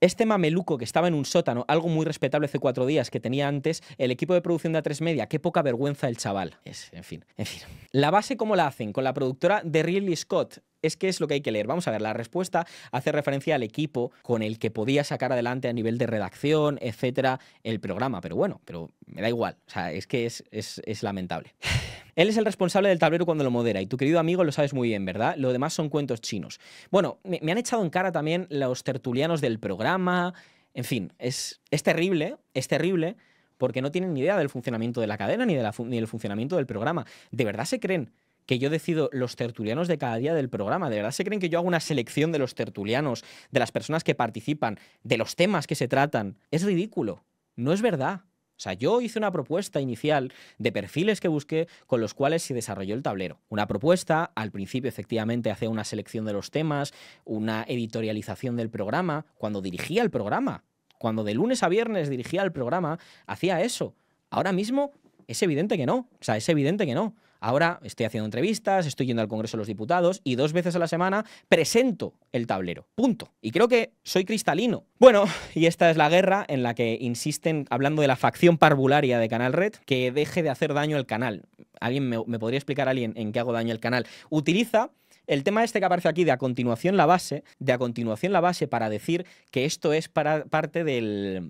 Este mameluco que estaba en un sótano, algo muy respetable hace cuatro días que tenía antes, el equipo de producción de A3 Media, qué poca vergüenza el chaval. Es, en fin, en fin. La base, ¿cómo la hacen? Con la productora de Ridley Scott, es que es lo que hay que leer. Vamos a ver, la respuesta hace referencia al equipo con el que podía sacar adelante a nivel de redacción, etcétera, el programa. Pero bueno, pero me da igual. O sea, es que es, lamentable. <sighs> Él es el responsable del tablero cuando lo modera y tu querido amigo lo sabes muy bien, ¿verdad? Lo demás son cuentos chinos. Bueno, me, han echado en cara también los tertulianos del programa. En fin, es, es terrible, es terrible porque no tienen ni idea del funcionamiento de la cadena ni del funcionamiento del programa. ¿De verdad se creen que yo decido los tertulianos de cada día del programa. ¿De verdad se creen que yo hago una selección de los tertulianos, de las personas que participan, de los temas que se tratan? Es ridículo. No es verdad. O sea, yo hice una propuesta inicial de perfiles que busqué con los cuales se desarrolló el tablero. Una propuesta, al principio efectivamente hacía una selección de los temas, una editorialización del programa, cuando dirigía el programa, cuando de lunes a viernes dirigía el programa, hacía eso. Ahora mismo es evidente que no, o sea, es evidente que no. Ahora estoy haciendo entrevistas, estoy yendo al Congreso de los Diputados y dos veces a la semana presento el tablero. Punto. Y creo que soy cristalino. Bueno, <laughs> y esta es la guerra en la que insisten, hablando de la facción parvularia de Canal Red, que deje de hacer daño al canal. ¿Alguien me, podría explicar a alguien en qué hago daño al canal? Utiliza el tema este que aparece aquí de a continuación la base, de a continuación la base para decir que esto es para parte de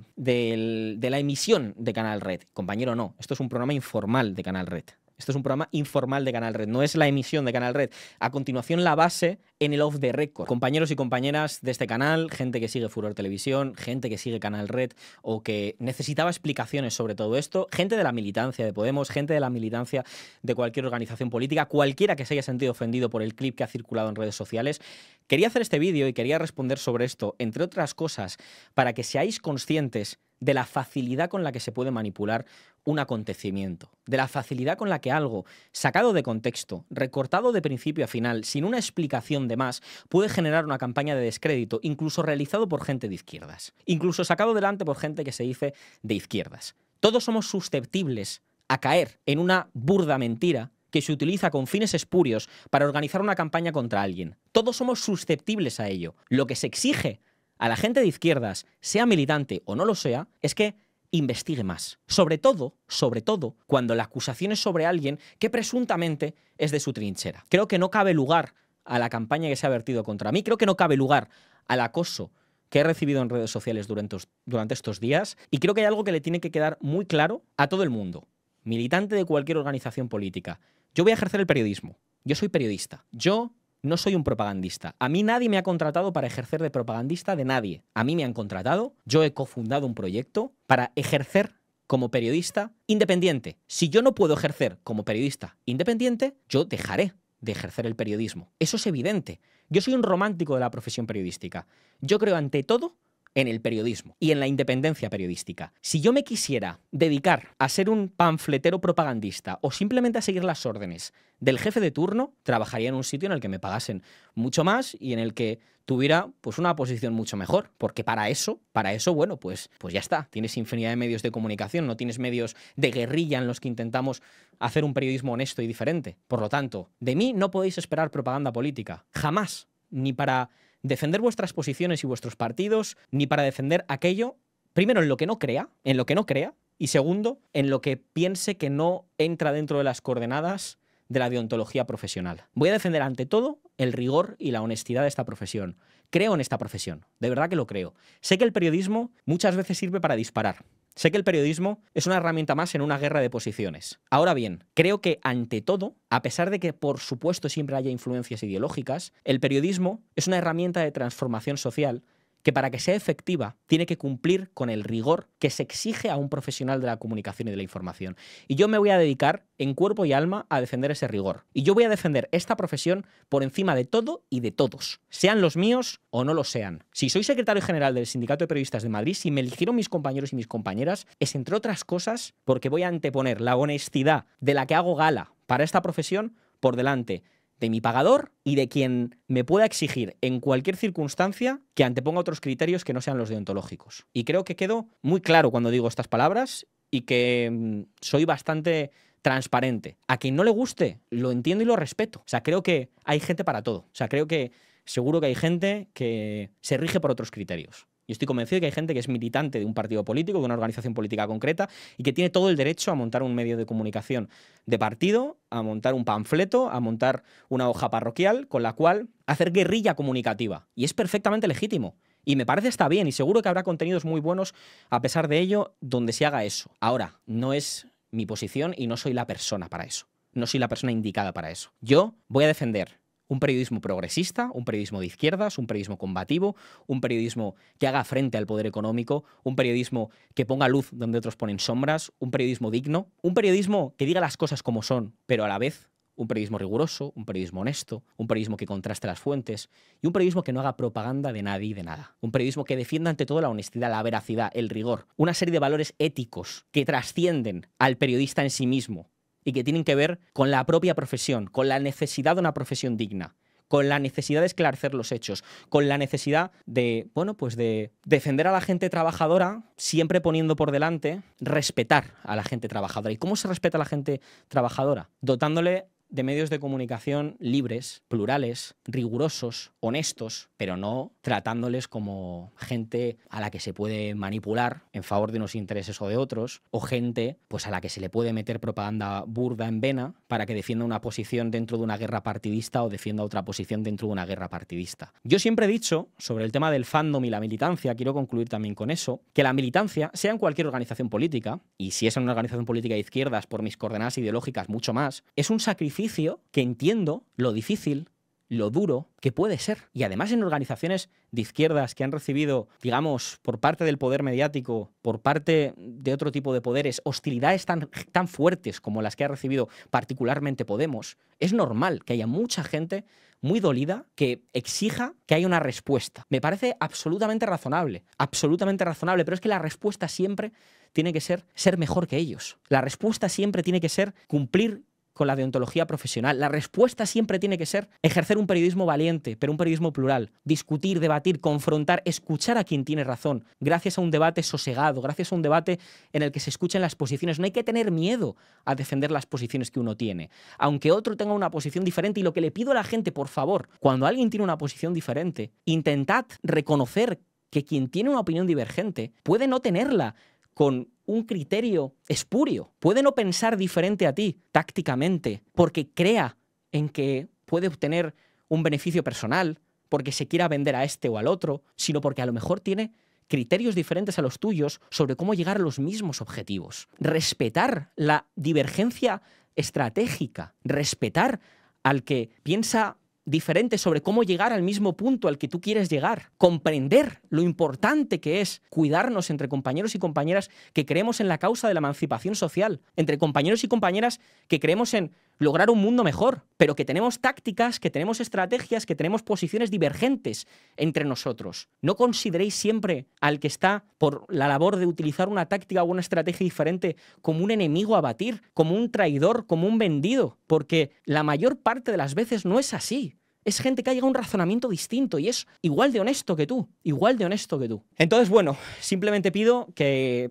la emisión de Canal Red. Compañero, no, esto es un programa informal de Canal Red. Esto es un programa informal de Canal Red, no es la emisión de Canal Red. A continuación, la base en el off the record. Compañeros y compañeras de este canal, gente que sigue Furor Televisión, gente que sigue Canal Red o que necesitaba explicaciones sobre todo esto, gente de la militancia de Podemos, gente de la militancia de cualquier organización política, cualquiera que se haya sentido ofendido por el clip que ha circulado en redes sociales, quería hacer este vídeo y quería responder sobre esto, entre otras cosas, para que seáis conscientes de la facilidad con la que se puede manipular un acontecimiento, de la facilidad con la que algo, sacado de contexto, recortado de principio a final, sin una explicación de más, puede generar una campaña de descrédito, incluso realizado por gente de izquierdas, incluso sacado delante por gente que se dice de izquierdas. Todos somos susceptibles a caer en una burda mentira que se utiliza con fines espurios para organizar una campaña contra alguien. Todos somos susceptibles a ello. Lo que se exige a la gente de izquierdas, sea militante o no lo sea, es que investigue más. Sobre todo, sobre todo, cuando la acusación es sobre alguien que presuntamente es de su trinchera. Creo que no cabe lugar a la campaña que se ha vertido contra mí, creo que no cabe lugar al acoso que he recibido en redes sociales durante, durante estos días y creo que hay algo que le tiene que quedar muy claro a todo el mundo, militante de cualquier organización política. Yo voy a ejercer el periodismo, yo soy periodista, yo no soy un propagandista. A mí nadie me ha contratado para ejercer de propagandista de nadie. A mí me han contratado, yo he cofundado un proyecto para ejercer como periodista independiente. Si yo no puedo ejercer como periodista independiente, yo dejaré de ejercer el periodismo. Eso es evidente. Yo soy un romántico de la profesión periodística. Yo creo ante todo en el periodismo y en la independencia periodística. Si yo me quisiera dedicar a ser un panfletero propagandista o simplemente a seguir las órdenes del jefe de turno, trabajaría en un sitio en el que me pagasen mucho más y en el que tuviera pues una posición mucho mejor, porque para eso, para eso, bueno, pues, pues ya está, tienes infinidad de medios de comunicación, no tienes medios de guerrilla en los que intentamos hacer un periodismo honesto y diferente. Por lo tanto, de mí no podéis esperar propaganda política, jamás, ni para defender vuestras posiciones y vuestros partidos, ni para defender aquello, primero en lo que no crea, en lo que no crea, y segundo, en lo que piense que no entra dentro de las coordenadas de la deontología profesional. Voy a defender ante todo el rigor y la honestidad de esta profesión. Creo en esta profesión, de verdad que lo creo. Sé que el periodismo muchas veces sirve para disparar, Sé que el periodismo es una herramienta más en una guerra de posiciones. Ahora bien, creo que ante todo, a pesar de que por supuesto siempre haya influencias ideológicas, el periodismo es una herramienta de transformación social que para que sea efectiva tiene que cumplir con el rigor que se exige a un profesional de la comunicación y de la información. Y yo me voy a dedicar en cuerpo y alma a defender ese rigor. Y yo voy a defender esta profesión por encima de todo y de todos, sean los míos o no lo sean. Si soy secretario general del Sindicato de Periodistas de Madrid, si me eligieron mis compañeros y mis compañeras, es entre otras cosas porque voy a anteponer la honestidad de la que hago gala para esta profesión por delante de mi pagador y de quien me pueda exigir en cualquier circunstancia que anteponga otros criterios que no sean los deontológicos. Y creo que quedo muy claro cuando digo estas palabras y que mm, soy bastante transparente. A quien no le guste, lo entiendo y lo respeto. O sea, creo que hay gente para todo. O sea, creo que seguro que hay gente que se rige por otros criterios. Yo estoy convencido de que hay gente que es militante de un partido político, de una organización política concreta, y que tiene todo el derecho a montar un medio de comunicación de partido, a montar un panfleto, a montar una hoja parroquial con la cual hacer guerrilla comunicativa. Y es perfectamente legítimo. Y me parece está bien, y seguro que habrá contenidos muy buenos a pesar de ello donde se haga eso. Ahora, no es mi posición y no soy la persona para eso. No soy la persona indicada para eso. Yo voy a defender un periodismo progresista, un periodismo de izquierdas, un periodismo combativo, un periodismo que haga frente al poder económico, un periodismo que ponga luz donde otros ponen sombras, un periodismo digno, un periodismo que diga las cosas como son, pero a la vez un periodismo riguroso, un periodismo honesto, un periodismo que contraste las fuentes y un periodismo que no haga propaganda de nadie y de nada. Un periodismo que defienda ante todo la honestidad, la veracidad, el rigor, una serie de valores éticos que trascienden al periodista en sí mismo, y que tienen que ver con la propia profesión, con la necesidad de una profesión digna con la necesidad de esclarecer los hechos, con la necesidad de, bueno, pues de defender a la gente trabajadora, siempre poniendo por delante respetar a la gente trabajadora. ¿Y cómo se respeta a la gente trabajadora? Dotándole de medios de comunicación libres, plurales, rigurosos, honestos, pero no tratándoles como gente a la que se puede manipular en favor de unos intereses o de otros, o gente pues a la que se le puede meter propaganda burda en vena para que defienda una posición dentro de una guerra partidista o defienda otra posición dentro de una guerra partidista. Yo siempre he dicho sobre el tema del fandom y la militancia, quiero concluir también con eso, que la militancia, sea en cualquier organización política, y si es en una organización política de izquierdas por mis coordenadas ideológicas mucho más, es un sacrificio que entiendo lo difícil, lo duro que puede ser. Y además en organizaciones de izquierdas que han recibido, digamos, por parte del poder mediático, por parte de otro tipo de poderes, hostilidades tan, tan fuertes como las que ha recibido particularmente Podemos, es normal que haya mucha gente muy dolida que exija que haya una respuesta. Me parece absolutamente razonable, absolutamente razonable, pero es que la respuesta siempre tiene que ser ser mejor que ellos. La respuesta siempre tiene que ser cumplir con la deontología profesional. La respuesta siempre tiene que ser ejercer un periodismo valiente, pero un periodismo plural. Discutir, debatir, confrontar, escuchar a quien tiene razón, gracias a un debate sosegado, gracias a un debate en el que se escuchen las posiciones. No hay que tener miedo a defender las posiciones que uno tiene, aunque otro tenga una posición diferente. Y lo que le pido a la gente, por favor, cuando alguien tiene una posición diferente, intentad reconocer que quien tiene una opinión divergente puede no tenerla, con un criterio espurio. Puede no pensar diferente a ti tácticamente porque crea en que puede obtener un beneficio personal, porque se quiera vender a este o al otro, sino porque a lo mejor tiene criterios diferentes a los tuyos sobre cómo llegar a los mismos objetivos. Respetar la divergencia estratégica, respetar al que piensa diferentes sobre cómo llegar al mismo punto al que tú quieres llegar, comprender lo importante que es cuidarnos entre compañeros y compañeras que creemos en la causa de la emancipación social, entre compañeros y compañeras que creemos en lograr un mundo mejor, pero que tenemos tácticas, que tenemos estrategias, que tenemos posiciones divergentes entre nosotros. No consideréis siempre al que está por la labor de utilizar una táctica o una estrategia diferente como un enemigo a batir, como un traidor, como un vendido, porque la mayor parte de las veces no es así. Es gente que ha llegado a un razonamiento distinto y es igual de honesto que tú, igual de honesto que tú. Entonces, bueno, simplemente pido que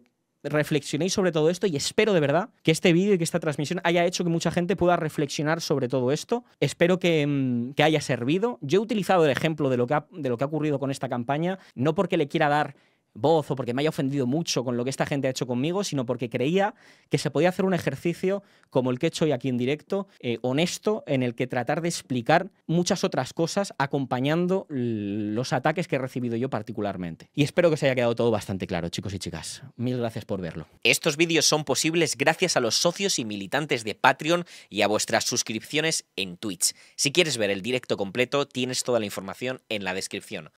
reflexionéis sobre todo esto y espero de verdad que este vídeo y que esta transmisión haya hecho que mucha gente pueda reflexionar sobre todo esto. Espero que, mm, haya servido. Yo he utilizado el ejemplo de lo, de lo que ha ocurrido con esta campaña, no porque le quiera dar voz o porque me haya ofendido mucho con lo que esta gente ha hecho conmigo, sino porque creía que se podía hacer un ejercicio como el que he hecho hoy aquí en directo, eh, honesto, en el que tratar de explicar muchas otras cosas acompañando los ataques que he recibido yo particularmente. Y espero que se haya quedado todo bastante claro, chicos y chicas. Mil gracias por verlo. Estos vídeos son posibles gracias a los socios y militantes de Patreon y a vuestras suscripciones en Twitch. Si quieres ver el directo completo, tienes toda la información en la descripción.